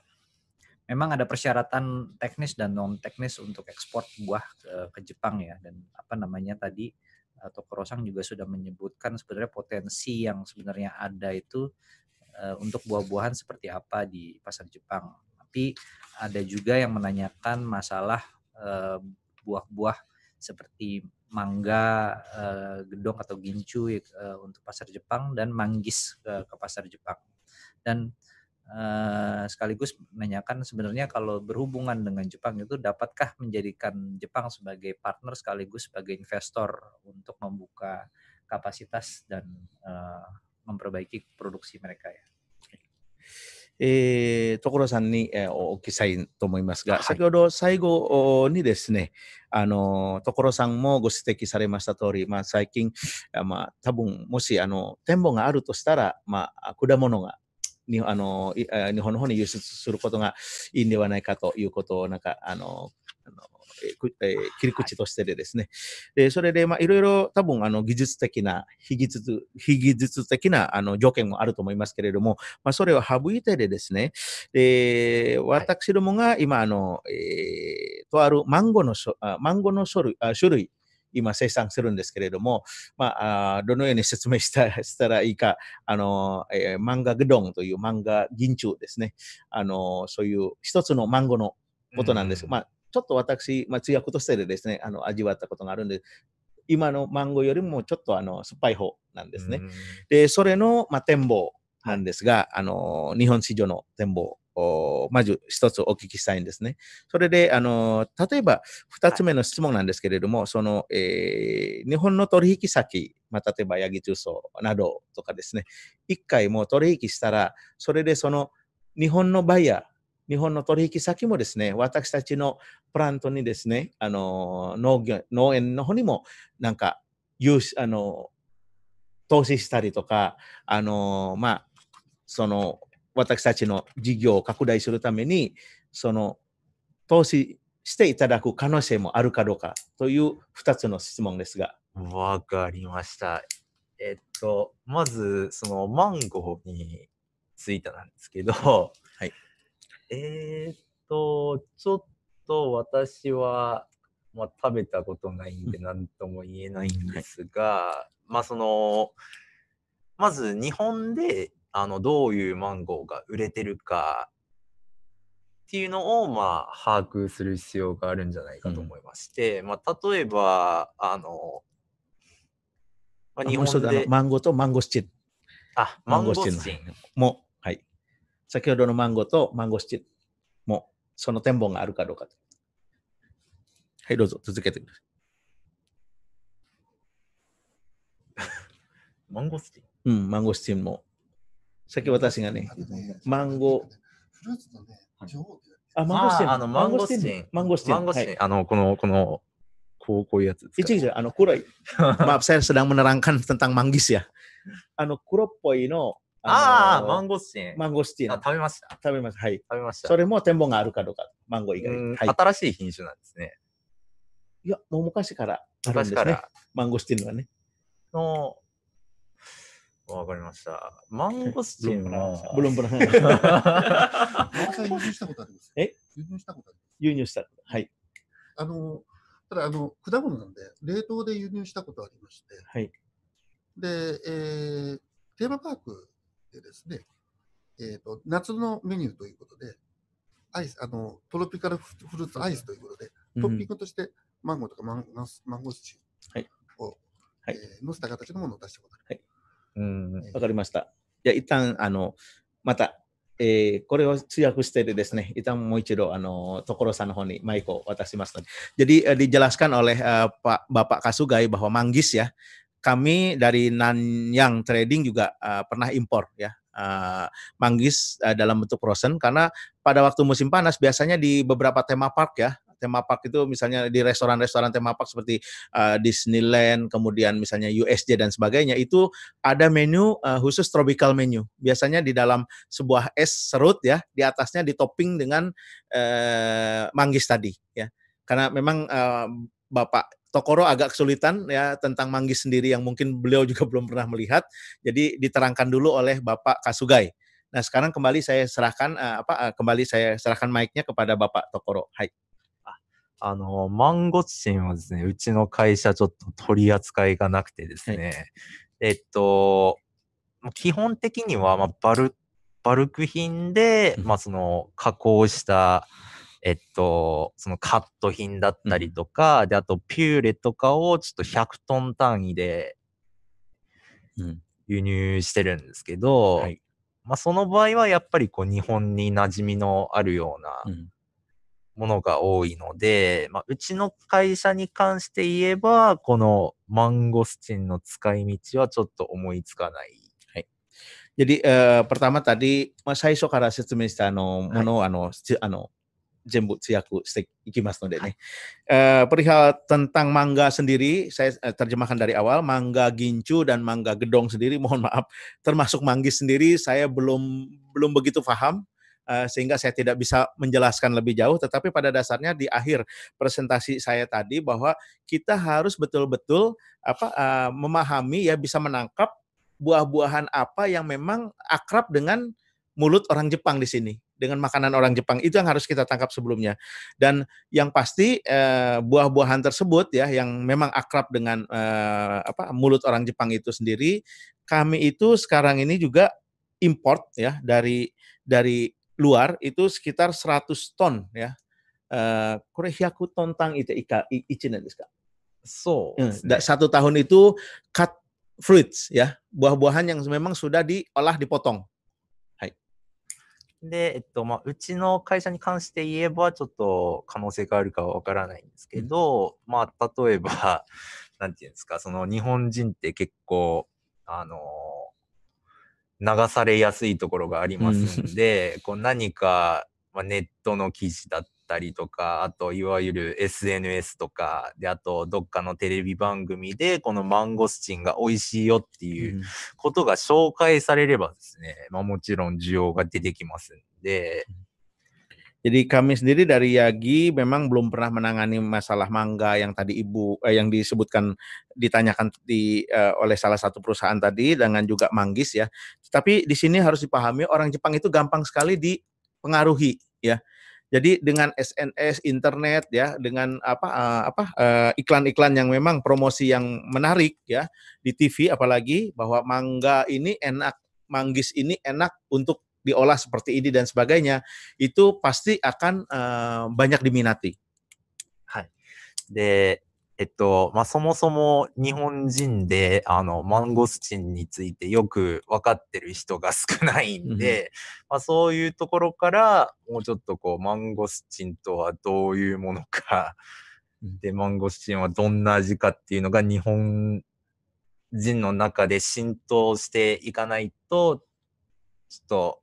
memang ada persyaratan teknis dan non teknis untuk ekspor buah ke, ke Jepang ya dan apa namanya tadi uh, atau Kurosang juga sudah menyebutkan sebenarnya potensi yang sebenarnya ada itu eh, untuk buah-buahan seperti apa di pasar Jepang. Tapi ada juga yang menanyakan masalah eh, buah-buah seperti mangga, eh, gedong atau gincu untuk pasar Jepang dan manggis ke, pasar Jepang. Dan Eh, sekaligus menanyakan sebenarnya kalau berhubungan dengan Jepang itu dapatkah menjadikan Jepang sebagai partner sekaligus sebagai investor untuk membuka kapasitas dan uh, memperbaiki produksi mereka ya. えー、所さんに、えー、お聞きしたいと思いますが、はい、先ほど最後にですね、あの、所さんもご指摘されました通り、まあ最近、まあ多分もしあの、店舗があるとしたら、まあ果物が eh, 日あの日本の方に輸出することがいいんではないかということを、なんか、あの、あのえー、切り口としてでですね。で、それで、まあ、いろいろ多分、あの、技術的な、非技術、非技術的な、あの、条件もあると思いますけれども、まあ、それを省いてでですね、で、私どもが今、あの、えー、とあるマンゴーの、マンゴーの種類、種類今生産するんですけれども、まあ、どのように説明した [laughs] したらいいか、あの、えー、漫画グドンという漫画銀柱ですね。あの、そういう一つのマンゴのことなんです。まあ、ちょっと私、まあ、通訳としてでですね、あの、味わったことがあるんで、今のマンゴーよりもちょっとあの酸っぱい方なんですね。で、それの、まあ、展望なんですが、あの、日本市場の展望まず一つお聞きしたいんですね。それで、あの、例えば二つ目の質問なんですけれども、はい、その、えー、日本の取引先、まあ、例えばヤギ重曹などとかですね、一回も取引したら、それでその日本のバイヤー、日本の取引先もですね、私たちのプラントにですね、あの、農業、農園の方にも、なんか、融資、あの、投資したりとか、あの、まあ、その、私たちの事業を拡大するために、その、投資していただく可能性もあるかどうかという2つの質問ですが。わかりました。えっと、まず、そのマンゴーについてなんですけど、はい。えっと、ちょっと私は、まあ、食べたことないんで何とも言えないんですが、はい、まあその、まず日本であのどういうマンゴーが売れてるかっていうのを、まあ、把握する必要があるんじゃないかと思いまして、うん、まあ、例えばあの、まあ、日本でマンゴーとマンゴスチンあマンゴスチンチンもはい先ほどのマンゴーとマンゴスチンもその展望があるかどうかはいどうぞ続けてください [laughs] マンゴスチンうんマンゴスチンもさっき私がね、マンゴー。フルーツのね、あ、マンゴステン。の、マンゴステン。マンゴステン。マンゴステン。あの、この、この、こう、こういうやつ。一時、あの、黒い。[laughs] あの、黒っぽいの。ああ、マンゴステン。マンゴステン。食べました。食べました。はい。食べました。それも展望があるかどうか。マンゴー以外。新しい品種なんですね。いや、もう昔から昔から。マンゴステンはね。の、わかりました。マンゴスチンの。ブロンブロン。輸入したことあります。え輸入したことあり輸入した。はい。あの、ただ、あの、果物なんで、冷凍で輸入したことありまして。はい。で、えー、テーマパークでですね、えっ、ー、と、夏のメニューということで、アイス、あの、トロピカルフルーツアイスということで、トッピングとして、マンゴーとかマンマンゴスチンを、はいはえー、乗せた形のものを出したことあります。はいわかりました。じゃあ一旦あのまた、えー、これを通訳してでですね、一旦もう一度あの所さんの方にマイクを渡しますので。Jadi eh, dijelaskan oleh eh, Pak Bapak Kasugai bahwa manggis ya, kami dari Nanyang Trading juga eh, pernah impor ya. Uh, manggis uh, dalam bentuk frozen karena pada waktu musim panas biasanya di beberapa tema park ya tema park itu misalnya di restoran-restoran tema park seperti uh, Disneyland, kemudian misalnya USJ dan sebagainya itu ada menu uh, khusus tropical menu. Biasanya di dalam sebuah es serut ya, di atasnya ditopping dengan uh, manggis tadi ya. Karena memang uh, Bapak Tokoro agak kesulitan ya tentang manggis sendiri yang mungkin beliau juga [laughs] belum pernah melihat. Jadi diterangkan dulu oleh Bapak Kasugai. Nah, sekarang kembali saya serahkan uh, apa uh, kembali saya serahkan mic-nya kepada Bapak Tokoro. Hai. あの、マンゴチンはですね、うちの会社ちょっと取り扱いがなくてですね、はい、えっと、基本的には、まあ、バル、バルク品で、まあ、その、加工した、えっと、そのカット品だったりとか、で、あとピューレとかをちょっと100トン単位で輸入してるんですけど、うんはい、まあその場合はやっぱりこう日本に馴染みのあるようなものが多いので、まあ、うちの会社に関して言えば、このマンゴスチンの使い道はちょっと思いつかない Jadi eh, pertama tadi saya so kara setsumen shita ano mono ano ano jembu tsiyaku shite ikimasu node ne. perihal tentang mangga sendiri saya eh, terjemahkan dari awal mangga gincu dan mangga gedong sendiri mohon maaf termasuk manggis sendiri saya belum belum begitu paham Eh, sehingga saya tidak bisa menjelaskan lebih jauh tetapi pada dasarnya di akhir presentasi saya tadi bahwa kita harus betul-betul apa eh, memahami ya bisa menangkap buah-buahan apa yang memang akrab dengan mulut orang Jepang di sini dengan makanan orang Jepang itu yang harus kita tangkap sebelumnya dan yang pasti eh, buah-buahan tersebut ya yang memang akrab dengan apa mulut orang Jepang itu sendiri kami itu sekarang ini juga import ya dari dari luar itu sekitar 100 ton ya. Uh, eh, 500トン単位で so hmm, satu tahun itu cut fruits ya, buah-buahan yang memang sudah diolah dipotong. で、えっと、まあ、うちの会社に関して言えば、ちょっと可能性があるかはわからないんですけど、うん、まあ、例えば、なんていうんですか、その日本人って結構、あのー流されやすいところがありますんで、うん、こう何か、まあ、ネットの記事だったりとか、あといわゆる SNS とか、で、あとどっかのテレビ番組でこのマンゴスチンが美味しいよっていうことが紹介されればですね、まあもちろん需要が出てきますんで、う Jadi kami sendiri dari Yagi memang belum pernah menangani masalah mangga yang tadi Ibu eh, yang disebutkan ditanyakan di eh, oleh salah satu perusahaan tadi dengan juga manggis ya. Tapi di sini harus dipahami orang Jepang itu gampang sekali dipengaruhi ya. Jadi dengan SNS internet ya, dengan apa eh, apa eh, iklan-iklan yang memang promosi yang menarik ya di TV apalagi bahwa mangga ini enak, manggis ini enak untuk diolah seperti ini dan sebagainya itu pasti akan uh, banyak diminati. はい。で、えっと、まあ、そもそも日本人で、あの、マンゴスチンについてよく分かってる人が少ないんで、まあ、そういうところから、もうちょっとこう、マンゴスチンとはどういうものか、で、マンゴスチンはどんな味かっていうのが日本人の中で浸透していかないと、ちょっと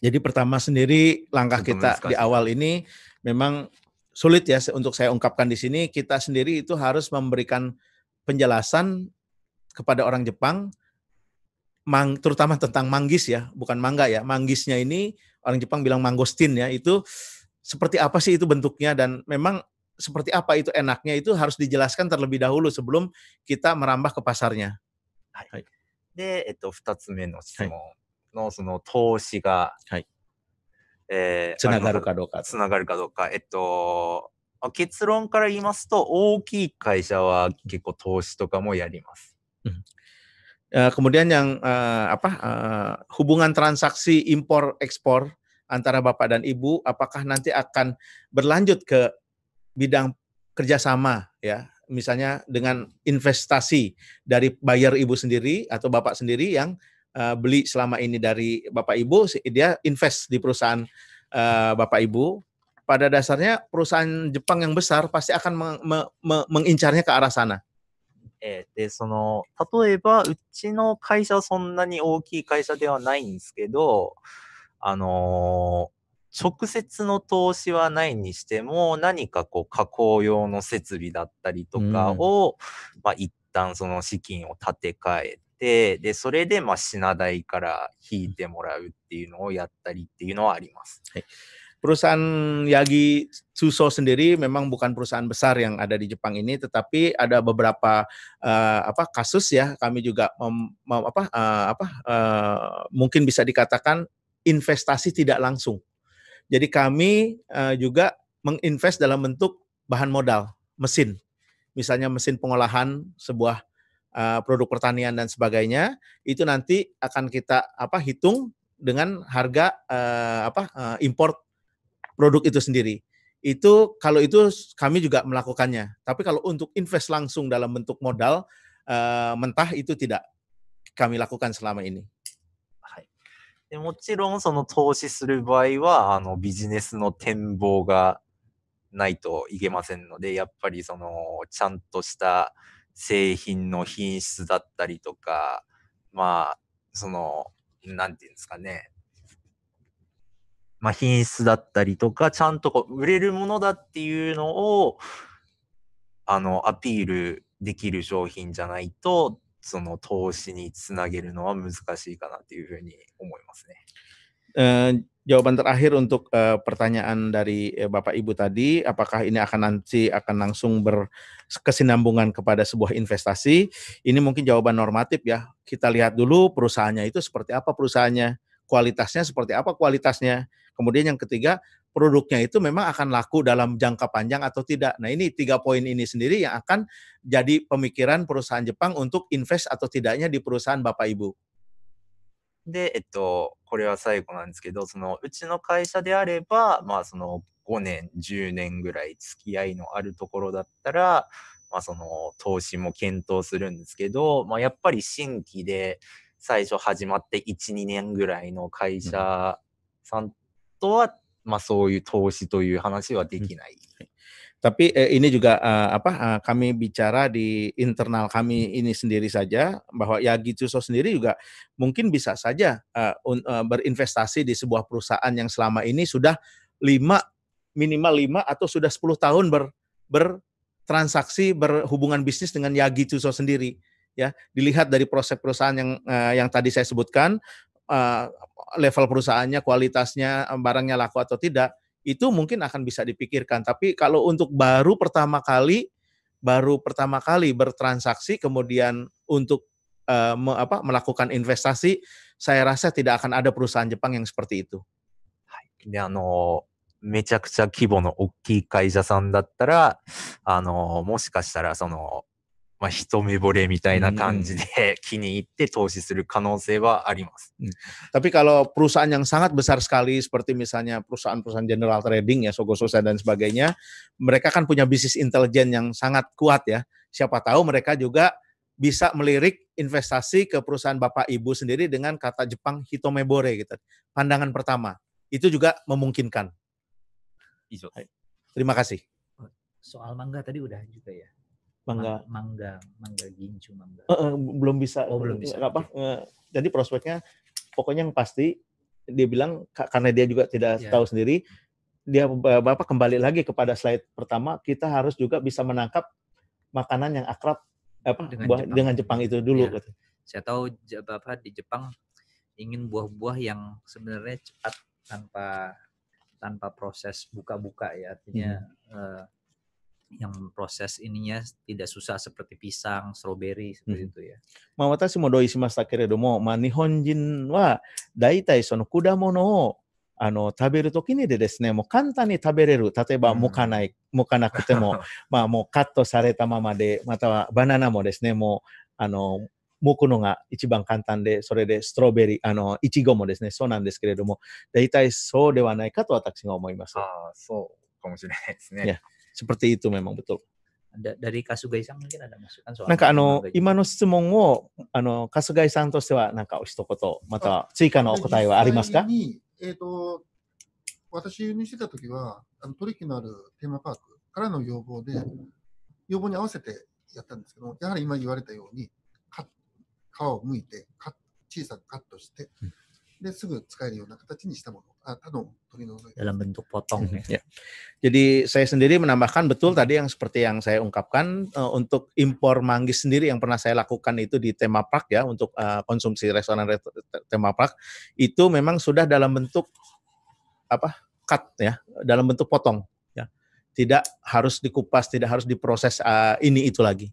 Jadi pertama sendiri langkah kita di awal ini memang sulit ya untuk saya ungkapkan di sini kita sendiri itu harus memberikan penjelasan kepada orang Jepang mang, terutama tentang manggis ya, bukan mangga ya. Manggisnya ini orang Jepang bilang mangostin ya, itu seperti apa sih itu bentuknya dan memang seperti apa itu enaknya itu harus dijelaskan terlebih dahulu sebelum kita merambah ke pasarnya. はい。で、えっと、2つ目の質問の、はい、その投資が、はい、えー、つながるかどうか。つながるかどうか。えっと、結論から言いますと、大きい会社は結構投資とかもやります。うん kemudian yang uh, apa uh, hubungan transaksi impor ekspor antara bapak dan ibu apakah nanti akan berlanjut ke bidang kerjasama ya misalnya dengan investasi dari bayar ibu sendiri atau bapak sendiri yang uh, beli selama ini dari bapak ibu dia invest di perusahaan uh, bapak ibu pada dasarnya perusahaan Jepang yang besar pasti akan meng me me mengincarnya ke arah sana. えー、で、その、例えば、うちの会社はそんなに大きい会社ではないんですけど、あのー eh, 直接の投資はないにしても、何かこう加工用の設備だったりとかを、うん、まあ一旦その資金を立て替えて、で、それでまあ品代から引いてもらうっていうのをやったりっていうのはあります。はい Perusahaan Yagi Suso sendiri memang bukan perusahaan besar yang ada di Jepang ini, tetapi ada beberapa uh, apa kasus ya kami juga mem, mem, apa uh, apa uh, mungkin bisa dikatakan investasi tidak langsung Jadi kami uh, juga menginvest dalam bentuk bahan modal, mesin. Misalnya mesin pengolahan sebuah uh, produk pertanian dan sebagainya, itu nanti akan kita apa hitung dengan harga uh, apa uh, import produk itu sendiri. Itu kalau itu kami juga melakukannya. Tapi kalau untuk invest langsung dalam bentuk modal uh, mentah itu tidak kami lakukan selama ini. でもちろんその投資する場合は、あのビジネスの展望がないといけませんので、やっぱりそのちゃんとした製品の品質だったりとか、まあ、その、なんていうんですかね。まあ品質だったりとか、ちゃんとこう売れるものだっていうのを、あの、アピールできる商品じゃないとその投資につなげるのは難しいかなというふうに思いますね。Uh, jawaban terakhir untuk uh, pertanyaan dari uh, Bapak Ibu tadi, apakah ini akan nanti akan langsung berkesinambungan kepada sebuah investasi? Ini mungkin jawaban normatif ya. Kita lihat dulu perusahaannya itu seperti apa perusahaannya, kualitasnya seperti apa kualitasnya. Kemudian yang ketiga, produknya itu memang akan laku dalam jangka panjang atau tidak. Nah ini tiga poin ini sendiri yang akan jadi pemikiran perusahaan Jepang untuk invest atau tidaknya di perusahaan Bapak Ibu. で、えっと、これは最後なんですけど、そのうちの会社であれば、まあ、その5年、10年ぐらい付き合いのあるところだったら、まあ、その投資も検討するんですけど、まあ、やっぱり新規で最初始まって1、2年ぐらいの会社さんとは situ まあ、そういう投資という話はできない。Hmm. Tapi eh, ini juga uh, apa uh, kami bicara di internal kami hmm. ini sendiri saja bahwa ya gitu so sendiri juga mungkin bisa saja uh, un, uh, berinvestasi di sebuah perusahaan yang selama ini sudah lima minimal lima atau sudah 10 tahun ber bertransaksi berhubungan bisnis dengan ya gitu so sendiri ya dilihat dari proses perusahaan yang uh, yang tadi saya sebutkan uh, level perusahaannya, kualitasnya, eh, barangnya laku atau tidak, itu mungkin akan bisa dipikirkan. Tapi kalau untuk baru pertama kali, baru pertama kali bertransaksi, kemudian untuk uh, me, apa, melakukan investasi, saya rasa tidak akan ada perusahaan Jepang yang seperti itu. で、あの、めちゃくちゃ規模の大きい会社さんだったら、あの、もしかしたら、その、まあ、一目惚れみたいな感じで気に入って投資する可能性はあります。Hmm. Tapi kalau perusahaan yang sangat besar sekali seperti misalnya perusahaan-perusahaan general trading ya Sogo Sosa dan sebagainya, mereka kan punya bisnis intelijen yang sangat kuat ya. Siapa tahu mereka juga bisa melirik investasi ke perusahaan Bapak Ibu sendiri dengan kata Jepang hitomebore gitu. Pandangan pertama. Itu juga memungkinkan. Terima kasih. Soal mangga tadi udah juga ya mangga mangga mangga gincu mangga uh, uh, belum bisa oh belum bisa apa uh, jadi prospeknya pokoknya yang pasti dia bilang karena dia juga tidak yeah. tahu sendiri dia bapak kembali lagi kepada slide pertama kita harus juga bisa menangkap makanan yang akrab apa dengan, buah, Jepang. dengan Jepang itu dulu ya. Gitu. saya tahu bapak di Jepang ingin buah-buah yang sebenarnya cepat tanpa tanpa proses buka-buka ya artinya hmm. uh, yang proses ininya tidak susah seperti pisang, stroberi seperti hmm. itu ya. Ma watashi mo doi s h i m a s t a keredomo, ma nihonjin wa daitai sono kudamono o あの、食べるときにでですね、もう簡単に食べれる。例えば、剥かない、剥かなくても、まあもうカットされたままで、またはバナナもですね、もう、あの、剥くのが一番簡単で、それでストロベリー、あの、いちごもですね、そうなんですけれども、大体そうではないかと私が思います。ああ、そうかもしれないですね。Seperti itu memang betul. dari mungkin ada masukan soal なんかあの、今の質問を、あの、春日井さんとしては、なんか一言、また追加のお答えはありますかえっ、と、私入院してた時は、あの取引のあるテーマパークからの要望で、要望に合わせてやったんですけどやはり今言われたように、皮を剥いて、小さくカットして、ですぐ使えるような形にしたもの dalam bentuk potong mhm, ya. ya. Jadi saya sendiri menambahkan betul tadi yang seperti yang saya ungkapkan uh, untuk impor manggis sendiri yang pernah saya lakukan itu di tema park ya untuk uh, konsumsi restoran tema park itu memang sudah dalam bentuk apa cut ya dalam bentuk potong ya. Tidak harus dikupas, tidak harus diproses uh, ini itu lagi.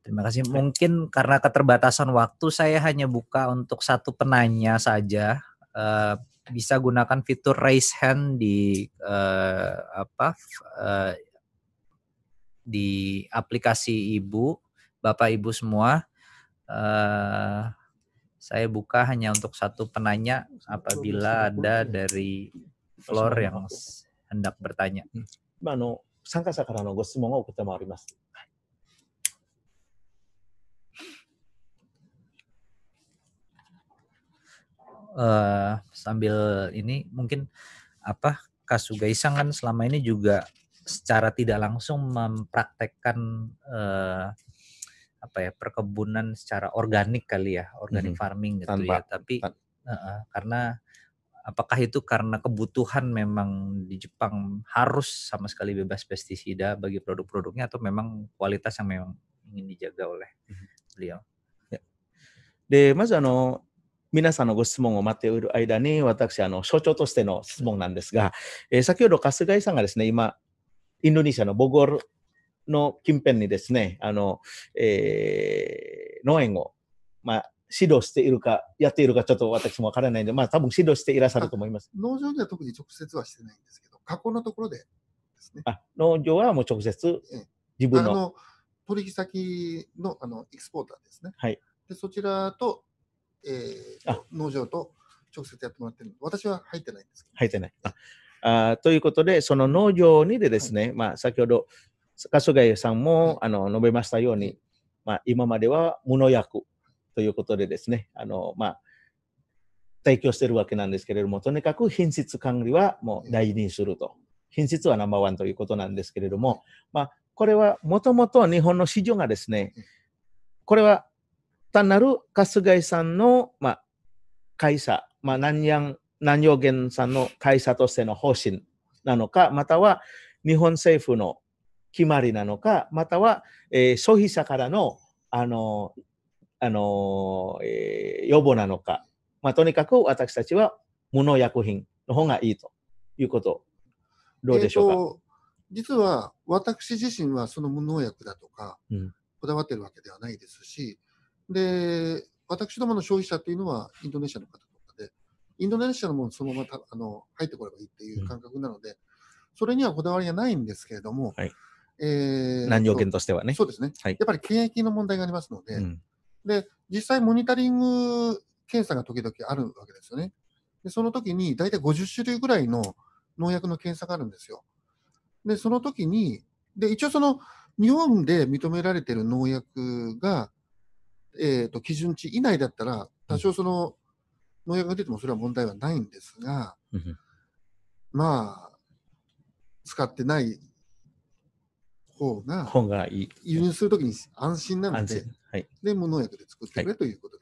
Terima kasih. Mungkin karena keterbatasan waktu, saya hanya buka untuk satu penanya saja bisa gunakan fitur raise hand di uh, apa uh, di aplikasi ibu bapak ibu semua uh, saya buka hanya untuk satu penanya apabila ada ya. dari floor yang ya. hendak bertanya. Hmm. sangka mau kita rimas. uh, sambil ini mungkin apa Kasuga Isang kan selama ini juga secara tidak langsung mempraktekkan uh, apa ya perkebunan secara organik kali ya organic hmm. farming gitu Tanpa. ya tapi uh, karena apakah itu karena kebutuhan memang di Jepang harus sama sekali bebas pestisida bagi produk-produknya atau memang kualitas yang memang ingin dijaga oleh mhm. beliau? Ya. Masano 皆さんのご質問を待っている間に、私、あの、所長としての質問なんですが、えー、先ほど春日井さんがですね、今、インドネシアのボゴルの近辺にですね、あの、えー、農園を、まあ、指導しているか、やっているか、ちょっと私もわからないので、まあ、多分指導していらっしゃると思います。農場では特に直接はしてないんですけど、加工のところでですね。あ、農場はもう直接、自分の。ええ、あの取引先のあのエクスポーターですね。はい。で、そちらとえー、農場と直接やってもらってる私は入ってないんですけど。入ってない。ああということで、その農場にでですね、はい、まあ、先ほど、笠谷さんも、はい、あの述べましたように、まあ、今までは無農薬ということでですね、あのまあ、提供しているわけなんですけれども、とにかく品質管理はもう大事にすると。品質はナンバーワンということなんですけれども、まあ、これはもともと日本の市場がですね、これは単なる春日井さんの、まあ、会社、まあ、南洋南源さんの会社としての方針なのか、または日本政府の決まりなのか、または、えー、消費者からの、あの、あの、えー、予防なのか、まあ、とにかく私たちは無農薬品の方がいいということ、どうでしょうか。えー、実は私自身はその無農薬だとか、こだわってるわけではないですし、うで、私どもの消費者というのはインドネシアの方とかで、インドネシアのものそのままたあの入ってこればいいっていう感覚なので、それにはこだわりがないんですけれども、はいえー、何条件としてはね。そうですね、はい、やっぱり検疫の問題がありますので、うん、で実際、モニタリング検査が時々あるわけですよね。でその時に大体50種類ぐらいの農薬の検査があるんですよ。で、その時に、で一応その日本で認められている農薬がえーと、基準値以内だったら、多少その農薬が出てもそれは問題はないんですが、うん、まあ、使ってない方が、が輸入するときに安心なので、はい、で無農薬で作ってくれということ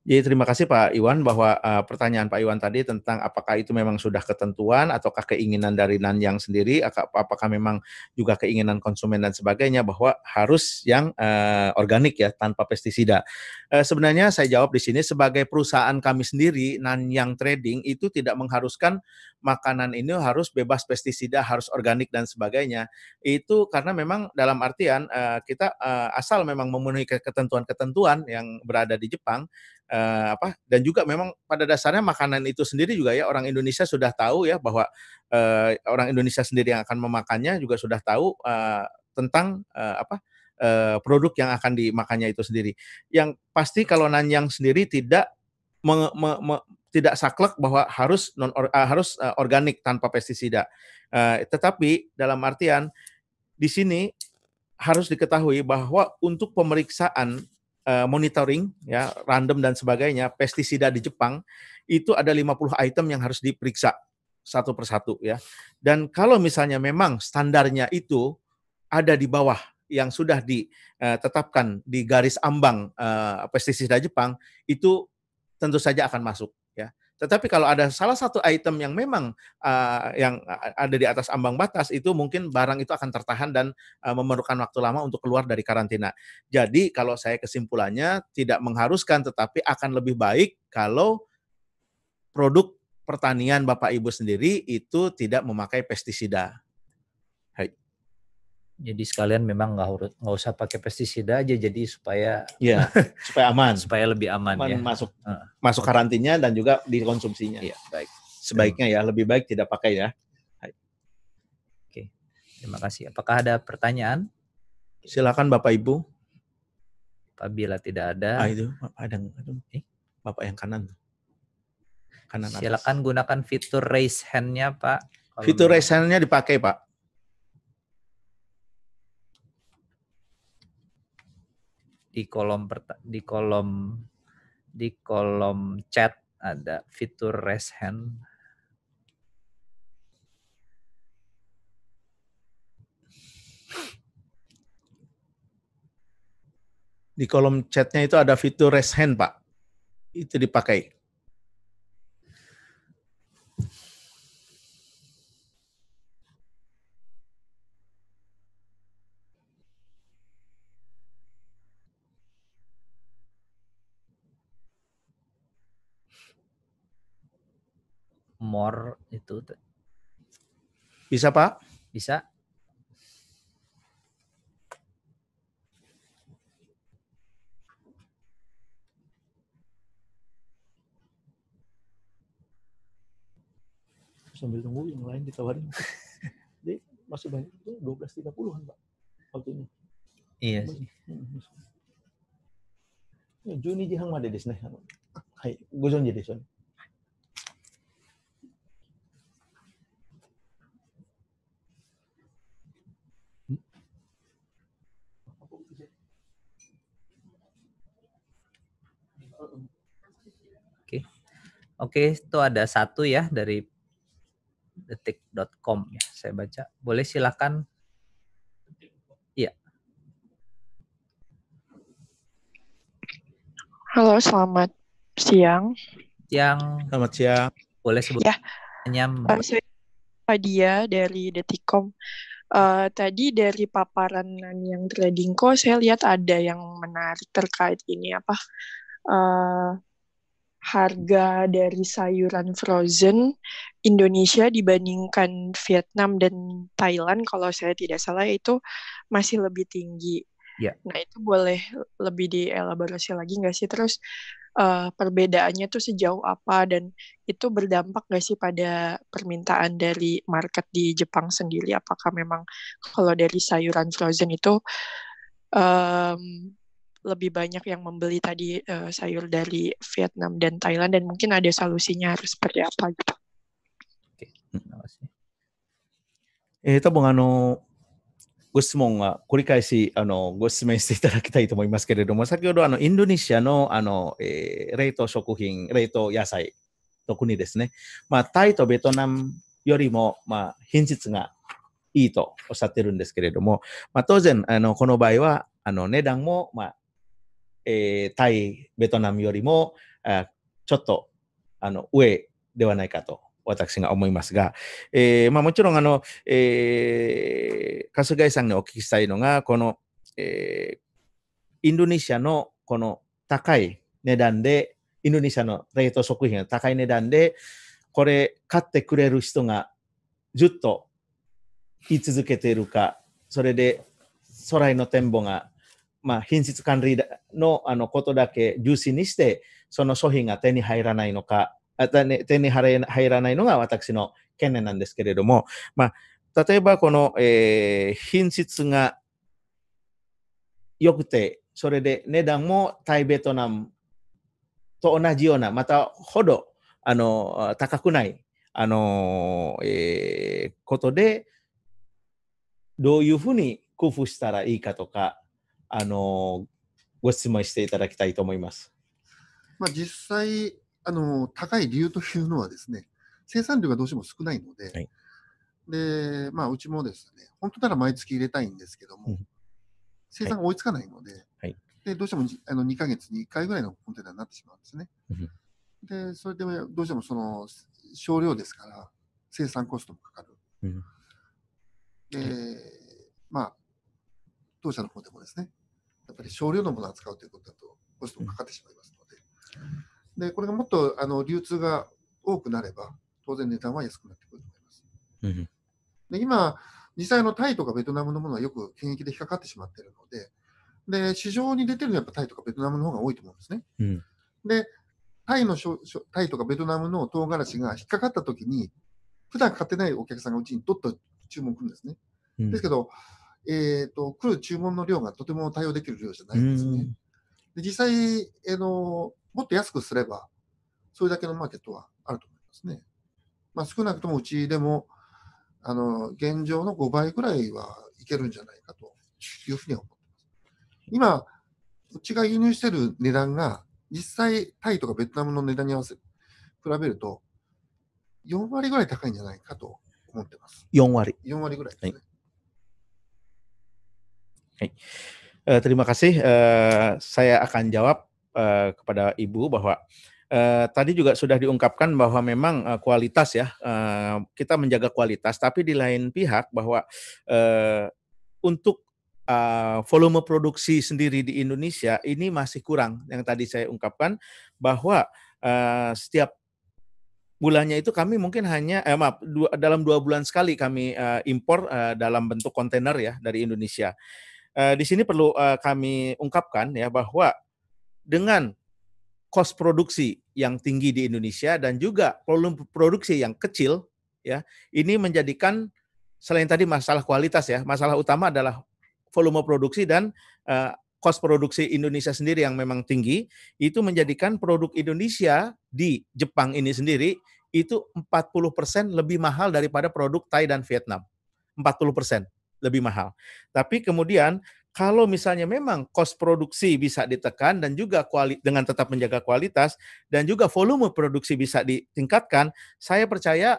Jadi terima kasih Pak Iwan bahwa uh, pertanyaan Pak Iwan tadi tentang apakah itu memang sudah ketentuan ataukah keinginan dari Nanyang sendiri apakah memang juga keinginan konsumen dan sebagainya bahwa harus yang uh, organik ya tanpa pestisida. Uh, sebenarnya saya jawab di sini sebagai perusahaan kami sendiri Nanyang Trading itu tidak mengharuskan makanan ini harus bebas pestisida, harus organik dan sebagainya. Itu karena memang dalam artian uh, kita uh, asal memang memenuhi ketentuan-ketentuan yang berada di Jepang uh, apa dan juga memang pada dasarnya makanan itu sendiri juga ya orang Indonesia sudah tahu ya bahwa uh, orang Indonesia sendiri yang akan memakannya juga sudah tahu uh, tentang uh, apa uh, produk yang akan dimakannya itu sendiri. Yang pasti kalau Nanyang sendiri tidak me, me, me, tidak saklek bahwa harus non uh, harus uh, organik tanpa pestisida. Uh, tetapi dalam artian di sini harus diketahui bahwa untuk pemeriksaan Eh, monitoring ya random dan sebagainya pestisida di Jepang itu ada 50 item yang harus diperiksa satu persatu ya. Dan kalau misalnya memang standarnya itu ada di bawah yang sudah ditetapkan eh, di garis ambang eh, pestisida Jepang itu tentu saja akan masuk tetapi kalau ada salah satu item yang memang uh, yang ada di atas ambang batas itu mungkin barang itu akan tertahan dan uh, memerlukan waktu lama untuk keluar dari karantina. Jadi kalau saya kesimpulannya tidak mengharuskan tetapi akan lebih baik kalau produk pertanian Bapak Ibu sendiri itu tidak memakai pestisida. Jadi sekalian memang nggak harus nggak usah pakai pestisida aja jadi supaya ya [laughs] supaya aman supaya lebih aman, aman ya masuk uh. masuk karantinya dan juga dikonsumsinya. ya baik sebaiknya ya lebih baik tidak pakai ya. Oke terima kasih. Apakah ada pertanyaan? Silakan Bapak Ibu. Apabila tidak ada. Ah itu ada eh, Bapak yang kanan. Kanan atas. gunakan fitur raise Handnya Pak. fitur raise Handnya dipakai Pak di kolom di kolom di kolom chat ada fitur raise hand. Di kolom chatnya itu ada fitur raise hand, Pak. Itu dipakai. more itu. Bisa, Pak? Bisa. sambil tunggu yang lain ditawarin. [laughs] Jadi masih banyak itu 30 an Pak. waktu iya ini. Iya hmm, hmm. sih. Juni jihang made desu kan. Hai, gozonji jadi soalnya. Oke, itu ada satu ya dari detik.com ya. Saya baca. Boleh silakan. Iya. Halo, selamat siang. Siang. Selamat siang. Boleh sebut ya. Nyam. Pak Dia dari detik.com. Uh, eh, tadi dari paparan yang trading kok saya lihat ada yang menarik terkait ini apa uh, harga dari sayuran frozen Indonesia dibandingkan Vietnam dan Thailand kalau saya tidak salah itu masih lebih tinggi. Yeah. Nah itu boleh lebih dielaborasi lagi nggak sih terus uh, perbedaannya tuh sejauh apa dan itu berdampak nggak sih pada permintaan dari market di Jepang sendiri? Apakah memang kalau dari sayuran frozen itu um, lebih banyak yang membeli tadi uh, sayur dari Vietnam dan Thailand dan mungkin ada solusinya harus seperti apa gitu. Oke, okay. Eh, terima kasih. えー、多分あのご質問は繰り返しあのご説明していただきたいと思いますけれども、先ほどあのインドネシアのあの、えー、冷凍食品、冷凍野菜、特にですね、まあ、タイとベトナムよりも、まあ、品質がいいとおっしゃってるんですけれども、まあ、当然あの、この場合はあの値段も、まあ、えー、タイ、ベトナムよりも、あちょっとあの上ではないかと私が思いますが、えーまあ、もちろんあの、えー、春日井さんにお聞きしたいのが、この、えー、インドネシアのこの高い値段で、インドネシアの冷凍食品の高い値段で、これ買ってくれる人がずっと言い続けているか、それで空への展望がまあ、品質管理のあのことだけ重視にして、その商品が手に入らないのか、手に入らないのが私の懸念なんですけれども、まあ、例えばこの、えー、品質が良くて、それで値段もタイベトナムと同じような、またほどあの高くない、あのえー、ことで、どういうふうに工夫したらいいかとか、あのご質問していただきたいと思います。まあ、実際あの、高い理由というのはですね、生産量がどうしても少ないので、はい、でまあ、うちもですね、本当なら毎月入れたいんですけども、うん、生産が追いつかないので、はい、でどうしてもあの2か月に1回ぐらいのコンテナになってしまうんですね。うん、で、それでどうしてもその少量ですから、生産コストもかかる。うん、で、まあ、当社の方でもですね、やっぱり少量のものを扱うということだと、コストもかかってしまいますので、でこれがもっとあの流通が多くなれば、当然値段は安くなってくると思います。で今、実際のタイとかベトナムのものはよく検疫で引っかかってしまっているので、で市場に出てるのはやっぱタイとかベトナムの方が多いと思うんですね。でタイのタイとかベトナムの唐辛子が引っかかったときに、普段買ってないお客さんがうちにどっと注文くるんですね。ですけど、えっ、ー、と、来る注文の量がとても対応できる量じゃないんですね。で実際、えの、もっと安くすれば、それだけのマーケットはあると思いますね。まあ、少なくともうちでも、あの、現状の5倍ぐらいはいけるんじゃないかというふうに思ってます。今、うちが輸入してる値段が、実際、タイとかベトナムの値段に合わせ、比べると、4割ぐらい高いんじゃないかと思ってます。4割。4割ぐらいですね。はい Okay. Uh, eh, terima kasih. Uh, saya akan jawab uh, kepada Ibu bahwa uh, tadi juga sudah diungkapkan bahwa memang uh, kualitas ya uh, kita menjaga kualitas, tapi di lain pihak bahwa uh, untuk volume produksi sendiri di Indonesia ini masih kurang. Yang tadi saya ungkapkan bahwa uh, setiap bulannya itu kami mungkin hanya eh, maaf dua, dalam dua bulan sekali kami uh, impor uh, dalam bentuk kontainer ya dari Indonesia. Eh, di sini perlu uh, kami ungkapkan ya bahwa dengan kos produksi yang tinggi di Indonesia dan juga volume produksi yang kecil ya ini menjadikan selain tadi masalah kualitas ya masalah utama adalah volume produksi dan uh, eh, kos produksi Indonesia sendiri yang memang tinggi itu menjadikan produk Indonesia di Jepang ini sendiri itu 40% lebih mahal daripada produk Thai dan Vietnam. 40% lebih mahal. Tapi kemudian kalau misalnya memang kos produksi bisa ditekan dan juga kuali, dengan tetap menjaga kualitas dan juga volume produksi bisa ditingkatkan, saya percaya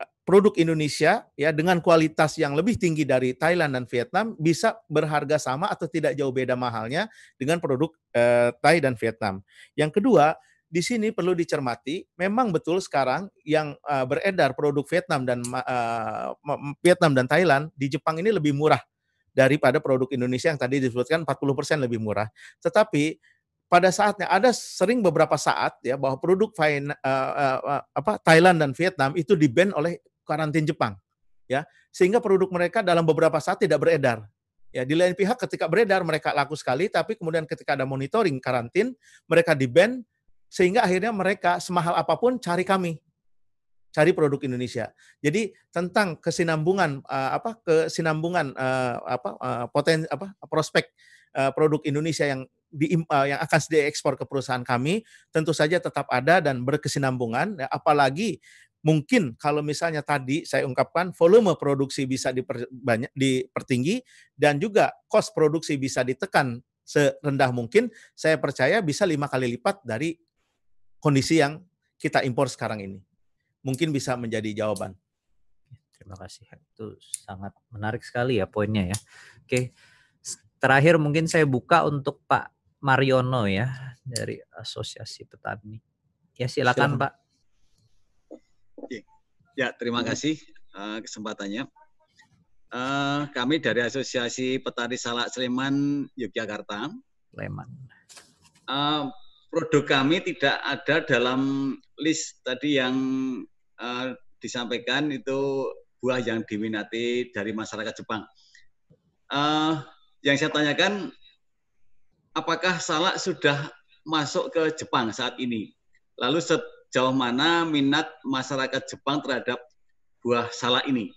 eh, produk Indonesia ya dengan kualitas yang lebih tinggi dari Thailand dan Vietnam bisa berharga sama atau tidak jauh beda mahalnya dengan produk eh, Thai dan Vietnam. Yang kedua, di sini perlu dicermati, memang betul sekarang yang uh, beredar produk Vietnam dan uh, Vietnam dan Thailand di Jepang ini lebih murah daripada produk Indonesia yang tadi disebutkan 40% lebih murah. Tetapi pada saatnya ada sering beberapa saat ya bahwa produk fine, uh, uh, eh, apa Thailand dan Vietnam itu diban oleh karantin Jepang ya sehingga produk mereka dalam beberapa saat tidak beredar Ya, di lain pihak ketika beredar mereka laku sekali, tapi kemudian ketika ada monitoring karantin, mereka di sehingga akhirnya mereka semahal apapun cari kami cari produk Indonesia. Jadi tentang kesinambungan uh, apa kesinambungan uh, apa uh, poten apa prospek uh, produk Indonesia yang di, uh, yang akan diekspor ke perusahaan kami tentu saja tetap ada dan berkesinambungan ya, apalagi mungkin kalau misalnya tadi saya ungkapkan volume produksi bisa diperbanyak dipertinggi dan juga cost produksi bisa ditekan serendah mungkin saya percaya bisa lima kali lipat dari kondisi yang kita impor sekarang ini. Mungkin bisa menjadi jawaban. Terima kasih. Itu sangat menarik sekali ya poinnya ya. Oke. Terakhir mungkin saya buka untuk Pak Mariono ya dari Asosiasi Petani. Ya silakan, Pak. Ya, terima kasih eh, kesempatannya. Eh, kami dari Asosiasi Petani Salak Sleman Yogyakarta. Sleman. Eh, produk kami tidak ada dalam list tadi yang uh, disampaikan itu buah yang diminati dari masyarakat Jepang. Uh, yang saya tanyakan, apakah salak sudah masuk ke Jepang saat ini? Lalu sejauh mana minat masyarakat Jepang terhadap buah salak ini?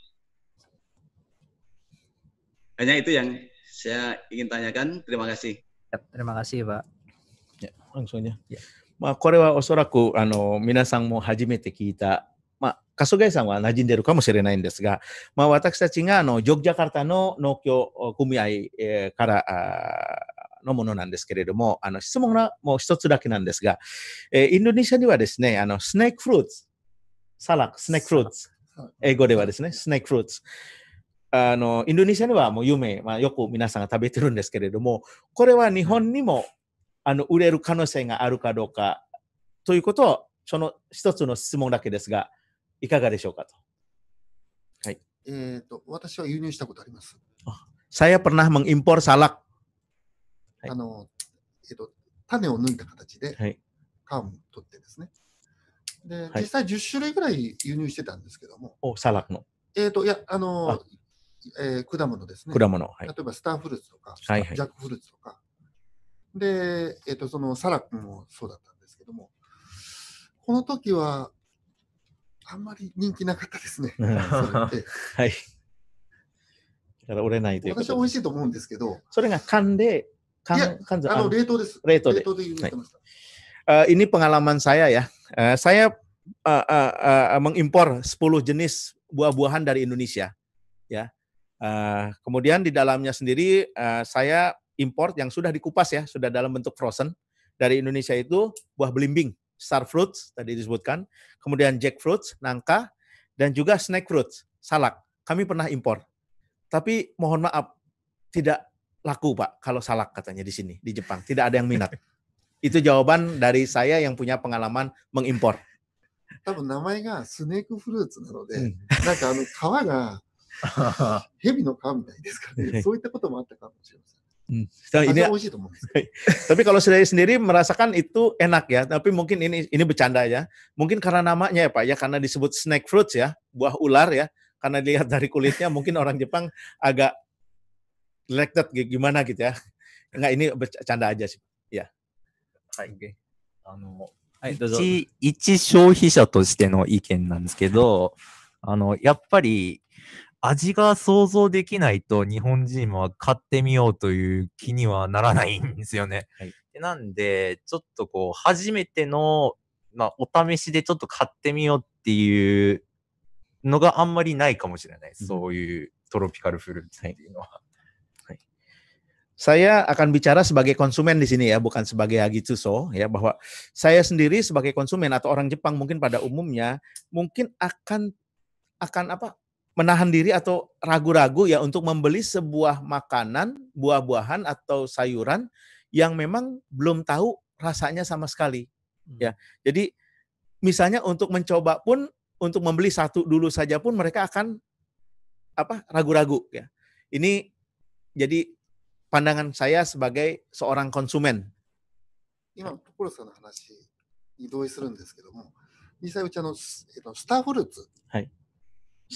Hanya itu yang saya ingin tanyakan. Terima kasih. Terima kasih, Pak. まあ、これはおそらくあの皆さんも初めて聞いた、まあ、カソゲさんは馴染んでるかもしれないんですが、まあ、私たちがあのジョグジャカルタの農協組合、えからのものなんですけれども、あの質問がもう一つだけなんですが、えー、インドネシアにはですね、あのスネークフルーツ、サラク、スネークフルーツ、英語ではですね、スネークフルーツ。あの、インドネシアにはもう有名、まあ、よく皆さんが食べてるんですけれども、これは日本にもあの売れる可能性があるかどうかということを、その一つの質問だけですが、いかがでしょうかと。はい。えっ、と、私は輸入したことあります。saya p e r n ン h m e n g i m p あの、えっ、と、種を抜いた形で、はい、取ってですね。で、実際10種類ぐらい輸入してたんですけども。お、サラの。えっ、と、いや、あの、えー、果物ですね。果物。はい、例えばスターフルーツとか、はいはい、ジャックフルーツとか、で、えっ、ー、と、そのサラックもそうだったんですけども、この時は、あんまり人気なかったですね。はい。だから折れないという私は美味しいと思うんですけど。それが缶で、缶、缶あの冷凍です。冷凍で。凍ではい、uh, [laughs] ini pengalaman saya ya. Uh, saya uh, uh, uh, mengimpor 10 jenis buah-buahan dari Indonesia. Ya. Uh, kemudian di dalamnya sendiri uh, saya import yang sudah dikupas ya, sudah dalam bentuk frozen. Dari Indonesia itu buah belimbing, star fruits tadi disebutkan, kemudian jack fruits nangka, dan juga snack fruits salak. Kami pernah impor. Tapi mohon maaf, tidak laku Pak kalau salak katanya di sini, di Jepang. Tidak ada yang minat. [laughs] Itu jawaban dari saya yang punya pengalaman mengimpor. Tapi namanya Tapi Hmm. Nah, ini, [laughs] tapi kalau saya sendiri merasakan itu enak ya. Tapi mungkin ini ini bercanda ya. Mungkin karena namanya ya Pak ya, karena disebut snack fruits ya, buah ular ya. Karena dilihat dari kulitnya mungkin orang Jepang agak like gimana gitu ya. Enggak ini bercanda aja sih. Ya. Okay. あの、はい、どうぞ。一、一消費者としての意見なんですけど、あの、やっぱり、味が想像できないと日本人は買ってみようという気にはならないんですよね。はい、なんで、ちょっとこう、初めての、まあ、お試しでちょっと買ってみようっていうのがあんまりないかもしれない。うん、そういうトロピカルフルーツっていうのは。はい saya akan bicara sebagai konsumen di sini ya, bukan sebagai agitsuso ya bahwa saya sendiri sebagai konsumen atau orang Jepang mungkin pada umumnya mungkin akan akan apa menahan diri atau ragu-ragu ya untuk membeli sebuah makanan, buah-buahan atau sayuran yang memang belum tahu rasanya sama sekali. Hmm. Ya. Jadi misalnya untuk mencoba pun untuk membeli satu dulu saja pun mereka akan apa ragu-ragu ya. Ini jadi pandangan saya sebagai seorang konsumen.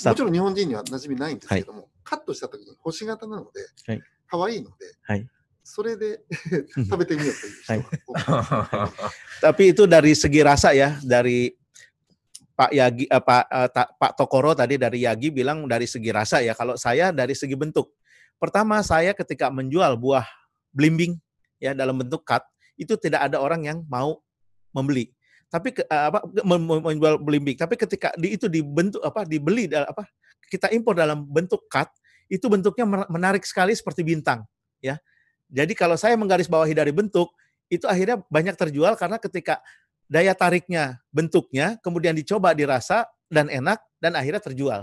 もちろん日本人には馴染みないんですけども、はい、カットした時に星型なので、はい、可愛いので、はい、それで [laughs] Tapi itu dari segi rasa ya, dari Pak Yagi, eh, Pak, eh, ta, Pak Tokoro tadi dari Yagi bilang dari segi rasa ya. Kalau saya dari segi bentuk, pertama saya ketika menjual buah blimbing ya dalam bentuk cut itu tidak ada orang yang mau membeli tapi ke, eh, apa menjual belimbing tapi ketika di itu dibentuk apa dibeli apa kita impor dalam bentuk cut itu bentuknya menarik sekali seperti bintang ya jadi kalau saya menggarisbawahi dari bentuk itu akhirnya banyak terjual karena ketika daya tariknya bentuknya kemudian dicoba dirasa dan enak dan akhirnya terjual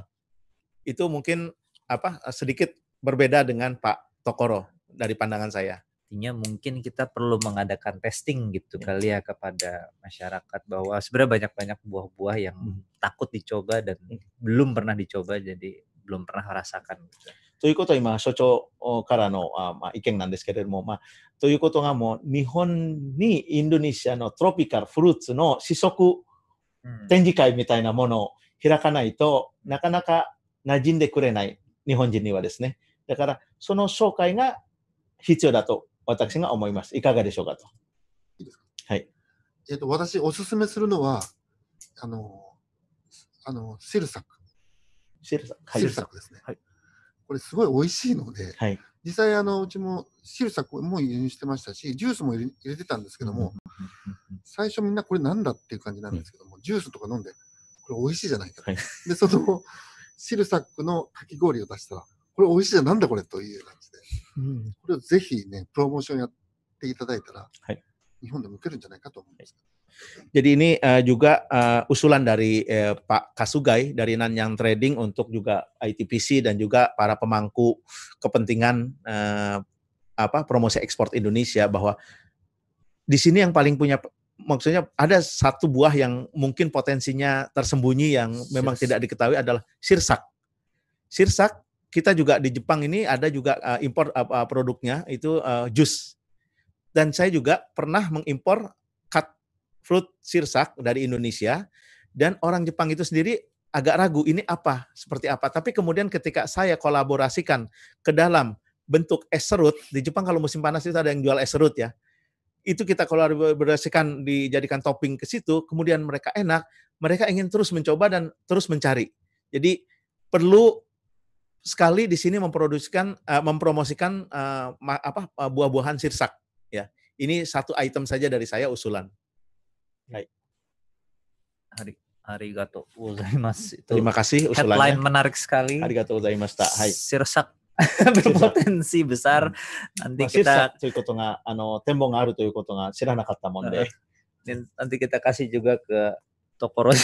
itu mungkin apa sedikit berbeda dengan Pak Tokoro dari pandangan saya artinya mungkin kita perlu mengadakan testing gitu ya. kali ya kepada masyarakat bahwa sebenarnya banyak-banyak buah-buah yang hmm. takut dicoba dan hmm. belum pernah dicoba jadi belum pernah merasakan. Gitu. ということは今、所長からのあ、まあ、意見なんですけれども、まあ、ということがもう日本にインドネシアのトロピカルフルーツの試食展示会みたいなものを開かないと、なかなか馴染んでくれない日本人にはですね。だから、その紹介が必要だと私が思います。いかがでしょうかと。いいですかはい。えっ、ー、と、私、おすすめするのは、あの、あの、シルサック。シルサック。はい、シルサックですね。はい。これ、すごい美味しいので、はい。実際、あの、うちもシルサックも輸入してましたし、ジュースも入れてたんですけども、最初みんなこれなんだっていう感じなんですけども、うん、ジュースとか飲んで、これ美味しいじゃないかと。はい、で、その、シルサックのかき氷を出したら、Jadi ini uh, juga uh, usulan dari uh, Pak Kasugai dari Nanyang Trading untuk juga ITPC dan juga para pemangku kepentingan uh, apa promosi ekspor Indonesia bahwa di sini yang paling punya maksudnya ada satu buah yang mungkin potensinya tersembunyi yang memang tidak diketahui adalah sirsak. Sirsak kita juga di Jepang ini ada juga uh, impor uh, produknya itu uh, jus. Dan saya juga pernah mengimpor cut fruit sirsak dari Indonesia dan orang Jepang itu sendiri agak ragu ini apa, seperti apa. Tapi kemudian ketika saya kolaborasikan ke dalam bentuk es serut, di Jepang kalau musim panas itu ada yang jual es serut ya. Itu kita kolaborasikan dijadikan topping ke situ, kemudian mereka enak, mereka ingin terus mencoba dan terus mencari. Jadi perlu sekali di sini memproduksikan uh, mempromosikan uh, apa eh, buah-buahan sirsak ya. Ini satu item saja dari saya usulan. Baik. Hari Hari gozaimasu. [laughs] Itu Terima kasih usulannya. Headline menarik sekali. Hari uzaimas tak Hai. Sirsak [laughs] [laughs] berpotensi besar nah, kita nanti kita kasih juga ke 所がら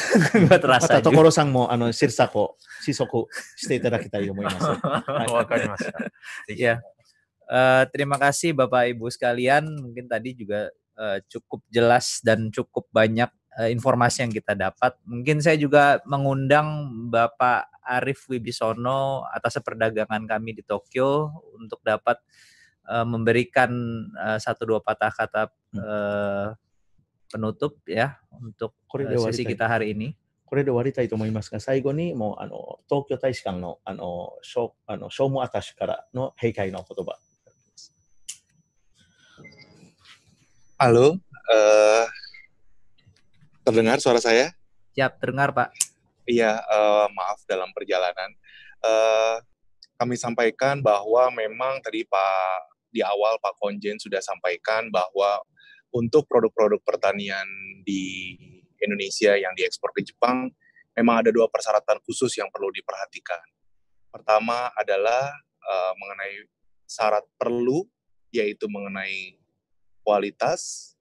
さまた所さんも、あの、シルサコ、試足していただきたいと思います。わ、かりました。Ya. [laughs] Anu, [laughs] oh, uh, iya. eh, terima kasih Bapak Ibu sekalian. Mungkin tadi juga eh, cukup jelas dan cukup banyak eh, informasi yang kita dapat. Mungkin saya juga mengundang Bapak Arif Wibisono atas perdagangan kami di Tokyo untuk dapat memberikan satu dua patah kata hmm penutup ya untuk eh, sesi kita hari ini. ini。これで終わりたいと思いますが、最後にもうあの東京大使館のあの小あの小務アタシからの閉会の言葉。Halo, uh, eh, terdengar suara saya? Siap, terdengar Pak. Iya, uh, maaf dalam perjalanan. Uh, kami sampaikan bahwa memang tadi Pak di awal Pak Konjen sudah sampaikan bahwa untuk produk-produk pertanian di Indonesia yang diekspor ke Jepang, memang ada dua persyaratan khusus yang perlu diperhatikan. Pertama adalah uh, mengenai syarat perlu, yaitu mengenai kualitas,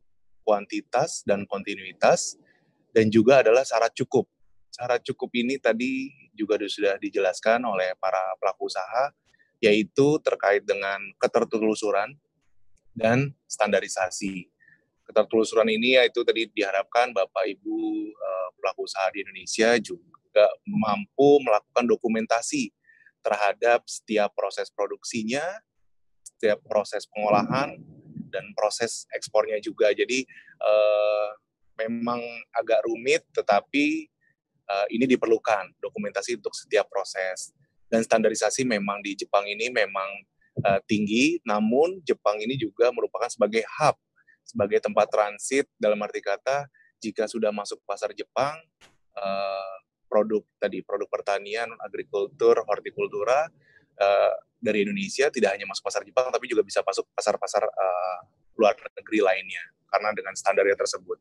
kuantitas, dan kontinuitas, dan juga adalah syarat cukup. Syarat cukup ini tadi juga sudah dijelaskan oleh para pelaku usaha, yaitu terkait dengan ketertelusuran dan standarisasi ketertelusuran ini yaitu tadi diharapkan Bapak Ibu uh, pelaku usaha di Indonesia juga mampu melakukan dokumentasi terhadap setiap proses produksinya, setiap proses pengolahan dan proses ekspornya juga. Jadi uh, memang agak rumit tetapi uh, ini diperlukan dokumentasi untuk setiap proses dan standarisasi memang di Jepang ini memang uh, tinggi namun Jepang ini juga merupakan sebagai hub sebagai tempat transit dalam arti kata jika sudah masuk pasar Jepang eh, produk tadi produk pertanian, agrikultur, hortikultura eh, dari Indonesia tidak hanya masuk pasar Jepang tapi juga bisa masuk pasar-pasar eh, luar negeri lainnya karena dengan standarnya tersebut.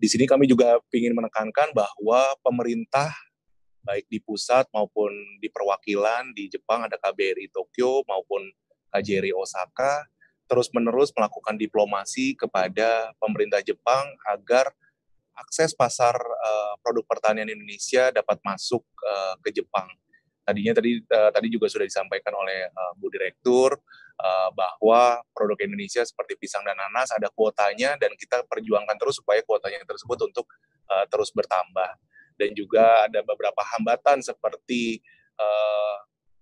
Di sini kami juga ingin menekankan bahwa pemerintah baik di pusat maupun di perwakilan di Jepang ada KBRI Tokyo maupun KJRI Osaka terus-menerus melakukan diplomasi kepada pemerintah Jepang agar akses pasar uh, produk pertanian Indonesia dapat masuk uh, ke Jepang. Tadinya tadi uh, tadi juga sudah disampaikan oleh uh, Bu Direktur uh, bahwa produk Indonesia seperti pisang dan nanas ada kuotanya dan kita perjuangkan terus supaya kuotanya tersebut untuk uh, terus bertambah. Dan juga ada beberapa hambatan seperti uh,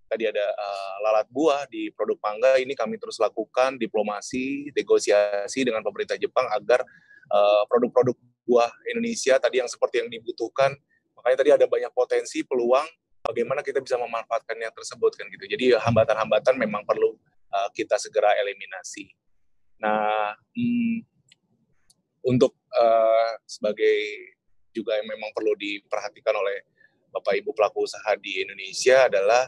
tadi ada uh, lalat buah di produk mangga ini kami terus lakukan diplomasi negosiasi dengan pemerintah Jepang agar eh, produk-produk uh, buah Indonesia tadi yang seperti yang dibutuhkan makanya tadi ada banyak potensi peluang bagaimana kita bisa memanfaatkan yang tersebut kan gitu jadi hambatan-hambatan memang perlu uh, kita segera eliminasi nah hmm, untuk uh, sebagai juga yang memang perlu diperhatikan oleh bapak ibu pelaku usaha di Indonesia adalah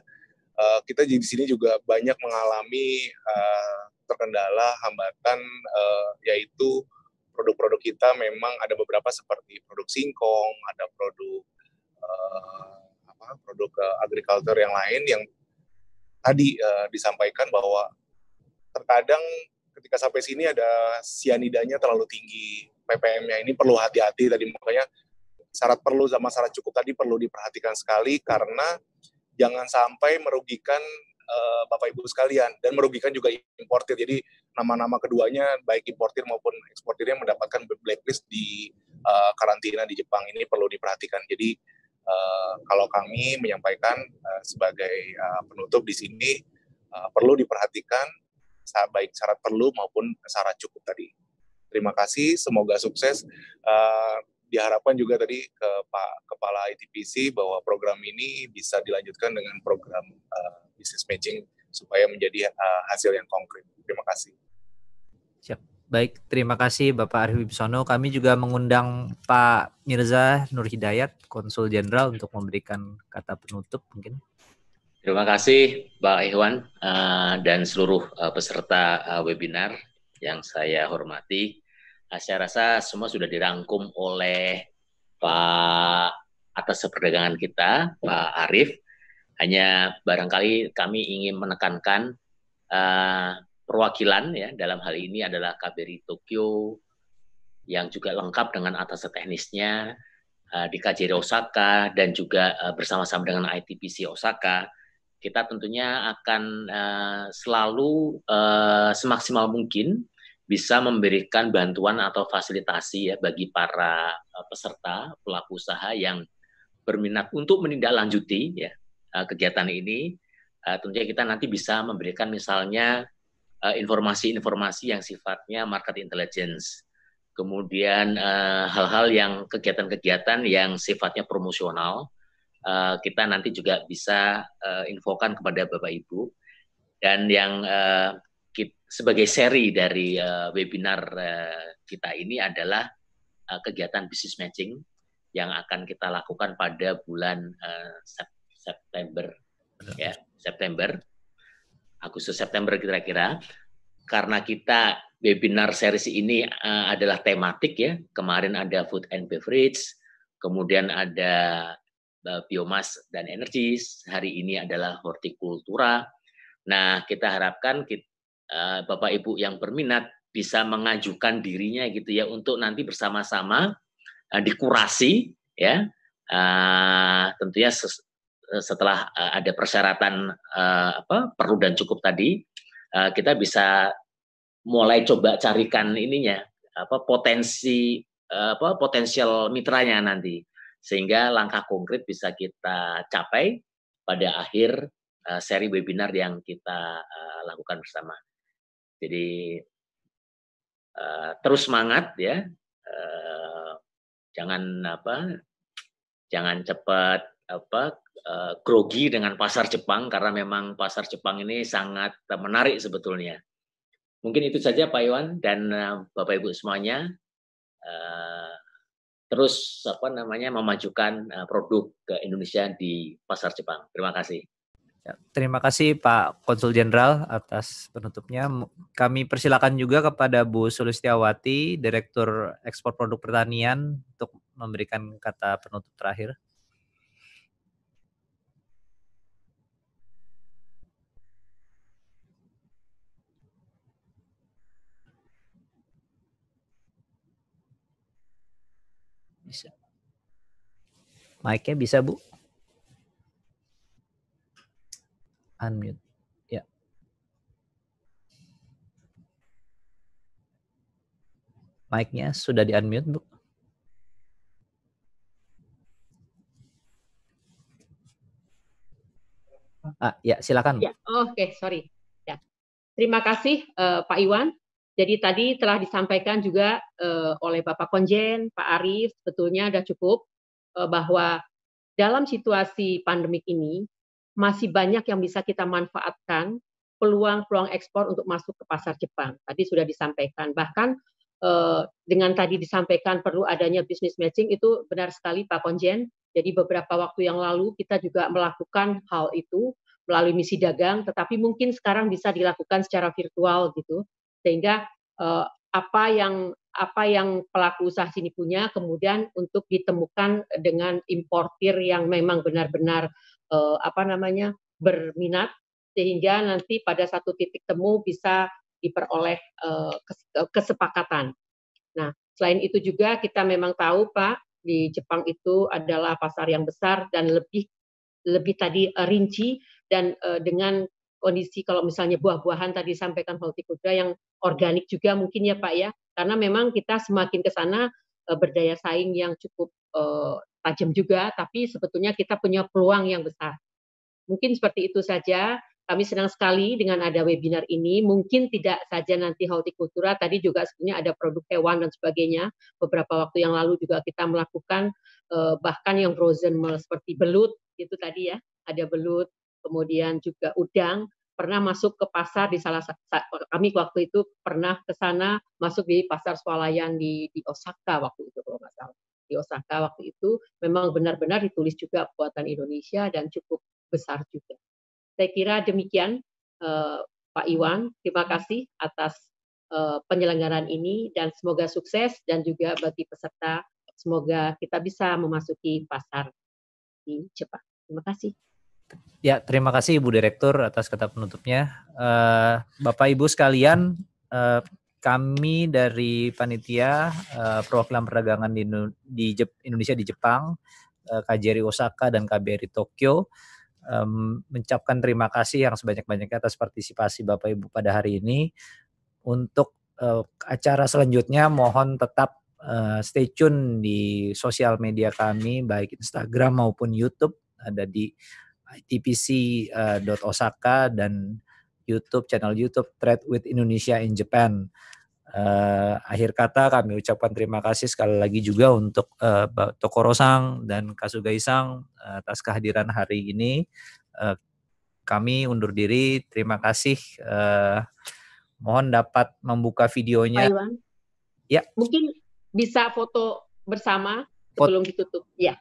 Eh, kita di sini juga banyak mengalami uh, terkendala hambatan uh, yaitu produk-produk kita memang ada beberapa seperti produk singkong, ada produk uh, apa produk uh, agrikultur yang lain yang tadi uh, disampaikan bahwa terkadang ketika sampai sini ada sianidanya terlalu tinggi ppm-nya ini perlu hati-hati tadi makanya syarat perlu sama syarat cukup tadi perlu diperhatikan sekali karena jangan sampai merugikan uh, Bapak Ibu sekalian dan merugikan juga importir. Jadi nama-nama keduanya baik importir maupun eksportirnya mendapatkan blacklist di uh, karantina di Jepang ini perlu diperhatikan. Jadi uh, kalau kami menyampaikan uh, sebagai uh, penutup di sini uh, perlu diperhatikan baik syarat perlu maupun syarat cukup tadi. Terima kasih, semoga sukses. Uh, diharapkan juga tadi ke Pak Kepala ITPC bahwa program ini bisa dilanjutkan dengan program uh, business matching supaya menjadi uh, hasil yang konkret. Terima kasih. Siap. Baik, terima kasih Bapak Arif Bisono. Kami juga mengundang Pak Mirza Nur Hidayat, Konsul Jenderal untuk memberikan kata penutup mungkin. Terima kasih Pak Ikhwan uh, eh, dan seluruh uh, peserta uh, webinar yang saya hormati. Nah, saya rasa semua sudah dirangkum oleh Pak atas perdagangan kita, Pak Arief. Hanya barangkali kami ingin menekankan uh, perwakilan ya dalam hal ini adalah KBRI Tokyo yang juga lengkap dengan atas teknisnya uh, di KJRI Osaka dan juga uh, bersama-sama dengan ITPC Osaka. Kita tentunya akan uh, selalu uh, semaksimal mungkin bisa memberikan bantuan atau fasilitasi ya bagi para eh, peserta pelaku usaha yang berminat untuk menindaklanjuti ya eh, kegiatan ini eh, tentunya kita nanti bisa memberikan misalnya informasi-informasi yang sifatnya market intelligence kemudian hal-hal yang kegiatan-kegiatan yang sifatnya promosional kita nanti juga bisa infokan kepada Bapak Ibu dan yang sebagai seri dari uh, webinar uh, kita ini adalah uh, kegiatan business matching yang akan kita lakukan pada bulan uh, September ya September Agustus September kira-kira karena kita webinar series ini uh, adalah tematik ya kemarin ada food and beverage kemudian ada uh, biomas dan energi hari ini adalah hortikultura nah kita harapkan kita Eh, bapak Ibu yang berminat bisa mengajukan dirinya gitu ya untuk nanti bersama-sama eh, dikurasi ya eh, tentunya setelah ada persyaratan apa perlu dan cukup tadi kita bisa mulai coba carikan ininya apa potensi apa potensial mitranya nanti sehingga langkah konkret bisa kita capai pada akhir seri webinar yang kita lakukan bersama. Jadi uh, terus semangat ya, uh, jangan apa, jangan cepat apa uh, grogi dengan pasar Jepang karena memang pasar Jepang ini sangat menarik sebetulnya. Mungkin itu saja Pak Iwan dan uh, Bapak Ibu semuanya. Uh, terus apa namanya memajukan produk ke Indonesia di pasar Jepang. Terima kasih. Ya, terima kasih Pak Konsul Jenderal atas penutupnya. Kami persilakan juga kepada Bu Sulistiawati, Direktur Ekspor Produk Pertanian untuk memberikan kata penutup terakhir. Bisa. Mic-nya bisa, Bu. unmute. Ya. Mic-nya sudah di-unmute, Bu. Ah, ya, silakan. Ya, oh, Oke, okay, sorry. Ya. Terima kasih uh, Pak Iwan. Jadi tadi telah disampaikan juga uh, oleh Bapak Konjen, Pak Arief, sebetulnya sudah cukup uh, bahwa dalam situasi pandemik ini masih banyak yang bisa kita manfaatkan peluang-peluang ekspor untuk masuk ke pasar Jepang. Tadi sudah disampaikan. Bahkan eh, dengan tadi disampaikan perlu adanya business matching itu benar sekali Pak Konjen. Jadi beberapa waktu yang lalu kita juga melakukan hal itu melalui misi dagang, tetapi mungkin sekarang bisa dilakukan secara virtual gitu, sehingga eh, apa yang apa yang pelaku usaha sini punya kemudian untuk ditemukan dengan importir yang memang benar-benar uh, apa namanya berminat sehingga nanti pada satu titik temu bisa diperoleh uh, kesepakatan. Nah, selain itu juga kita memang tahu Pak di Jepang itu adalah pasar yang besar dan lebih lebih tadi uh, rinci dan uh, dengan kondisi kalau misalnya buah-buahan tadi sampaikan hortikultura yang organik juga mungkin ya Pak ya karena memang kita semakin ke sana Eh, berdaya saing yang cukup uh, tajam juga, tapi sebetulnya kita punya peluang yang besar. Mungkin seperti itu saja. Kami senang sekali dengan ada webinar ini. Mungkin tidak saja nanti hortikultura, tadi juga sebenarnya ada produk hewan dan sebagainya. Beberapa waktu yang lalu juga kita melakukan uh, bahkan yang frozen seperti belut, itu tadi ya, ada belut, kemudian juga udang pernah masuk ke pasar di salah kami waktu itu pernah ke sana masuk di pasar swalayan di di Osaka waktu itu kalau nggak salah di Osaka waktu itu memang benar-benar ditulis juga buatan Indonesia dan cukup besar juga. Saya kira demikian eh, Pak Iwan, terima kasih atas eh, penyelenggaraan ini dan semoga sukses dan juga bagi peserta semoga kita bisa memasuki pasar di Jepang. Terima kasih. Ya, terima kasih Ibu Direktur atas kata penutupnya. Eh, Bapak Ibu sekalian, eh, kami dari panitia eh, perwakilan perdagangan di, Indonesia di Jepang, KJRI Osaka dan KBRI Tokyo mengucapkan terima kasih yang sebanyak-banyaknya atas partisipasi Bapak Ibu pada hari ini. Untuk acara selanjutnya mohon tetap stay tune di sosial media kami baik Instagram maupun YouTube ada di itpc.osaka eh, uh, dan YouTube channel YouTube Trade with Indonesia in Japan. Uh, akhir kata kami ucapkan terima kasih sekali lagi juga untuk uh, Toko Rosang dan Kasugai Sang atas kehadiran hari ini. Uh, kami undur diri. Terima kasih. Uh, mohon dapat membuka videonya. Pak Ya. Mungkin bisa foto bersama foto. sebelum ditutup. Ya.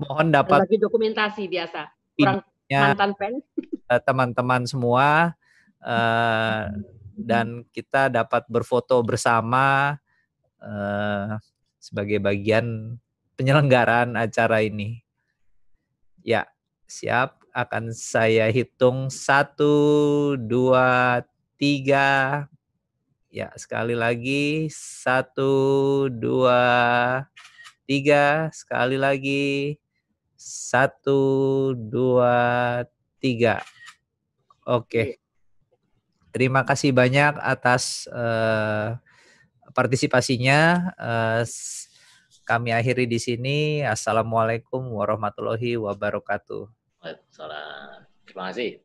mohon dapat. lagi dokumentasi biasa. Eh, teman-teman semua uh, dan kita dapat berfoto bersama uh, sebagai bagian penyelenggaraan acara ini. Ya, siap. Akan saya hitung satu, dua, tiga. Ya, sekali lagi satu, dua, tiga. Sekali lagi satu, dua, tiga. Oke. Okay. Iya. Terima kasih banyak atas uh, partisipasinya. Uh, kami akhiri di sini. Assalamualaikum warahmatullahi wabarakatuh. Waalaikumsalam. Terima kasih.